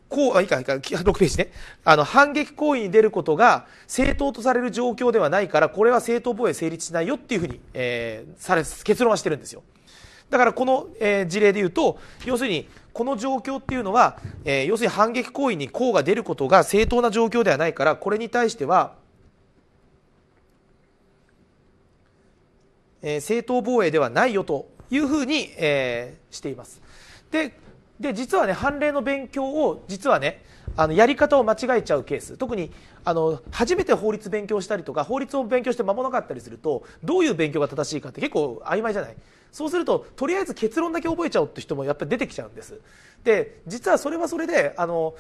こう、あ、いいか、いいか、6ページね。あの、反撃行為に出ることが正当とされる状況ではないから、これは正当防衛成立しないよっていうふうに、えー、され、結論はしてるんですよ。だからこの、えー、事例で言うと、要するに、この状況っていうのは、えー、要するに反撃行為に功が出ることが正当な状況ではないからこれに対しては、えー、正当防衛ではないよというふうに、えー、しています。でで実はね判例の勉強を実はねあのやり方を間違えちゃうケース特にあの初めて法律勉強したりとか法律を勉強して間もなかったりするとどういう勉強が正しいかって結構曖昧じゃないそうするととりあえず結論だけ覚えちゃおうって人もやっぱり出てきちゃうんですで実はそれはそれであの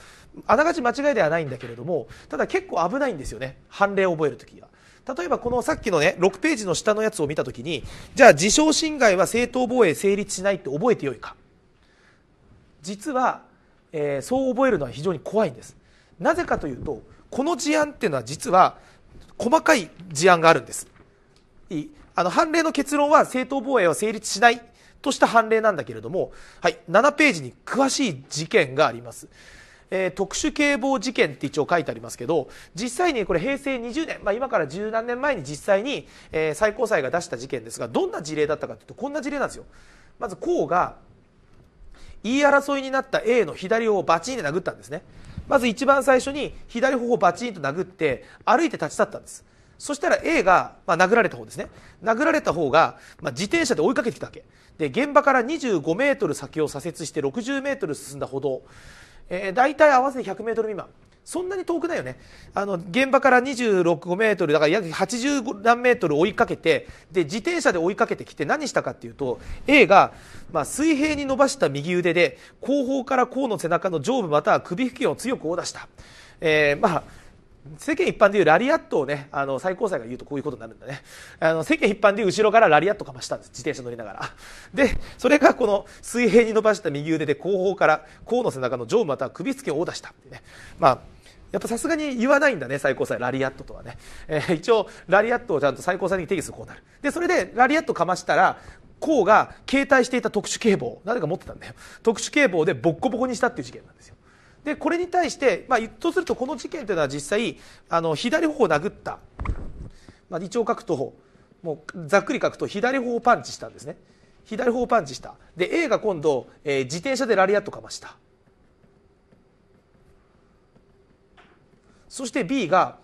あながち間違いではないんだけれどもただ結構危ないんですよね判例を覚える時は。例えばこのさっきのね6ページの下のやつを見た時にじゃあ自称侵害は正当防衛成立しないって覚えてよいか実は、えー、そう覚えるのは非常に怖いんですなぜかというとこの事案っていうのは実は細かい事案があるんですあの判例の結論は正当防衛は成立しないとした判例なんだけれども、はい、7ページに詳しい事件があります。えー、特殊警棒事件って一応書いてありますけど実際にこれ平成20年、まあ、今から十何年前に実際に、えー、最高裁が出した事件ですがどんな事例だったかというとこんな事例なんですよ。まずうが言い争いになった A の左をバチンで殴ったんですねまず一番最初に左頬をバチンと殴って歩いて立ち去ったんですそしたら A が、まあ、殴られた方ですね殴られた方が、まあ、自転車で追いかけてきたわけで現場から25メートル先を左折して60メートル進んだ歩道、えー、大体合わせて100メートル未満そんなに遠くないよねあの現場から26メートルだから約80何メートル追いかけてで自転車で追いかけてきて何したかっていうと A が、まあ、水平に伸ばした右腕で後方から甲の背中の上部または首付近を強く殴打した、えー、まあ世間一般でいうラリアットをねあの最高裁が言うとこういうことになるんだねあの世間一般で後ろからラリアットかましたんです自転車乗りながらでそれがこの水平に伸ばした右腕で後方から甲の背中の上部または首付けを殴打したってねまあやっぱさすがに言わないんだね最高裁ラリアットとはね、えー、一応ラリアットをちゃんと最高裁に定義するこうなるでそれでラリアットかましたら甲が携帯していた特殊警棒なぜか持ってたんだよ特殊警棒でボッコボコにしたっていう事件なんですよでこれに対して、まあ、とするとこの事件というのは実際あの左頬を殴った、まあ、一応書くと、もうざっくり書くと左頬をパンチしたんですね左頬をパンチしたで A が今度、えー、自転車でラリアットかましたそして B が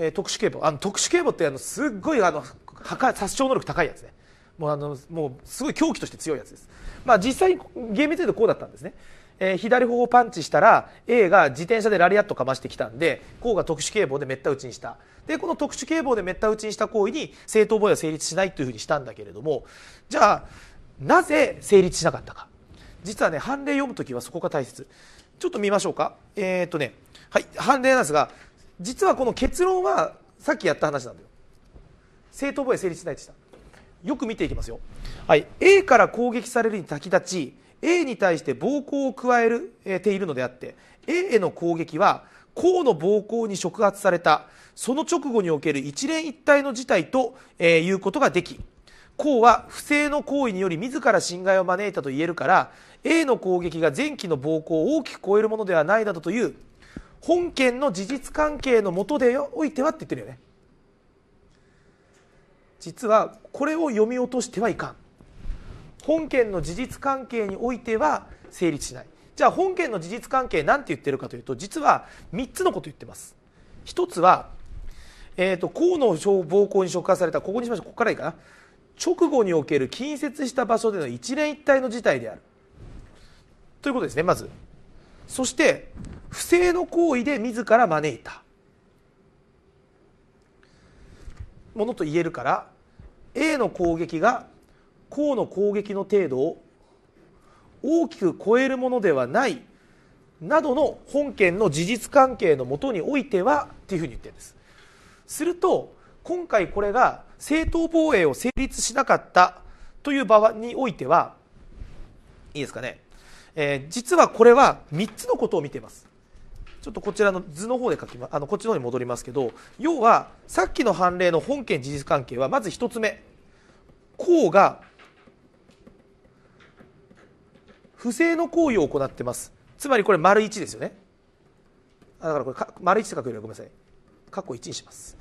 えー、特殊警棒あの特殊警棒ってあのすっごいあの破壊殺傷能力高いやつねもうあのもうすごい狂気として強いやつです、まあ、実際厳密に言うとこうだったんですね、えー、左方をパンチしたら A が自転車でラリアットかましてきたんでこうが特殊警棒でめった打ちにしたでこの特殊警棒でめった打ちにした行為に正当防衛は成立しないというふうにしたんだけれどもじゃあなぜ成立しなかったか実はね判例読む時はそこが大切ちょっと見ましょうかえー、っとねはい判例なんですが実はこの結論はさっきやった話なんだよ正当防衛成立しないっ言したよく見ていきますよ、はい、A から攻撃されるに先立ち A に対して暴行を加える、えているのであって A への攻撃は甲の暴行に触発されたその直後における一連一体の事態と、えー、いうことができ項は不正の行為により自ら侵害を招いたと言えるから A の攻撃が前期の暴行を大きく超えるものではないなどという本件の事実関係のもとでおいてはって言ってるよね実はこれを読み落としてはいかん本件の事実関係においては成立しないじゃあ本件の事実関係何て言ってるかというと実は3つのこと言ってます一つは、えーと、と河野暴行に触発されたここにしましょうここからいいかな直後における近接した場所での一連一体の事態であるということですねまずそして不正の行為で自ら招いたものと言えるから A の攻撃が Co の攻撃の程度を大きく超えるものではないなどの本件の事実関係のもとにおいてはっていうふうに言ってるんです。すると今回これが正当防衛を成立しなかったという場合においてはいいですかね、えー、実はこれは3つのことを見ていますちょっとこちらの図の方で書きまあのこっちの方に戻りますけど要はさっきの判例の本件事実関係はまず1つ目公が不正の行為を行ってますつまりこれ丸1ですよねだからこれか丸1って書くよりはごめんなさい括弧1にします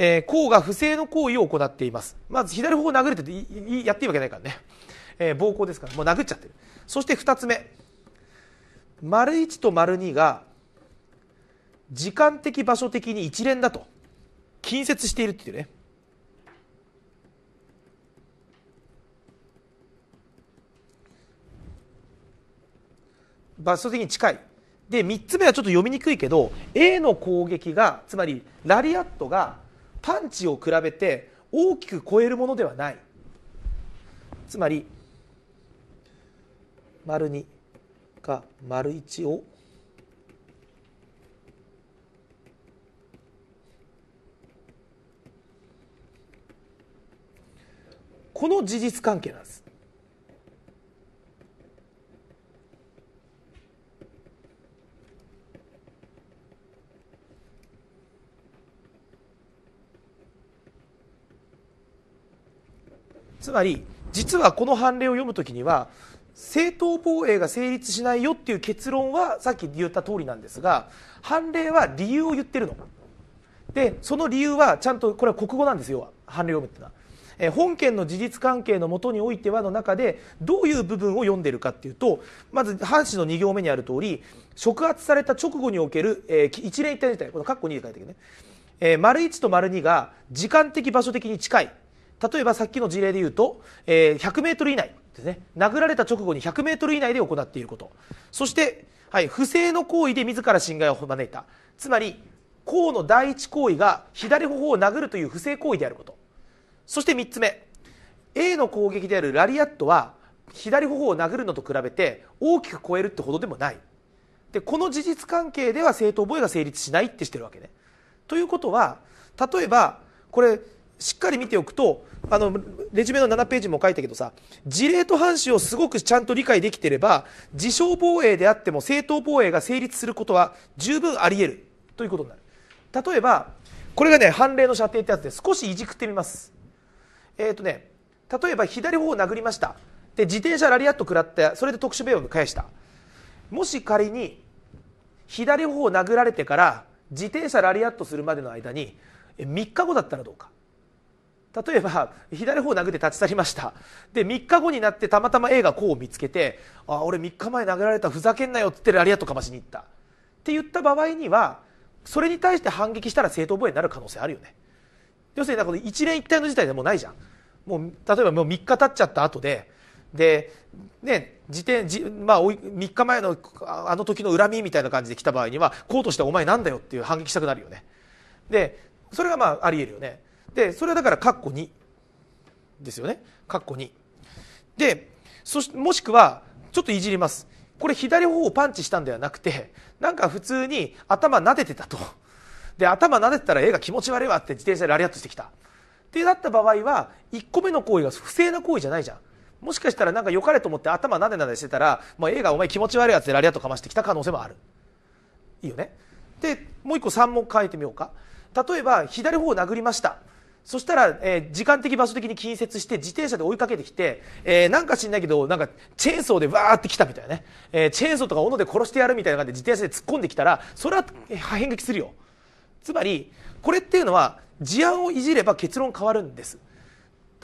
えー、項が不正の行為を行っていますまず左方を殴っててやっていいわけないからね、えー、暴行ですからもう殴っちゃってるそして2つ目丸1と丸2が時間的場所的に一連だと近接しているっていうね場所的に近いで3つ目はちょっと読みにくいけど A の攻撃がつまりラリアットがパンチを比べて大きく超えるものではないつまり丸2か丸1をこの事実関係なんですつまり実はこの判例を読むときには正当防衛が成立しないよっていう結論はさっき言った通りなんですが判例は理由を言ってるのでその理由はちゃんとこれは国語なんですよ判例を読むっていうのはえ本件の事実関係のもとにおいてはの中でどういう部分を読んでるかというとまず半紙の2行目にある通り触発された直後における、えー、一連一体事態この括弧2で書いてあるね、えー、丸1と丸2が時間的場所的に近い例えばさっきの事例で言うと、えー、100m 以内ですね殴られた直後に 100m 以内で行っていることそして、はい、不正の行為で自ら侵害を招いたつまり甲の第一行為が左頬を殴るという不正行為であることそして3つ目 A の攻撃であるラリアットは左頬を殴るのと比べて大きく超えるってほどでもないでこの事実関係では正当防衛が成立しないってしてるわけね。ということは例えばこれしっかり見ておくとあのレジュメの7ページも書いたけどさ事例と範疇をすごくちゃんと理解できてれば自称防衛であっても正当防衛が成立することは十分あり得るということになる例えばこれがね判例の射程ってやつで少しいじくってみますえっ、ー、とね例えば左方を殴りましたで自転車ラリアット食らってそれで特殊弁を返したもし仮に左方を殴られてから自転車ラリアットするまでの間に3日後だったらどうか例えば左方を殴って立ち去りましたで3日後になってたまたま A がこうを見つけて「あ俺3日前殴られたふざけんなよ」っつってラリアットかましに行ったって言った場合にはそれに対して反撃したら正当防衛になる可能性あるよね。要するにこの一連一体の事態でもうないじゃんもう例えばもう3日経っちゃった後ででね時点じ、まあ、3日前のあの時の恨みみたいな感じで来た場合にはこうとしてお前なんだよっていう反撃したくなるよねでそれがまああり得るよねでそれはだから括弧2ですよね括弧2でそしもしくはちょっといじりますこれ左方をパンチしたんではなくてなんか普通に頭撫でてたと。で頭撫でてたら絵が気持ち悪いわって自転車でラリアットしてきたってなった場合は1個目の行為が不正な行為じゃないじゃんもしかしたらなんか良かれと思って頭なでなでしてたら、まあ、映がお前気持ち悪いやつでラリアットかましてきた可能性もあるいいよねでもう一個3問変えてみようか例えば左方を殴りましたそしたら、えー、時間的場所的に近接して自転車で追いかけてきて、えー、なんか知んないけどなんかチェーンソーでわーって来たみたいなね、えー、チェーンソーとか斧で殺してやるみたいな感じで自転車で突っ込んできたらそれは、え片撃するよつまりこれっていうのは事案をいじれば結論変わるんです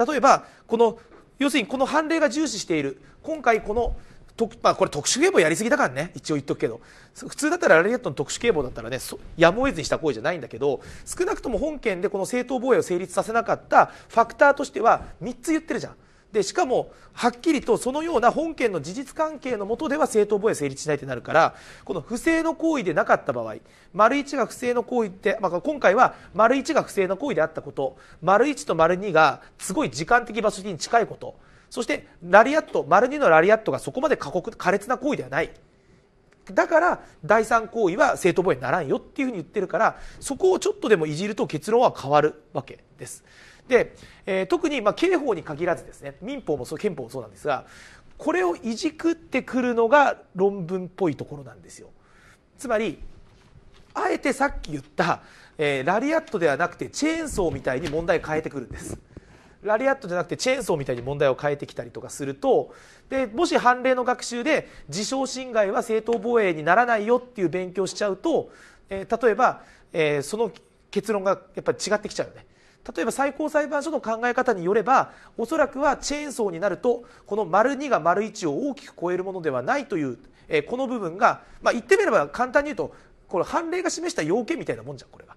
例えばこの要するにこの判例が重視している今回このとまあ、これ特殊警棒やりすぎだからね一応言っとくけど普通だったらラリアットの特殊警棒だったらねやむを得ずにした行為じゃないんだけど少なくとも本件でこの正当防衛を成立させなかったファクターとしては3つ言ってるじゃんでしかもはっきりとそのような本件の事実関係のもとでは正当防衛成立しないとなるからこの不正の行為でなかった場合丸1が不正の行為って、まあ、今回は丸1が不正の行為であったこと丸1と丸2がすごい時間的場所的に近いことそしてラリアット丸2のラリアットがそこまで過酷苛烈な行為ではない。だから第3行為は正当防衛にならんよっていうふうに言ってるからそこをちょっとでもいじると結論は変わるわけです。で、えー、特にまあ刑法に限らずですね民法もそう憲法もそうなんですがこれをいじくってくるのが論文っぽいところなんですよ。つまりあえてさっき言った、えー、ラリアットではなくてチェーンソーみたいに問題変えてくるんです。ラリアットじゃなくてチェーンソーみたいに問題を変えてきたりとかするとでもし判例の学習で自傷侵害は正当防衛にならないよっていう勉強しちゃうと、えー、例えば、えー、その結論がやっぱり違ってきちゃうよね。例えば最高裁判所の考え方によればおそらくはチェーンソーになるとこの丸2が丸1を大きく超えるものではないという、えー、この部分が、まあ、言ってみれば簡単に言うとこれ判例が示した要件みたいなもんじゃんこれが。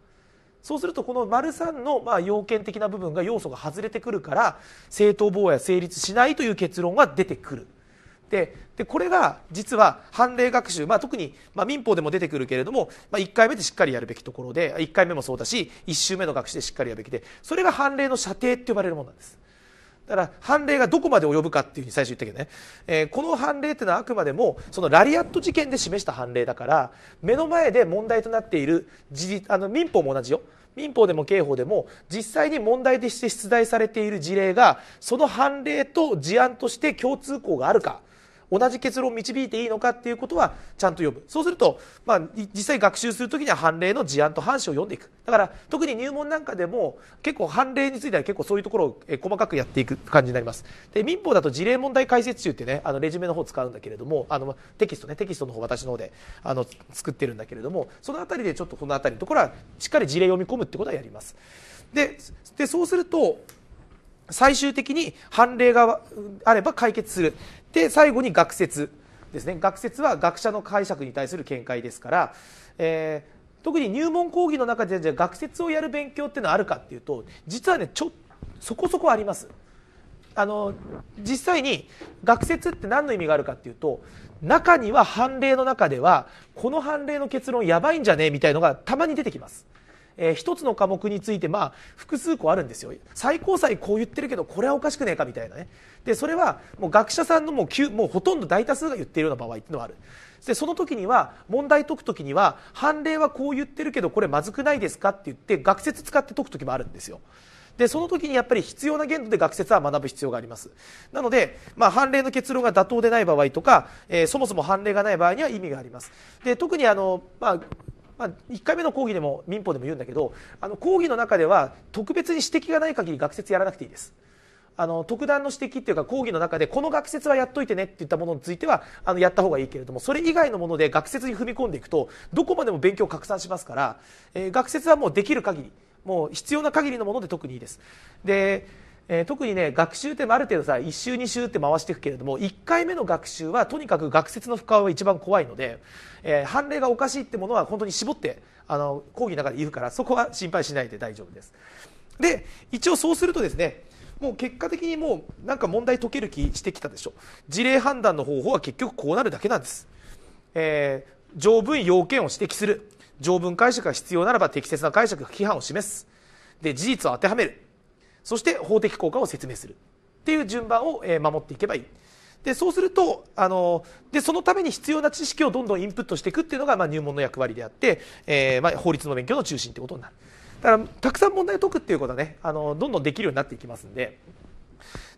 そうするとこの丸3のまあ要件的な部分が要素が外れてくるから正当防衛は成立しないという結論が出てくるでこれが実は判例学習、まあ、特に、まあ、民法でも出てくるけれども、まあ、1回目でしっかりやるべきところで1回目もそうだし1周目の学習でしっかりやるべきでそれが判例の射程って呼ばれるものなんです。だから判例がどこまで及ぶかっていうふうに最初言ったけどね、えー、この判例っていうのはあくまでもそのラリアット事件で示した判例だから目の前で問題となっている事あの民法も同じよ民法でも刑法でも実際に問題として出題されている事例がその判例と事案として共通項があるか同じ結論を導いていいのかっていうことはちゃんと読むそうすると、まあ、実際学習する時には判例の事案と反詞を読んでいくだから特に入門なんかでも結構判例については結構そういうところを細かくやっていく感じになりますで民法だと事例問題解説中ってねあのレジュメの方使うんだけれどもあのテキストねテキストの方私の方であの作ってるんだけれどもその辺りでちょっとこの辺りのところはしっかり事例読み込むってことはやりますででそうすると最終的に判例があれば解決するで最後に学説ですね学説は学者の解釈に対する見解ですから、えー、特に入門講義の中でじゃあ学説をやる勉強っていうのはあるかっていうと実はねちょそこそこあります。あの実際に学説って何の意味があるかっていうと中には判例の中ではこの判例の結論やばいんじゃねみたいのがたまに出てきます。えー、一つの科目についてまあ複数個あるんですよ最高裁こう言ってるけどこれはおかしくねえかみたいなねでそれはもう学者さんのもうもうほとんど大多数が言っているような場合っていうのはあるでその時には問題解く時には判例はこう言ってるけどこれまずくないですかって言って学説使って解く時もあるんですよでその時にやっぱり必要な限度で学説は学ぶ必要がありますなので、まあ、判例の結論が妥当でない場合とか、えー、そもそも判例がない場合には意味がありますで特にあの、まあまあ、1回目の講義でも民法でも言うんだけどあの講義の中では特別に指摘がない限り学説やらなくていいです。あの特段の指摘っていうか講義の中でこの学説はやっといてねって言ったものについてはあのやった方がいいけれどもそれ以外のもので学説に踏み込んでいくとどこまでも勉強拡散しますから、えー、学説はもうできる限りもう必要な限りのもので特にいいです。でえー、特にね学習ってある程度さ1週2週って回していくけれども1回目の学習はとにかく学説の負荷は一番怖いので、えー、判例がおかしいってものは本当に絞ってあの講義の中で言うからそこは心配しないで大丈夫です。で一応そうするとですねもう結果的にもうなんか問題解ける気してきたでしょ事例判断の方法は結局こうなるだけなんです、えー、条文要件を指摘する条文解釈が必要ならば適切な解釈規範を示すで事実を当てはめるそして法的効果を説明するっていう順番を守っていけばいい。でそうするとあのでそのために必要な知識をどんどんインプットしていくっていうのが、まあ、入門の役割であって、えー、まあ、法律の勉強の中心ってことになるだからたくさん問題を解くっていうことはねあのどんどんできるようになっていきますんで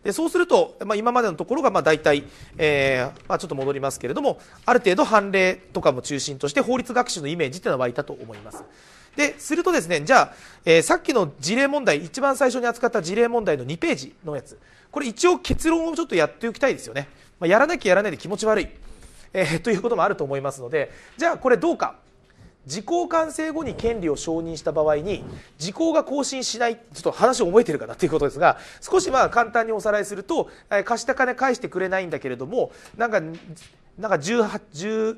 でそうすると、まあ、今までのところがまあ大体、えーまあ、ちょっと戻りますけれどもある程度判例とかも中心として法律学習のイメージっていうのは湧いたと思います。でするとですねじゃあ、えー、さっきの事例問題一番最初に扱った事例問題の2ページのやつこれ一応結論をちょっとやっておきたいですよね、まあ、やらなきゃやらないで気持ち悪い、えー、ということもあると思いますのでじゃあこれどうか時効完成後に権利を承認した場合に時効が更新しないちょっと話を覚えてるかなということですが少しまあ簡単におさらいすると貸した金返してくれないんだけれどもなんかなんか18 1 8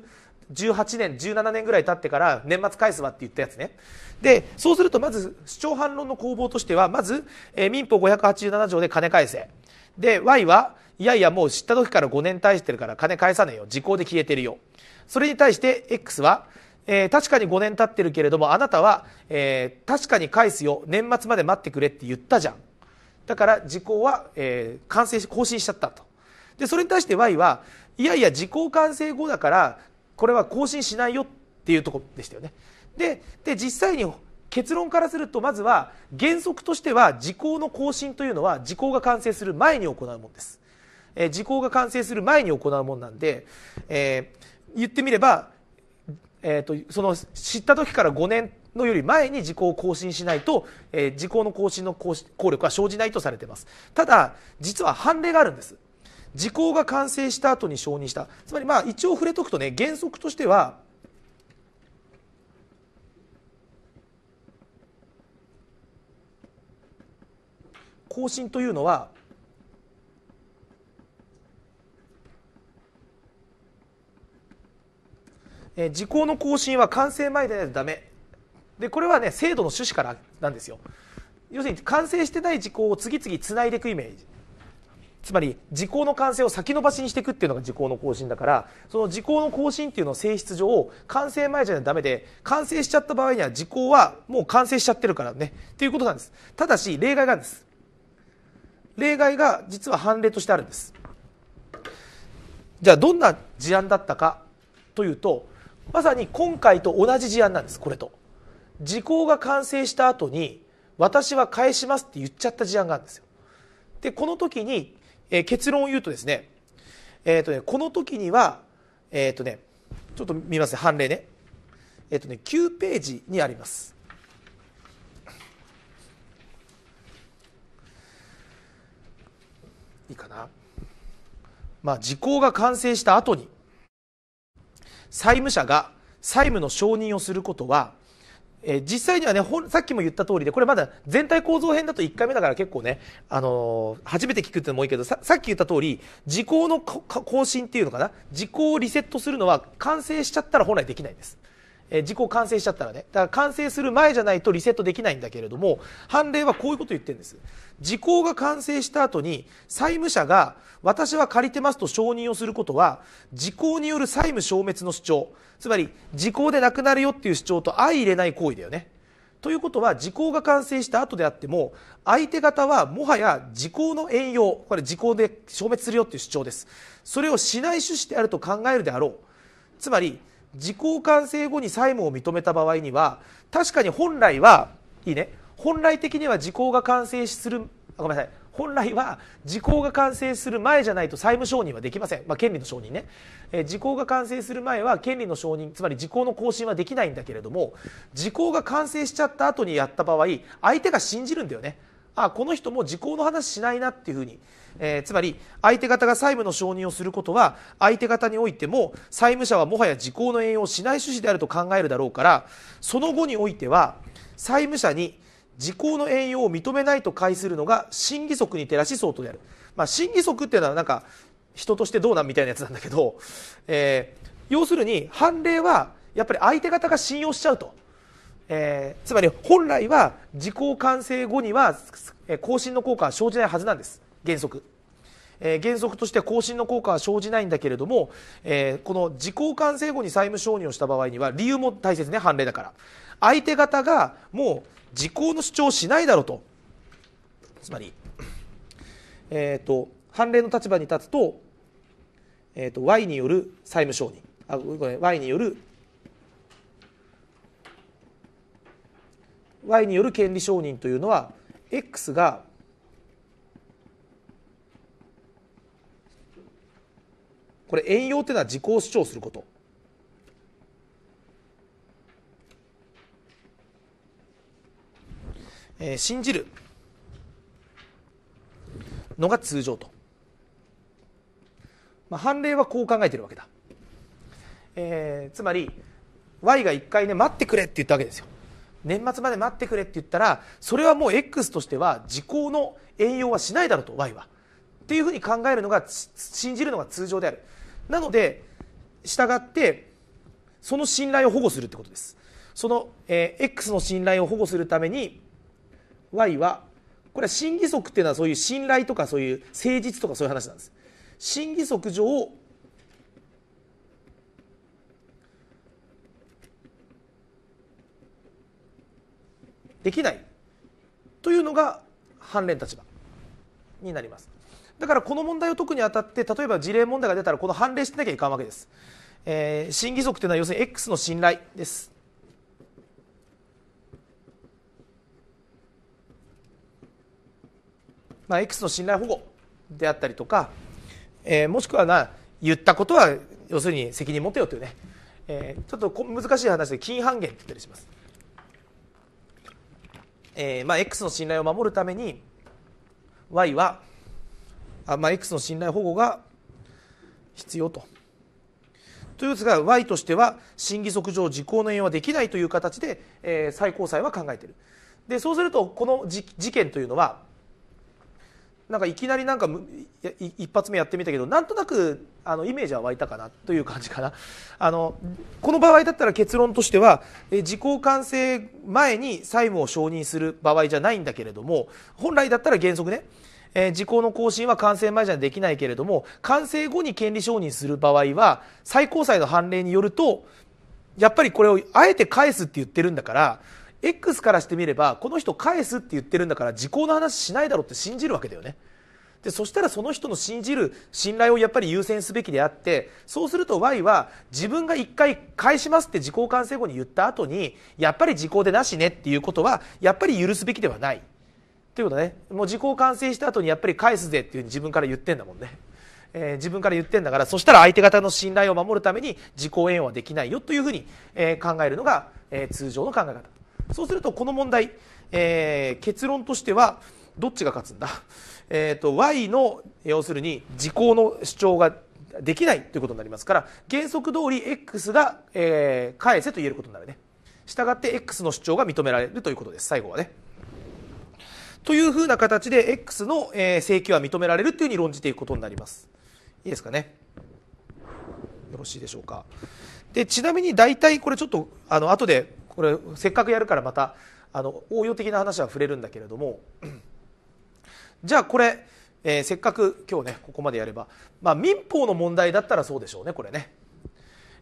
18年17年ぐらい経ってから年末返すわって言ったやつねでそうするとまず主張反論の攻防としてはまず、えー、民法587条で金返せで Y はいやいやもう知った時から5年返してるから金返さねえよ時効で消えてるよそれに対して X はえー、確かに5年経ってるけれどもあなたは、えー、確かに返すよ年末まで待ってくれって言ったじゃんだから時効は、えー、完成し更新しちゃったとでそれに対して Y はいやいや時効完成後だからこれは更新しないよっていうとこでしたよね。でで実際に結論からするとまずは原則としては時効の更新というのは時効が完成する前に行うものです。えー、時効が完成する前に行うもんなんで、えー、言ってみれば、えーと、とその知った時から5年のより前に時効を更新しないと、えー、時効の更新の効力は生じないとされていますただ実は判例があるんです時効が完成した後に承認したつまりまあ一応触れとくとね原則としては更新というのはえ時効の更新は完成前でないとダメでこれはね制度の趣旨からなんですよ要するに完成してない時効を次々つないでいくイメージつまり時効の完成を先延ばしにしていくっていうのが時効の更新だからその時効の更新っていうのを性質上完成前じゃダメで完成しちゃった場合には時効はもう完成しちゃってるからねっていうことなんですただし例外があるんです例外が実は判例としてあるんですじゃあどんな事案だったかというとまさに今回と同じ事案なんですこれと時効が完成した後に私は返しますって言っちゃった事案があるんですよでこの時にえー、結論を言うとですね、えっ、ー、とね、この時には、えっ、ー、とね、ちょっと見ますね、判例ね。えっ、とね、9ページにあります。いいかな。まあ、時効が完成した後に、債務者が債務の承認をすることは、えー、実際にはねさっきも言った通りでこれまだ全体構造編だと1回目だから結構ね、あのー、初めて聞くっていうのもいいけどさっき言った通り時効の更新っていうのかな時効をリセットするのは完成しちゃったら本来できないんです。え自己完成しちゃったらねだから完成する前じゃないとリセットできないんだけれども判例はこういうことを言ってるんです時効が完成した後に債務者が私は借りてますと承認をすることは時効による債務消滅の主張つまり時効でなくなるよっていう主張と相入れない行為だよねということは時効が完成した後であっても相手方はもはや時効の援用これ時効で消滅するよっていう主張ですそれをしない趣旨であると考えるであろうつまり時効完成後に債務を認めた場合には確かに本来はいいね本来的には時効が完成するあごめんなさい本来は時効が完成する前じゃないと債務承認はできません、まあ、権利の承認ね、えー、時効が完成する前は権利の承認つまり時効の更新はできないんだけれども時効が完成しちゃった後にやった場合相手が信じるんだよねあこの人も時効の話しないなっていうふうにえー、つまり相手方が債務の承認をすることは相手方においても債務者はもはや時効の援用をしない趣旨であると考えるだろうからその後においては債務者に時効の援用を認めないと解するのが審議則に照らし相当である、まあ、審議則っていうのはなんか人としてどうなんみたいなやつなんだけど、えー、要するに判例はやっぱり相手方が信用しちゃうと。えー、つまり本来は時効完成後には、え更新の効果は生じないはずなんです。原則、えー、原則として更新の効果は生じないんだけれども、えー、この時効完成後に債務承認をした場合には理由も大切ね判例だから相手方がもう時効の主張をしないだろうとつまり、えーと、判例の立場に立つと,、えーと、Y による債務承認あご Y による Y による権利承認というのは X がこれ遠用というのは自己主張することえ信じるのが通常と、まあ、判例はこう考えてるわけだ、えー、つまり Y が1回ね待ってくれって言ったわけですよ年末まで待ってくれって言ったらそれはもう X としては時効の援用はしないだろうと Y はっていうふうに考えるのが信じるのが通常であるなので従ってその信頼を保護するってことですその、えー、X の信頼を保護するために Y はこれは新義則っていうのはそういう信頼とかそういう誠実とかそういう話なんです新義則上できないというのが反連立場になりますだからこの問題を解くにあたって例えば事例問題が出たらこの判例してなきゃいかんわけです、えー、審議則というのは要するに X の信頼ですまあ、X の信頼保護であったりとか、えー、もしくはな言ったことは要するに責任持てよというね、えー、ちょっと難しい話で金半減って言ったりします、えーまあ、X の信頼を守るために Y はあまあ、X の信頼保護が必要と。というですが Y としては審議則上時効の縁はできないという形で、えー、最高裁は考えているでそうするとこの事件というのはなんかいきなりなんか一発目やってみたけどなんとなくあのイメージは湧いたかなという感じかなあのこの場合だったら結論としては時効完成前に債務を承認する場合じゃないんだけれども本来だったら原則ねえー、時効の更新は完成前じゃできないけれども完成後に権利承認する場合は最高裁の判例によるとやっぱりこれをあえて返すって言ってるんだから X からしてみればこの人返すって言ってるんだから時効の話しないだろうって信じるわけだよね。でそしたらその人の信じる信頼をやっぱり優先すべきであってそうすると Y は自分が1回返しますって時効完成後に言った後にやっぱり時効でなしねっていうことはやっぱり許すべきではないということねもう時効完成した後にやっぱり返すぜっていう自分から言ってんだもんね、えー、自分から言ってんだからそしたら相手方の信頼を守るために時効援はできないよというふうに、えー、考えるのが、えー、通常の考え方そうするとこの問題、えー、結論としてはどっちが勝つんだ、えーと、Y の要するに時効の主張ができないということになりますから原則通り X が、えー、返せと言えることになるねしたがって X の主張が認められるということです最後はねというふうな形で X の請求は認められるというふうに論じていくことになります。いいですかね。よろしいでしょうか。でちなみに大体これちょっとあの後でこれせっかくやるからまたあの応用的な話は触れるんだけれども じゃあこれ、えせっかく今日ねここまでやれば、まあ、民法の問題だったらそうでしょうねこれね、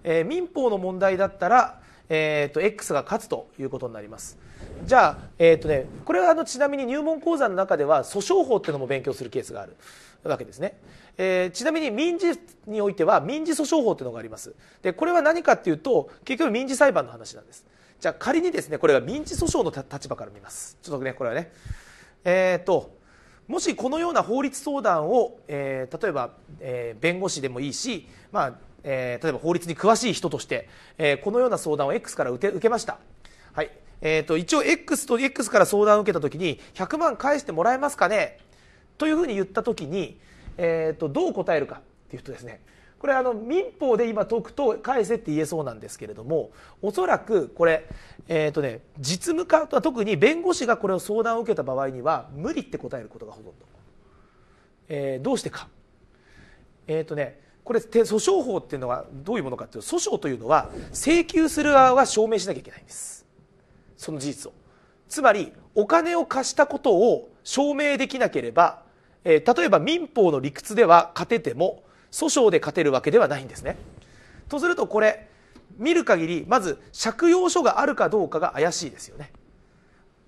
え民法の問題だったらえーと、X が勝つということになりますじゃあ、えーとね、これはあのちなみに入門講座の中では訴訟法っていうのも勉強するケースがあるわけですね、えー、ちなみに民事においては民事訴訟法っていうのがありますでこれは何かっていうと結局民事裁判の話なんですじゃあ仮にですねこれが民事訴訟の立場から見ますちょっとねこれはねえっ、ー、ともしこのような法律相談を、えー、例えば、えー、弁護士でもいいし、まあ、えー、例えば法律に詳しい人として、えー、このような相談を X から受け受けました。はい。えっ、ー、と、一応 X と X から相談を受けた時に、100万返してもらえますかねというふうに言った時に、えっ、と、どう答えるかっていうとですね、これあの民法で今解くと返せって言えそうなんですけれどもおそらくこれ、えーとね、実務家は特に弁護士がこれを相談を受けた場合には無理って答えることがほとんど、えー、どうしてかえっ、ー、とねこれ訴訟法っていうのはどういうものかっていうと訴訟というのは請求する側は証明しなきゃいけないんですその事実をつまりお金を貸したことを証明できなければ、えー、例えば民法の理屈では勝てても訴訟で勝てるわけではないんですねとするとこれ見る限りまず借用書があるかどうかが怪しいですよね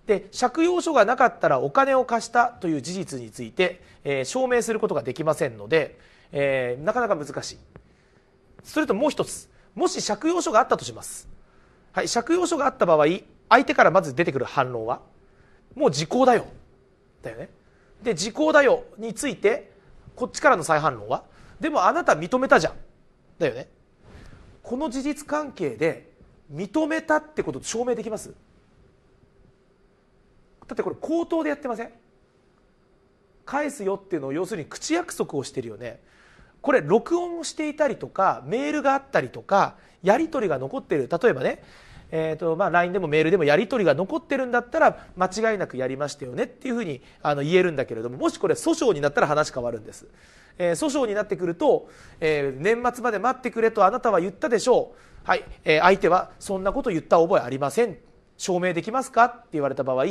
で借用書がなかったらお金を貸したという事実について、えー、証明することができませんのでえー、なかなか難しいそれともう一つもし借用書があったとします、はい、借用書があった場合相手からまず出てくる反論はもう時効だよだよねで時効だよについてこっちからの再反論はでもあなた認めたじゃんだよねこの事実関係で認めたってこと証明できますだってこれ口頭でやってません返すよっていうのを要するに口約束をしてるよねこれ録音をしていたりとかメールがあったりとかやり取りが残っている例えばね、えーとまあ、LINE でもメールでもやり取りが残ってるんだったら間違いなくやりましたよねっていうふうにあの言えるんだけれどももしこれ訴訟になったら話変わるんです、えー、訴訟になってくると、えー、年末まで待ってくれとあなたは言ったでしょうはい、えー、相手はそんなこと言った覚えありません証明できますかって言われた場合、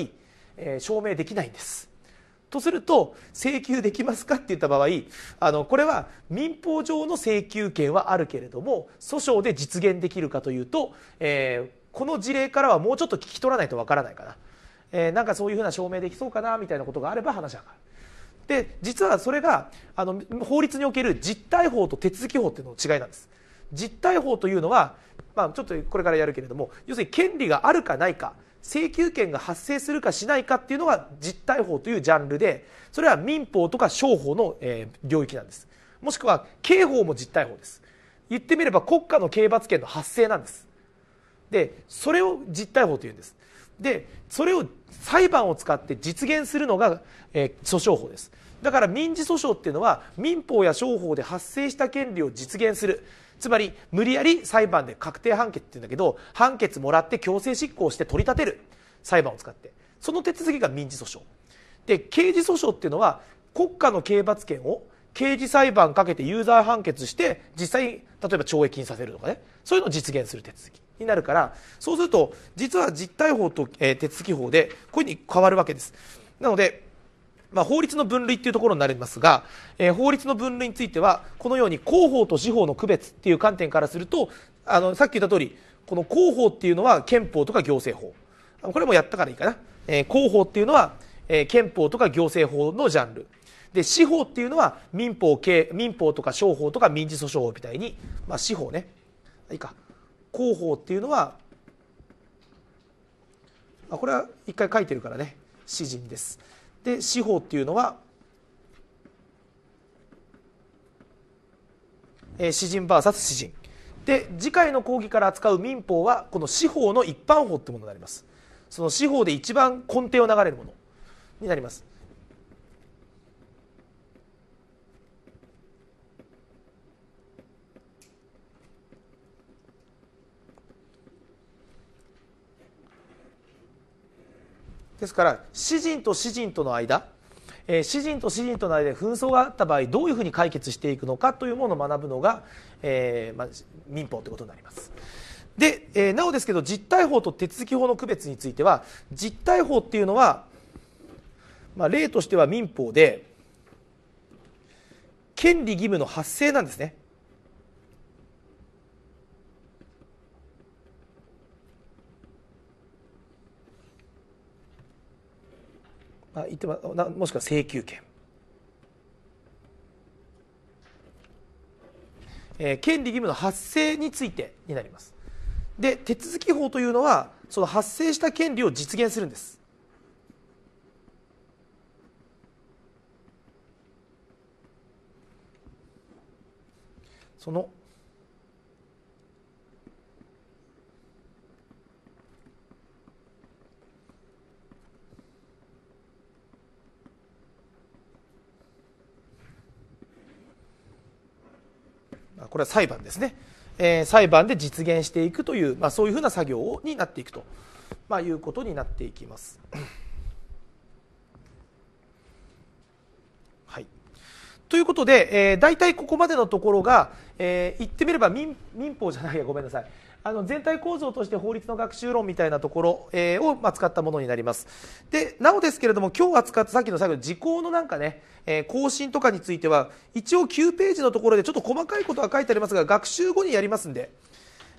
えー、証明できないんですとすると請求できますかって言った場合あのこれは民法上の請求権はあるけれども訴訟で実現できるかというと、えー、この事例からはもうちょっと聞き取らないとわからないかな、えー、なんかそういうふうな証明できそうかなみたいなことがあれば話は分かる。で実はそれがあの法律における実態法と手続き法っていうのの違いなんです。実態法というのは、まあ、ちょっとこれからやるけれども要するに権利があるかないか請求権が発生するかしないかっていうのが実態法というジャンルでそれは民法とか商法の、え領域なんですもしくは刑法も実態法です言ってみれば国家の刑罰権の発生なんですでそれを実態法というんですでそれを裁判を使って実現するのが、え訴訟法ですだから民事訴訟っていうのは民法や商法で発生した権利を実現するつまり無理やり裁判で確定判決っていうんだけど判決もらって強制執行して取り立てる裁判を使ってその手続きが民事訴訟で刑事訴訟っていうのは国家の刑罰権を刑事裁判かけて有罪判決して実際例えば懲役にさせるとかねそういうのを実現する手続きになるからそうすると実は実態法と、えー、手続き法でこういうふうに変わるわけですなのでまあ、法律の分類っていうところになりますが、えー、法律の分類についてはこのように広報と司法の区別っていう観点からするとあのさっき言った通りこの広報っていうのは憲法とか行政法これもやったからいいかな、えー、広報っていうのは、えー、憲法とか行政法のジャンルで司法っていうのは民法刑民法とか商法とか民事訴訟法みたいに、まあ、司法ねいいか広報っていうのはあこれは一回書いてるからね詩人ですで司法っていうのは、えー、詩人 VS 詩人で次回の講義から扱う民法はこの司法の一般法ってものになりますその司法で一番根底を流れるものになりますですから詩人と詩人との間えー、詩人と詩人との間で紛争があった場合どういうふうに解決していくのかというものを学ぶのが、えーまあ、民法ということになります。で、えー、なおですけど実態法と手続き法の区別については実態法っていうのは、まあ、例としては民法で権利義務の発生なんですね。まあ、言ってももしくは請求権、えー、権利義務の発生についてになりますで手続き法というのはその発生した権利を実現するんですそのこれは裁判ですね、えー、裁判で実現していくという、まあ、そういうふうな作業になっていくと、まあ、いうことになっていきます。はい、ということで、えー、大体ここまでのところが、えー、言ってみれば民民法じゃないやごめんなさいあの全体構造として法律の学習論みたいなところ、えー、を、ま使ったものになりますでなおですけれども今日扱ったさっきの最後の時効のなんかね、えー、更新とかについては一応9ページのところでちょっと細かいことは書いてありますが学習後にやりますんで。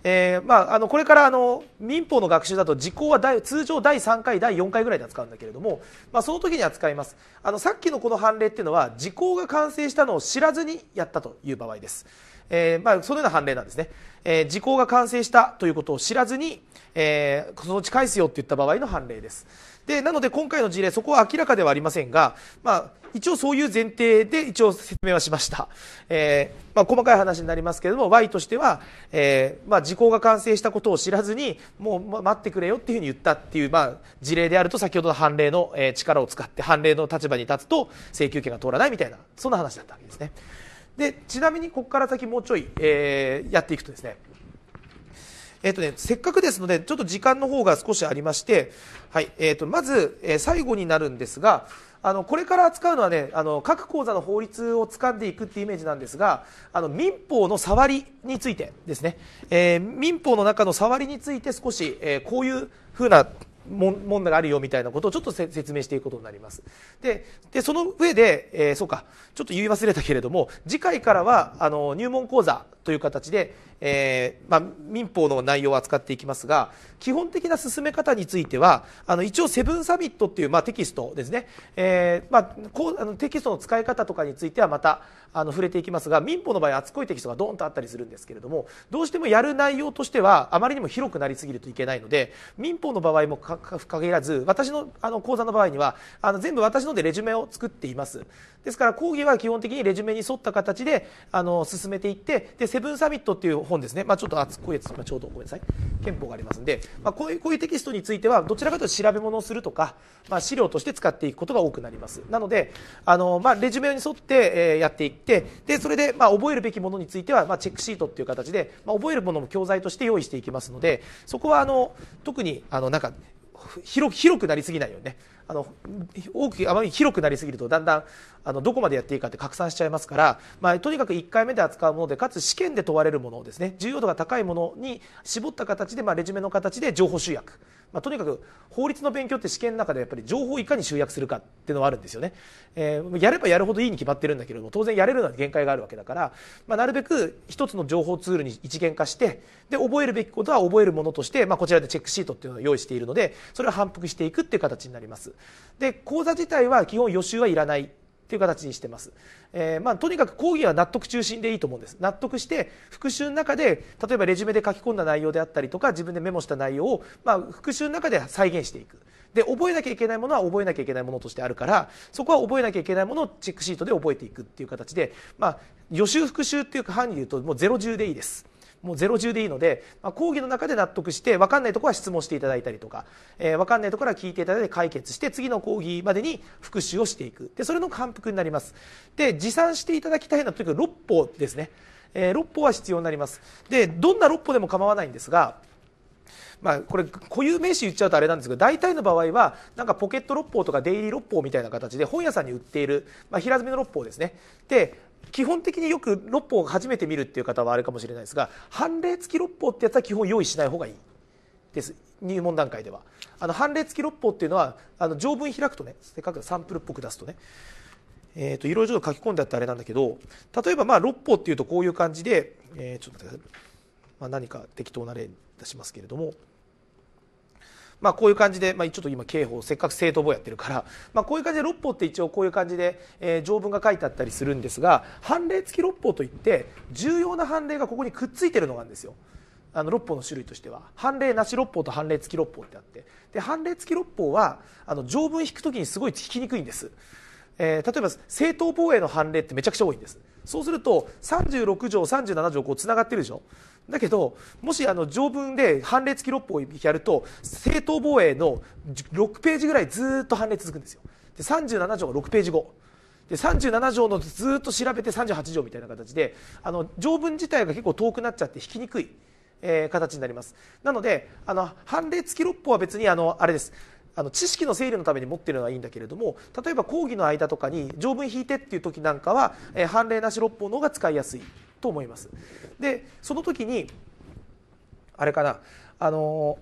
えーまあ、あのこれからあの民法の学習だと時効は通常第3回、第4回ぐらいで扱うんだけれども、まあ、その時に扱いますあのさっきのこの判例っていうのは時効が完成したのを知らずにやったという場合です。えー、まあ、そのような判例なんですね、えー、時効が完成したということを知らずに、えー、そのうち返すよって言った場合の判例ですでなので今回の事例そこは明らかではありませんが、まあ、一応そういう前提で一応説明はしました、えーまあ、細かい話になりますけれども Y としては、えーまあ、時効が完成したことを知らずにもう待ってくれよっていうふうに言ったっていう、まあ、事例であると先ほどの判例の力を使って判例の立場に立つと請求権が通らないみたいなそんな話だったわけですね。でちなみにここから先もうちょい、えー、やっていくとですねえっ、ー、とね、せっかくですので、ちょっと時間の方が少しありまして、はい、えっ、ー、と、まず、えー、最後になるんですが、あのこれから扱うのはねあの各講座の法律を掴んでいくっていうイメージなんですがあの民法の触りについてですね、えー、民法の中の触りについて少し、えー、こういうふうな問題があるよみたいなことをちょっと説明していくことになりますででその上で、えー、そうかちょっと言い忘れたけれども次回からはあの入門講座という形で、えー、まあ、民法の内容を扱っていきますが基本的な進め方についてはあの一応セブンサミットっていう、まあ、テキストですね、えー、まあ、こうあのテキストの使い方とかについてはまたあの触れていきますが民法の場合厚いテキストがどんとあったりするんですけれどもどうしてもやる内容としてはあまりにも広くなりすぎるといけないので民法の場合も限らず私のあの講座の場合にはあの全部私のでレジュメを作っていますですから講義は基本的にレジュメに沿った形であの進めていってでセブンサミットっていう本ですね、まあ、ちょっと厚っこいやつ、今ちょうどごめんなさい、憲法がありますんで、まあ、こういうこういうテキストについては、どちらかというと調べ物をするとか、まあ、資料として使っていくことが多くなります。なので、あのまあ、レジュメに沿って、えー、やっていって、でそれで、まあ、覚えるべきものについては、まあ、チェックシートっていう形で、まあ、覚えるものも教材として用意していきますので、そこはあの特にあのなんか、広広くなりすぎないようにねあの大きあまり広くなりすぎるとだんだんあのどこまでやっていいかって拡散しちゃいますから、まあ、とにかく1回目で扱うものでかつ試験で問われるものをですね重要度が高いものに絞った形で、まあ、レジュメの形で情報集約まあ、とにかく法律の勉強って試験の中でやっぱり情報をいかに集約するかっていうのはあるんですよね、えー、やればやるほどいいに決まってるんだけれども当然やれるのは限界があるわけだから、まあ、なるべく一つの情報ツールに一元化してで覚えるべきことは覚えるものとして、まあ、こちらでチェックシートっていうのを用意しているのでそれを反復していくっていう形になりますで講座自体は基本予習はいらないという形にしてます、えー、まあ、とにかく講義は納得中心でいいと思うんです納得して復習の中で例えばレジュメで書き込んだ内容であったりとか自分でメモした内容を、まあ、復習の中で再現していくで覚えなきゃいけないものは覚えなきゃいけないものとしてあるからそこは覚えなきゃいけないものをチェックシートで覚えていくっていう形で、まあ、予習復習っていうか範囲でいうともうゼロ重でいいですもうゼロ中でいいので、まあ、講義の中で納得して分かんないところは質問していただいたりとか、えー、分かんないところは聞いていただいて解決して次の講義までに復習をしていくでそれの感復になりますで持参していただきたいのはとにかく6歩ですね、えー、6歩は必要になりますでどんな6歩でも構わないんですがまあ、これ固有名詞言っちゃうとあれなんですけど大体の場合はなんかポケット六法とかデイリー六法みたいな形で本屋さんに売っている、まあ、平積みの六法ですねで基本的によく六法を初めて見るっていう方はあるかもしれないですが判例付き六法ってやつは基本用意しない方がいいです入門段階ではあの判例付き六法っていうのはあの条文開くとねせっかくサンプルっぽく出すとねえと、いろいろ書き込んであってあれなんだけど例えばまあ六法っていうとこういう感じで、えちょっとまあ、何か適当な例出しますけれども。まあ、こういう感じで、まあ、ちょっと今刑法せっかく正当防やってるから、まあ、こういう感じで六法って一応こういう感じで、えー、条文が書いてあったりするんですが判例付き六法といって重要な判例がここにくっついてるのがあるんですよ。あの六法の種類としては判例なし六法と判例付き六法ってあってで判例付き六法はあの条文引くときにすごい引きにくいんです、えー、例えば正当防衛の判例ってめちゃくちゃ多いんですそうすると36条37条こうつながってるでしょだけどもしあの条文で判例付き六法をやると正当防衛の6ページぐらいずっと判例続くんですよ。で37条が6ページ後で37条のずっと調べて38条みたいな形であの条文自体が結構遠くなっちゃって引きにくい、えー、形になりますなのであの判例付き六法は別にあのあれですあの知識の整理のために持ってるのはいいんだけれども例えば講義の間とかに条文引いてっていう時なんかは、えー、判例なし六法の方が使いやすいと思います。でその時にあれかなあの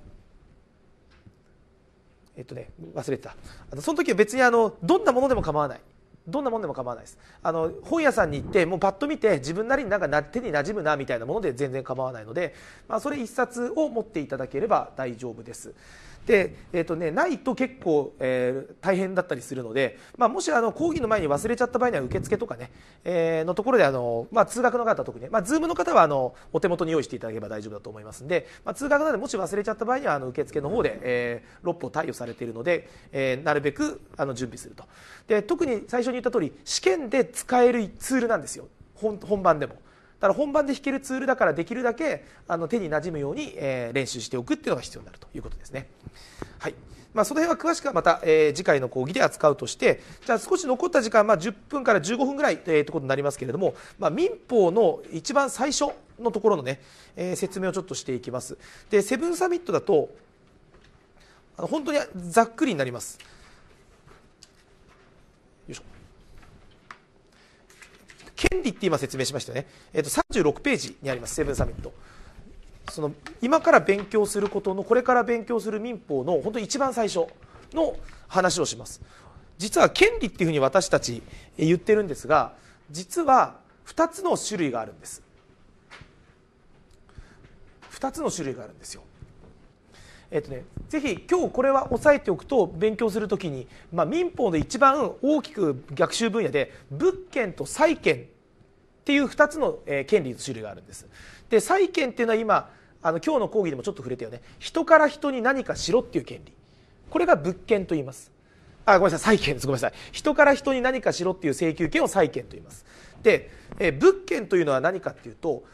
えっとね忘れてたその時は別にあのどんなものでも構わないどんなもんでも構わないですあの本屋さんに行ってもうパッと見て自分なりになんか手に馴染むなみたいなもので全然構わないので、まあ、それ1冊を持っていただければ大丈夫です。で、えーとね、ないと結構、えー、大変だったりするので、まあ、もしあの講義の前に忘れちゃった場合には受付とかね、えー、のところであの、まあ、通学の方は特に、ね、まあ、Zoom の方はあのお手元に用意していただければ大丈夫だと思いますので、まあ、通学なのでもし忘れちゃった場合にはあの受付の方で、えー、6歩貸与されているので、えー、なるべくあの準備するとで特に最初に言った通り試験で使えるツールなんですよ本番でも。だから本番で弾けるツールだからできるだけあの手に馴染むように、えー、練習しておくっていうのが必要になるということですね。はいまあ、その辺は詳しくはまた、えー、次回の講義で扱うとしてじゃあ少し残った時間、まあ、10分から15分ぐらい、えー、ということになりますけれども、まあ、民法の一番最初のところのね、えー、説明をちょっとしていきます。でセブンサミットだと本当にざっくりになります。権利って今説明しましたよね、えっと36ページにありますセブンサミットその今から勉強することのこれから勉強する民法の本当一番最初の話をします実は権利っていうふうに私たち言ってるんですが実は2つの種類があるんです2つの種類があるんですよえっとね、ぜひ今日これは押さえておくと勉強するときに、まあ、民法で一番大きく逆襲分野で物件と債権っていう2つの、え権利の種類があるんです。で債権っていうのは今あの今日の講義でもちょっと触れたよね人から人に何かしろっていう権利これが物件と言いますあごめんなさい債権ですごめんなさい人から人に何かしろっていう請求権を債権と言いますで、え物件というのは何かっていうと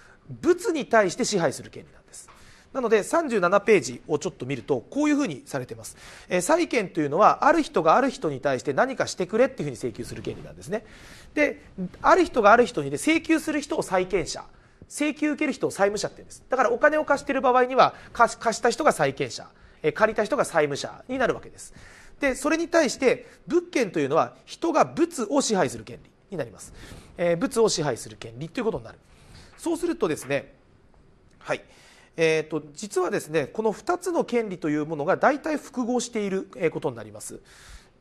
物に対して支配する権利なんですなので37ページをちょっと見るとこういうふうにされてます、えー、債権というのはある人がある人に対して何かしてくれっていうふうに請求する権利なんですねである人がある人にで請求する人を債権者請求受ける人を債務者って言うんですだからお金を貸している場合には貸した人が債権者借りた人が債務者になるわけですでそれに対して物件というのは人が物を支配する権利になります、えー、物を支配する権利ということになるそうするとですねはいえーと、実はですねこの2つの権利というものが大体複合していることになります。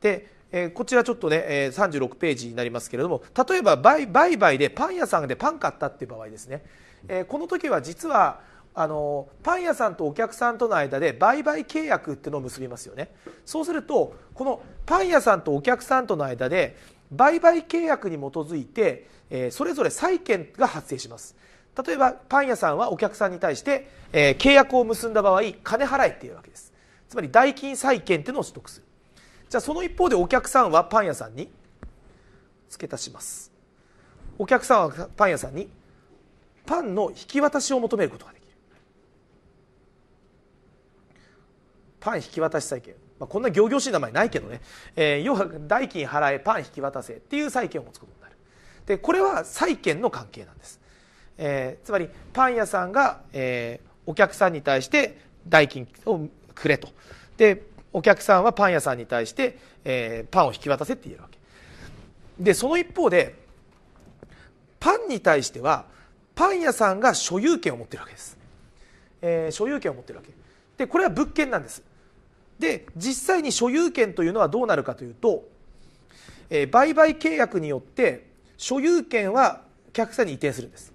でえー、こちらちょっとね、えー、36ページになりますけれども例えば売買でパン屋さんでパン買ったっていう場合ですね、えー、この時は実はあのパン屋さんとお客さんとの間で売買契約っていうのを結びますよねそうするとこのパン屋さんとお客さんとの間で売買契約に基づいて、えー、それぞれ債権が発生します例えばパン屋さんはお客さんに対して、えー、契約を結んだ場合金払えっていうわけですつまり代金債権っていうのを取得するじゃあその一方でお客さんはパン屋さんに付け足しますお客さんはパン屋さんにパンの引き渡しを求めることができるパン引き渡し債権、まあ、こんな仰々しい名前ないけどね、えー、要は代金払えパン引き渡せっていう債権を持つことになるでこれは債権の関係なんですえー、つまりパン屋さんが、えー、お客さんに対して代金をくれとでお客さんはパン屋さんに対して、えー、パンを引き渡せって言えるわけでその一方でパンに対してはパン屋さんが所有権を持ってるわけです、えー、所有権を持ってるわけでこれは物件なんですで実際に所有権というのはどうなるかというと、えー、売買契約によって所有権は客さんに移転するんです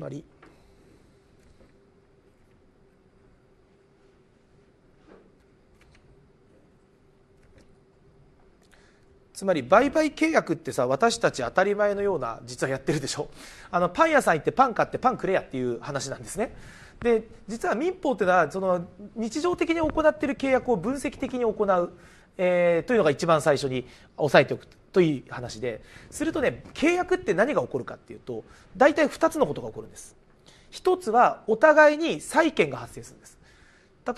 つまりつまり売買契約ってさ私たち当たり前のような実はやってるでしょあのパン屋さん行ってパン買ってパンくれやっていう話なんですねで実は民法ってのはその日常的に行っている契約を分析的に行う、えー、というのが一番最初に押さえておくという話でするとね契約って何が起こるかっていうと大体2つのことが起こるんです一つはお互いに債権が発生するんです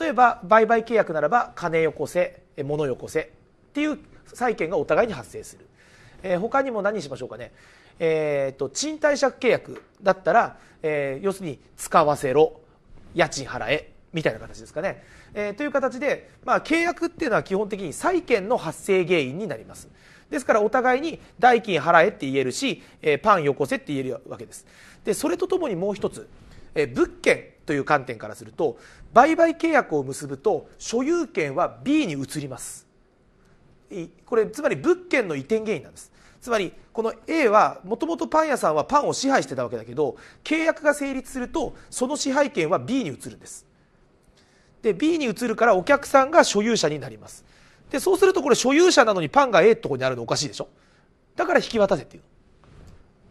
例えば売買契約ならば金よこせ物よこせっていう債権がお互いに発生する、えー、他にも何にしましょうかねえーと、と賃貸借契約だったら、えー、要するに使わせろ家賃払えみたいな形ですかね、えー、という形で、まあ、契約っていうのは基本的に債権の発生原因になりますですからお互いに代金払えって言えるし、えパンよこせって言えるわけですでそれとともにもう一つ、え物件という観点からすると売買契約を結ぶと所有権は B に移りますこれつまり物件の移転原因なんですつまりこの A はもともとパン屋さんはパンを支配してたわけだけど契約が成立するとその支配権は B に移るんですで B に移るからお客さんが所有者になりますでそうするとこれ所有者なのにパンが A とこにあるのおかしいでしょだから引き渡せっていう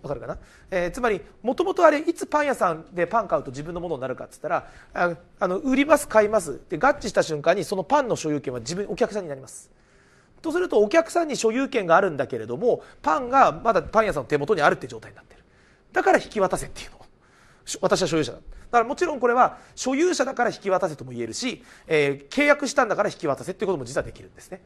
わかるかな、えー、つまりもともとあれいつパン屋さんでパン買うと自分のものになるかっつったらああの売ります買いますで合致した瞬間にそのパンの所有権は自分お客さんになりますとするとお客さんに所有権があるんだけれどもパンがまだパン屋さんの手元にあるって状態になってるだから引き渡せっていうの私は所有者だだからもちろんこれは所有者だから引き渡せとも言えるし、えー、契約したんだから引き渡せっていうことも実はできるんですね。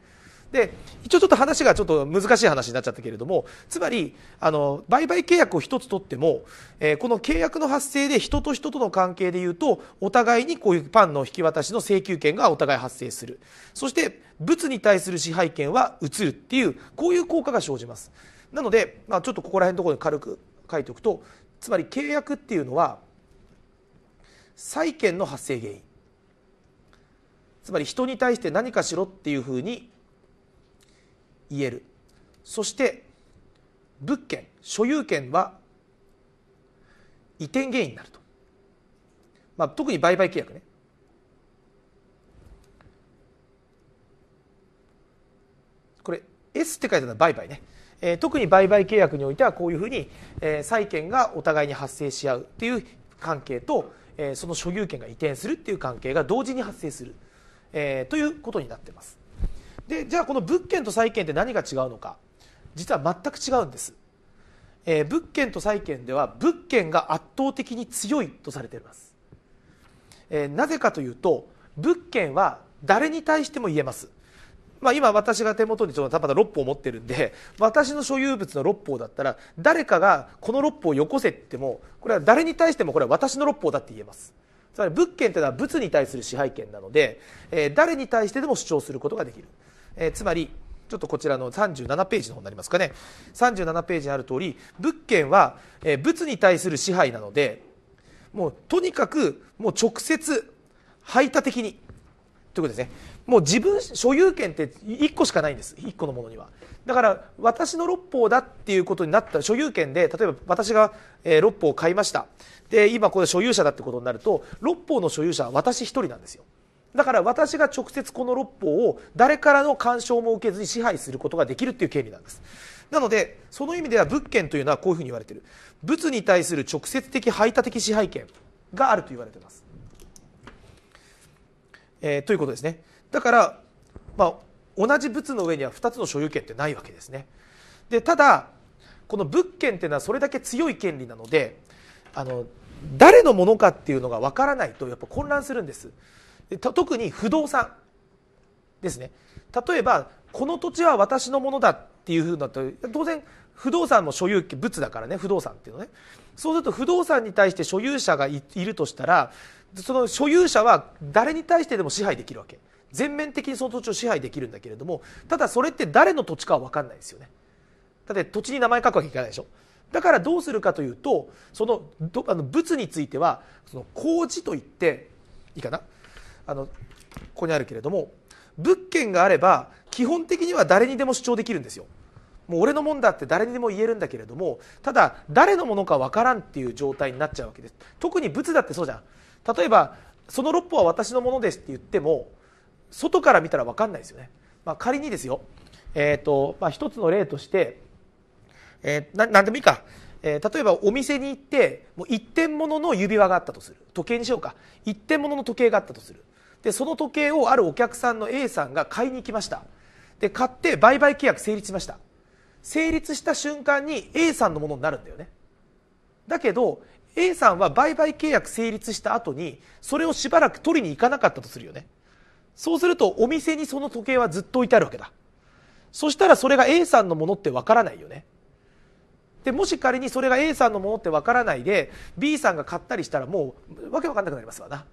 で一応ちょっと話がちょっと難しい話になっちゃったけれどもつまりあの売買契約を1つ取っても、えー、この契約の発生で人と人との関係でいうとお互いにこういうパンの引き渡しの請求権がお互い発生するそして物に対する支配権は移るっていうこういう効果が生じますなので、まあ、ちょっとここら辺のところに軽く書いておくとつまり契約っていうのは債権の発生原因つまり人に対して何かしろっていうふうに言えるそして物件所有権は移転原因になると、まあ、特に売買契約ねこれ S って書いてあるのは売買ね、えー、特に売買契約においてはこういうふうに、えー、債権がお互いに発生し合うっていう関係とえその所有権が移転するっていう関係が同時に発生する、えということになってますでじゃあこの物件と債権って何が違うのか実は全く違うんです、え物件と債権では物件が圧倒的に強いとされています、えなぜかというと物件は誰に対しても言えますまあ、今私が手元にちょっとたまたま6本持ってるんで 私の所有物の6本だったら誰かがこの6本をよこせって言ってもこれは誰に対してもこれは私の6本だって言えます。つまり物件というのは物に対する支配権なので、えー、誰に対してでも主張することができる。えー、つまりちょっとこちらの37ページの方になりますかね37ページにある通り物件は、え物に対する支配なのでもうとにかくもう直接排他的にということですねもう自分所有権って1個しかないんです1個のものにはだから私の六法だっていうことになった所有権で例えば私が、え六法を買いましたで今これ所有者だってことになると六法の所有者は私1人なんですよだから私が直接この六法を誰からの干渉も受けずに支配することができるっていう権利なんですなのでその意味では物権というのはこういうふうに言われてる物に対する直接的排他的支配権があると言われてます、えー、ということですねだから、まあ、同じ物の上には2つの所有権ってないわけですね。でただこの物件っていうのはそれだけ強い権利なのであの誰のものかっていうのが分からないとやっぱ混乱するんです。で特に不動産ですね例えばこの土地は私のものだっていうふうると当然不動産も所有権物だからね不動産っていうのねそうすると不動産に対して所有者がいるとしたらその所有者は誰に対してでも支配できるわけ全面的にその土地を支配できるんだけれどもただそれって誰の土地かは分かんないですよねだって土地に名前書くわけいかないでしょだからどうするかというとそのどあの仏についてはその事といっていいかなあのここにあるけれども物件があれば基本的には誰にでも主張できるんですよもう俺のもんだって誰にでも言えるんだけれどもただ誰のものか分からんっていう状態になっちゃうわけです特に仏だってそうじゃん例えばその6歩は私のものですって言っても外から見たら分かんないですよね。まあ、仮にですよ、えーとまあ、一つの例として、えー、な何でもいいか、えー、例えばお店に行ってもう一点物の指輪があったとする時計にしようか一点物の時計があったとするでその時計をあるお客さんの A さんが買いに行きましたで買って売買契約成立しました成立した瞬間に A さんのものになるんだよねだけど A さんは売買契約成立した後にそれをしばらく取りに行かなかったとするよねそうするとお店にその時計はずっと置いてあるわけだそしたらそれが A さんのものってわからないよねでもし仮にそれが A さんのものってわからないで B さんが買ったりしたらもうわけわかんなくなりますわな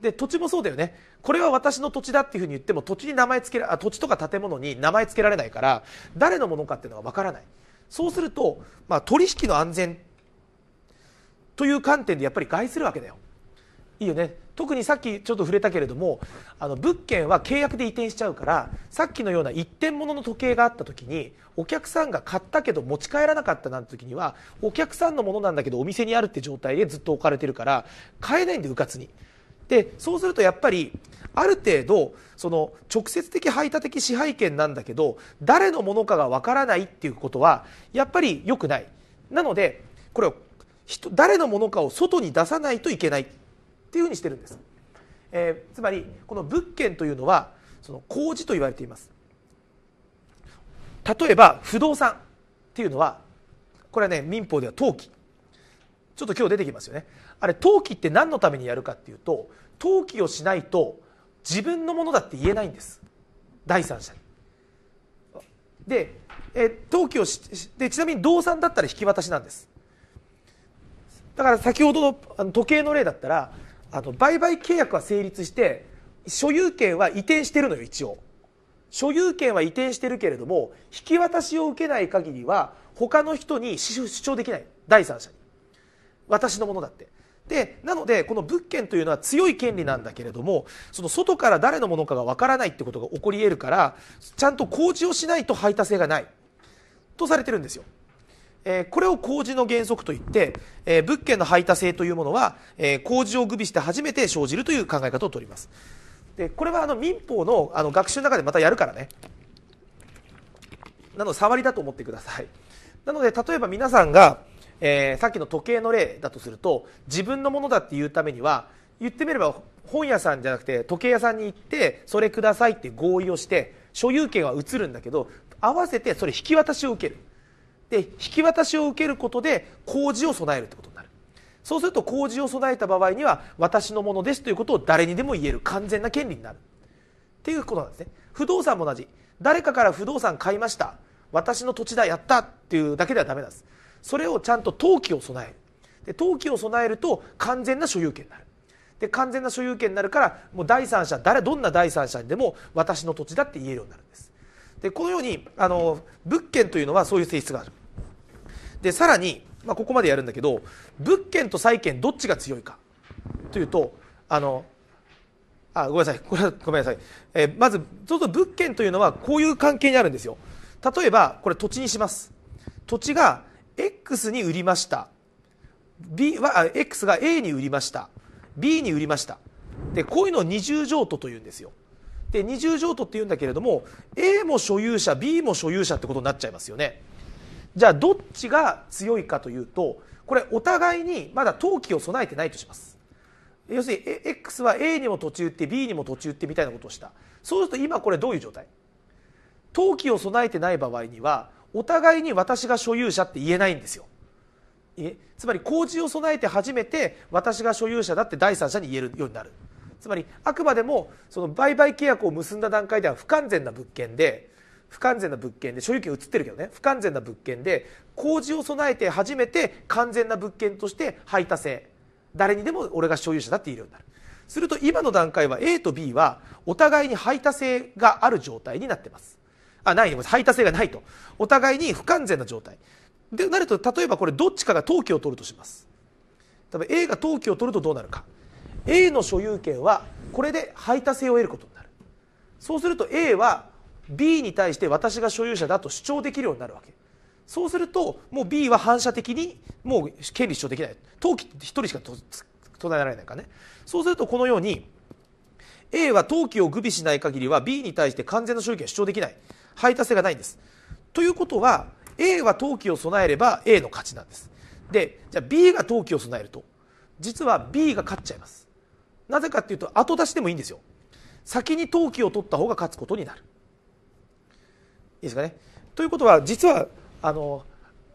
で土地もそうだよねこれは私の土地だっていうふうに言っても土地に名前付けら土地とか建物に名前つけられないから誰のものかっていうのがわからないそうすると、まあ、取引の安全という観点でやっぱり害するわけだよいいよね特にさっきちょっと触れたけれどもあの物件は契約で移転しちゃうからさっきのような一点物の時計があった時にお客さんが買ったけど持ち帰らなかったなんて時にはお客さんのものなんだけどお店にあるって状態でずっと置かれてるから買えないんでうかつに。でそうするとやっぱりある程度その直接的排他的支配権なんだけど誰のものかがわからないっていうことはやっぱり良くないなのでこれを誰のものかを外に出さないといけないっていうふうにしてるんです、えー、つまりこの物件というのはその工事と言われています例えば不動産っていうのはこれはね民法では登記ちょっと今日出てきますよねあれ登記って何のためにやるかっていうと登記をしないと自分のものだって言えないんです第三者にでえ登記をしでちなみに動産だったら引き渡しなんですだから先ほどの時計の例だったらあの売買契約は成立して所有権は移転してるのよ一応所有権は移転してるけれども引き渡しを受けない限りは他の人に主張できない第三者に私のものだってでなのでこの物件というのは強い権利なんだけれどもその外から誰のものかがわからないってことが起こり得るからちゃんと工事をしないと排他性がないとされてるんですよえこれを示の原則といって、え物件の排他性というものは、え示を具備して初めて生じるという考え方をとります。でこれはあの民法のあの学習の中でまたやるからね。なので触りだと思ってください。なので例えば皆さんが、えー、さっきの時計の例だとすると自分のものだっていうためには言ってみれば本屋さんじゃなくて時計屋さんに行ってそれくださいって合意をして所有権は移るんだけど合わせてそれ引き渡しを受けるで引き渡しを受けることで工事を備えるってことになるそうすると工事を備えた場合には私のものですということを誰にでも言える完全な権利になるっていうことなんですね不動産も同じ誰かから不動産買いました私の土地だやったっていうだけではダメなんですそれをちゃんと登記を備えるで登記を備えると完全な所有権になるで完全な所有権になるからもう第三者誰どんな第三者にでも私の土地だって言えるようになるんですでこのようにあの物件というのはそういう性質があるでさらに、まあ、ここまでやるんだけど物件と債権どっちが強いかというとあのあごめんなさいこれはごめんなさい、えー、まずそうすると物件というのはこういう関係にあるんですよ例えばこれ土地にします土地が X に売りました B はあ X が A に売りました B に売りましたでこういうのを二重譲渡というんですよで二重譲渡っていうんだけれども A も所有者 B も所有者ってことになっちゃいますよねじゃあどっちが強いかというとこれお互いにまだ登記を備えてないとします要するに X は A にも途中って B にも途中ってみたいなことをしたそうすると今これどういう状態登記を備えてない場合にはお互いに私が所有者って言えないんですよえつまり工事を備えて初めて私が所有者だって第三者に言えるようになるつまりあくまでもその売買契約を結んだ段階では不完全な物件で不完全な物件で所有権移ってるけどね不完全な物件で工事を備えて初めて完全な物件として排他性誰にでも俺が所有者だって言えるようになるすると今の段階は A と B はお互いに排他性がある状態になってますあない排他性がないとお互いに不完全な状態でなると例えばこれどっちかが登記を取るとします多分 A が登記を取るとどうなるか A の所有権はこれで排他性を得ることになるそうすると A は B に対して私が所有者だと主張できるようになるわけそうするともう B は反射的にもう権利主張できない登記1人しか唱えられないからねそうするとこのように A は登記を具備しない限りは B に対して完全な所有権は主張できない排他性がないんですということは A は登記を備えれば A の勝ちなんですでじゃあ B が登記を備えると実は B が勝っちゃいますなぜかっていうと後出しでもいいんですよ先に登記を取った方が勝つことになるですかね。ということは実はあの、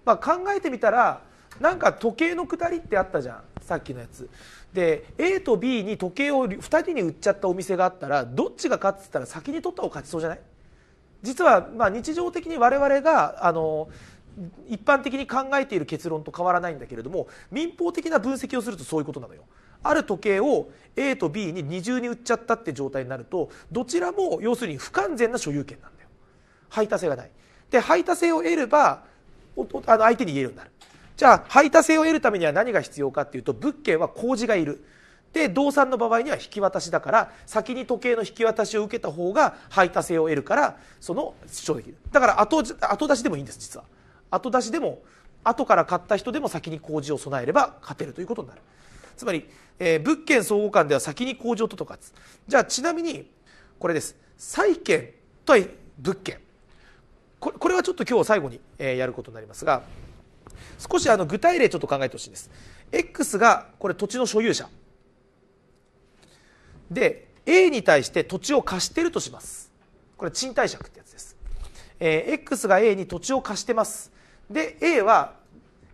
まあ、考えてみたらなんか時計のくだりってあったじゃんさっきのやつ。で A と B に時計を2人に売っちゃったお店があったらどっちが勝つって言ったら先に取った方が勝ちそうじゃない実はまあ日常的に我々があの一般的に考えている結論と変わらないんだけれども民法的な分析をするとそういうことなのよ。ある時計を A と B に二重に売っちゃったって状態になるとどちらも要するに不完全な所有権なんだ。排他性がないで排他性を得ればあの相手に言えるようになるじゃあ排他性を得るためには何が必要かっていうと物件は工事がいるで動産の場合には引き渡しだから先に時計の引き渡しを受けた方が排他性を得るからその主張できるだから後後出しでもいいんです実は後出しでも後から買った人でも先に工事を備えれば勝てるということになるつまり、えー、物件総合間では先に工事をととかじゃあちなみにこれです債権対物件これはちょっと今日最後にやることになりますが少しあの具体例ちょっと考えてほしいんです X がこれ土地の所有者で A に対して土地を貸してるとしますこれ賃貸借ってやつです、えー、X が A に土地を貸してますで A は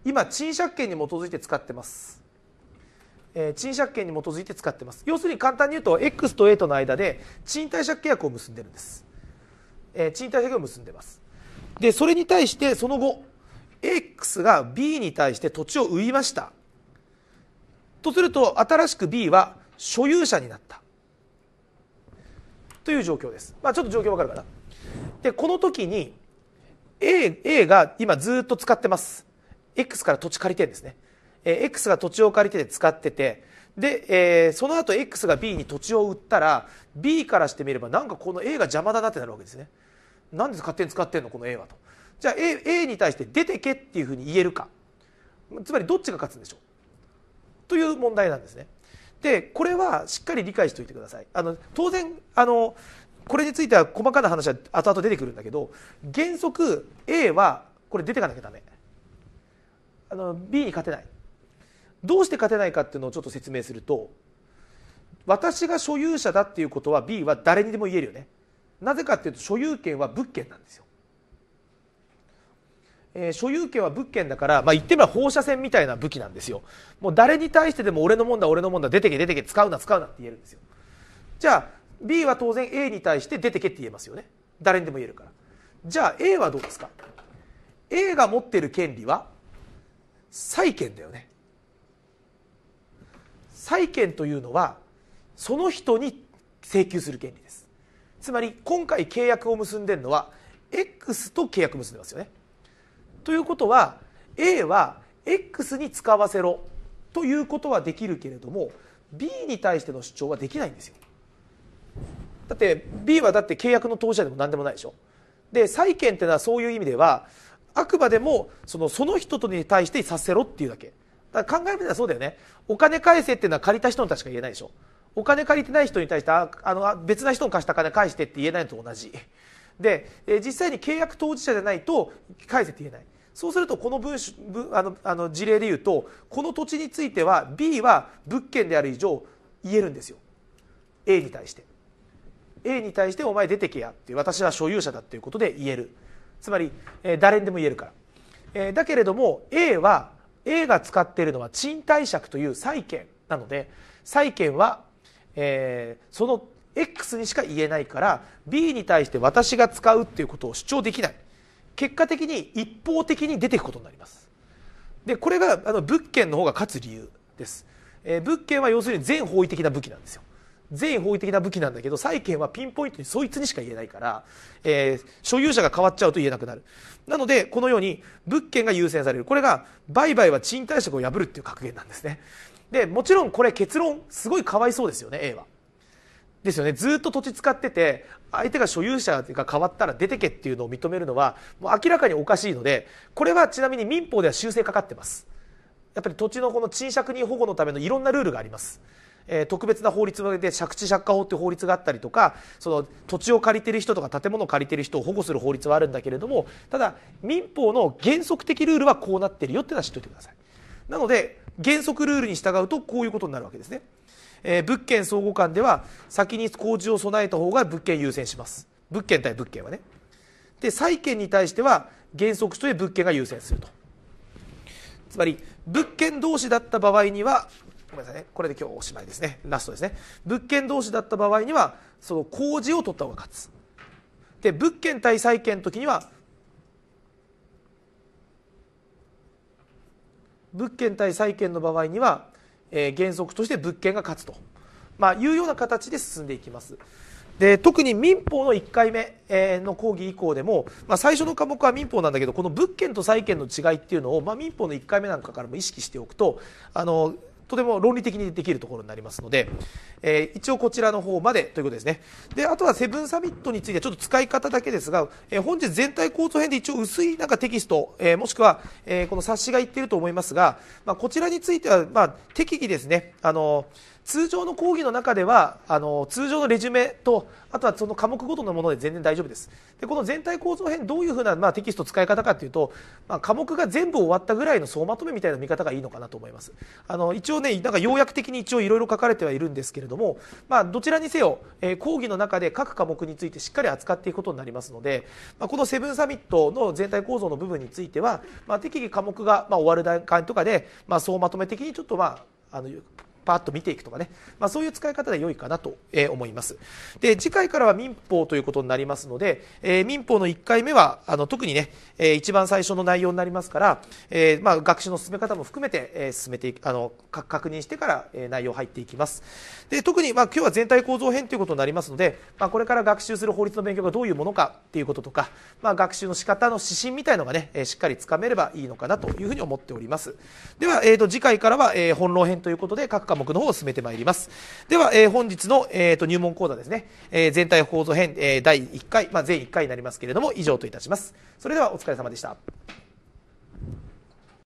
今賃借権に基づいて使ってますえー、賃借権に基づいて使ってます要するに簡単に言うと X と A との間で賃貸借契約を結んでるんです、えー、賃貸借を結んでますでそれに対してその後 X が B に対して土地を売りましたとすると新しく B は所有者になったという状況です、まあ、ちょっと状況わかるかなでこの時に A, A が今ずっと使ってます X から土地借りてるんですね、え X が土地を借りてて使っててで、えー、その後 X が B に土地を売ったら B からしてみればなんかこの A が邪魔だなってなるわけですね何で勝手に使ってんのこの A はとじゃあ A, A に対して出てけっていうふうに言えるかつまりどっちが勝つんでしょうという問題なんですね。でこれはしっかり理解しておいてください。あの当然あのこれについては細かな話は後々出てくるんだけど原則 A はこれ出てかなきゃダメあの B に勝てないどうして勝てないかっていうのをちょっと説明すると私が所有者だっていうことは B は誰にでも言えるよねなぜかっていうと所有権は物件なんですよ、えー、所有権は物件だから、まあ、言ってみれば放射線みたいな武器なんですよもう誰に対してでも俺のもんだ俺のもんだ出てけ出てけ使うな使うなって言えるんですよじゃあ B は当然 A に対して出てけって言えますよね誰にでも言えるからじゃあ A はどうですか A が持っている権利は債権だよね債権というのはその人に請求する権利つまり今回契約を結んでるのは X と契約結んでますよね。ということは A は X に使わせろということはできるけれども B に対しての主張はできないんですよ。だって B はだって契約の当事者でも何でもないでしょ。で債権っていうのはそういう意味ではあくまでもそのその人とに対してさせろっていうだけ。だから考えるのはそうだよね。お金返せっていうのは借りた人にしか言えないでしょ。お金借りてない人に対してあの別な人に貸した金返してって言えないのと同じで、え実際に契約当事者じゃないと返せって言えないそうするとこの文あのあの事例で言うとこの土地については B は物件である以上言えるんですよ A に対して A に対してお前出てけやって私は所有者だっていうことで言えるつまり、え誰にでも言えるから、えだけれども A は A が使っているのは賃貸借という債権なので債権はえー、その X にしか言えないから B に対して私が使うっていうことを主張できない結果的に一方的に出ていくことになりますでこれがあの物件の方が勝つ理由です、えー、物件は要するに全方位的な武器なんですよ全方位的な武器なんだけど債権はピンポイントにそいつにしか言えないから、えー、所有者が変わっちゃうと言えなくなるなのでこのように物件が優先されるこれが売買は賃貸借を破るっていう格言なんですねでもちろんこれ結論すごいかわいそうですよね A は。ですよねずっと土地使ってて相手が所有者が変わったら出てけっていうのを認めるのはもう明らかにおかしいのでこれはちなみに民法では修正かかってます。やっぱり土地のこの賃借人保護のためのいろんなルールがあります。えー、特別な法律で借地借家法っていう法律があったりとかその土地を借りてる人とか建物を借りてる人を保護する法律はあるんだけれどもただ民法の原則的ルールはこうなってるよっていうのは知っておいてください。なので原則ルールに従うとこういうことになるわけですね、えー、物件相互間では先に工事を備えた方が物件優先します物件対物件はねで債権に対しては原則として物件が優先するとつまり物件同士だった場合にはごめんなさいねこれで今日おしまいですねラストですね物件同士だった場合にはその工事を取った方が勝つで物件対債権の時には物件対債権の場合には、えー、原則として物件が勝つと、まあ、いうような形で進んでいきます。で特に民法の1回目の講義以降でも、まあ、最初の科目は民法なんだけどこの物件と債権の違いっていうのを、まあ、民法の1回目なんかからも意識しておくとあのとても論理的にできるところになりますので、えー、一応こちらの方までということですねであとはセブンサミットについてちょっと使い方だけですが、えー、本日全体構造編で一応薄いなんかテキスト、えー、もしくは、えこの冊子が言ってると思いますが、まあ、こちらについては、まあ、適宜ですねあのー通常の講義の中ではあの通常のレジュメとあとはその科目ごとのもので全然大丈夫ですでこの全体構造編どういうふうな、まあ、テキスト使い方かっていうと、まあ、科目が全部終わったぐらいの総まとめみたいな見方がいいのかなと思いますあの一応ねなんか要約的に一応いろいろ書かれてはいるんですけれども、まあ、どちらにせよ、えー、講義の中で各科目についてしっかり扱っていくことになりますので、まあ、このセブンサミットの全体構造の部分については、まあ、適宜科目が、まあ、終わる段階とかで、まあ、総まとめ的にちょっとまああのパーッと見ていくとかね、まあ、そういう使い方で良いかなと思います。で次回からは民法ということになりますので、えー、民法の1回目はあの特にね、えー、一番最初の内容になりますから、えー、まあ、学習の進め方も含めて、え進めていあの確認してから、え内容入っていきます。で特に、ま今日は全体構造編ということになりますので、まあ、これから学習する法律の勉強がどういうものかっていうこととか、まあ、学習の仕方の指針みたいのがね、えしっかりつかめればいいのかなというふうに思っております。では、えーと、次回からは、え本論編ということで各科科目の方を進めてまいります。では、えー、本日の、えー、と入門講座ですね、えー、全体構造編、えー、第1回、まあ、全1回になりますけれども、以上といたします。それではお疲れ様でした。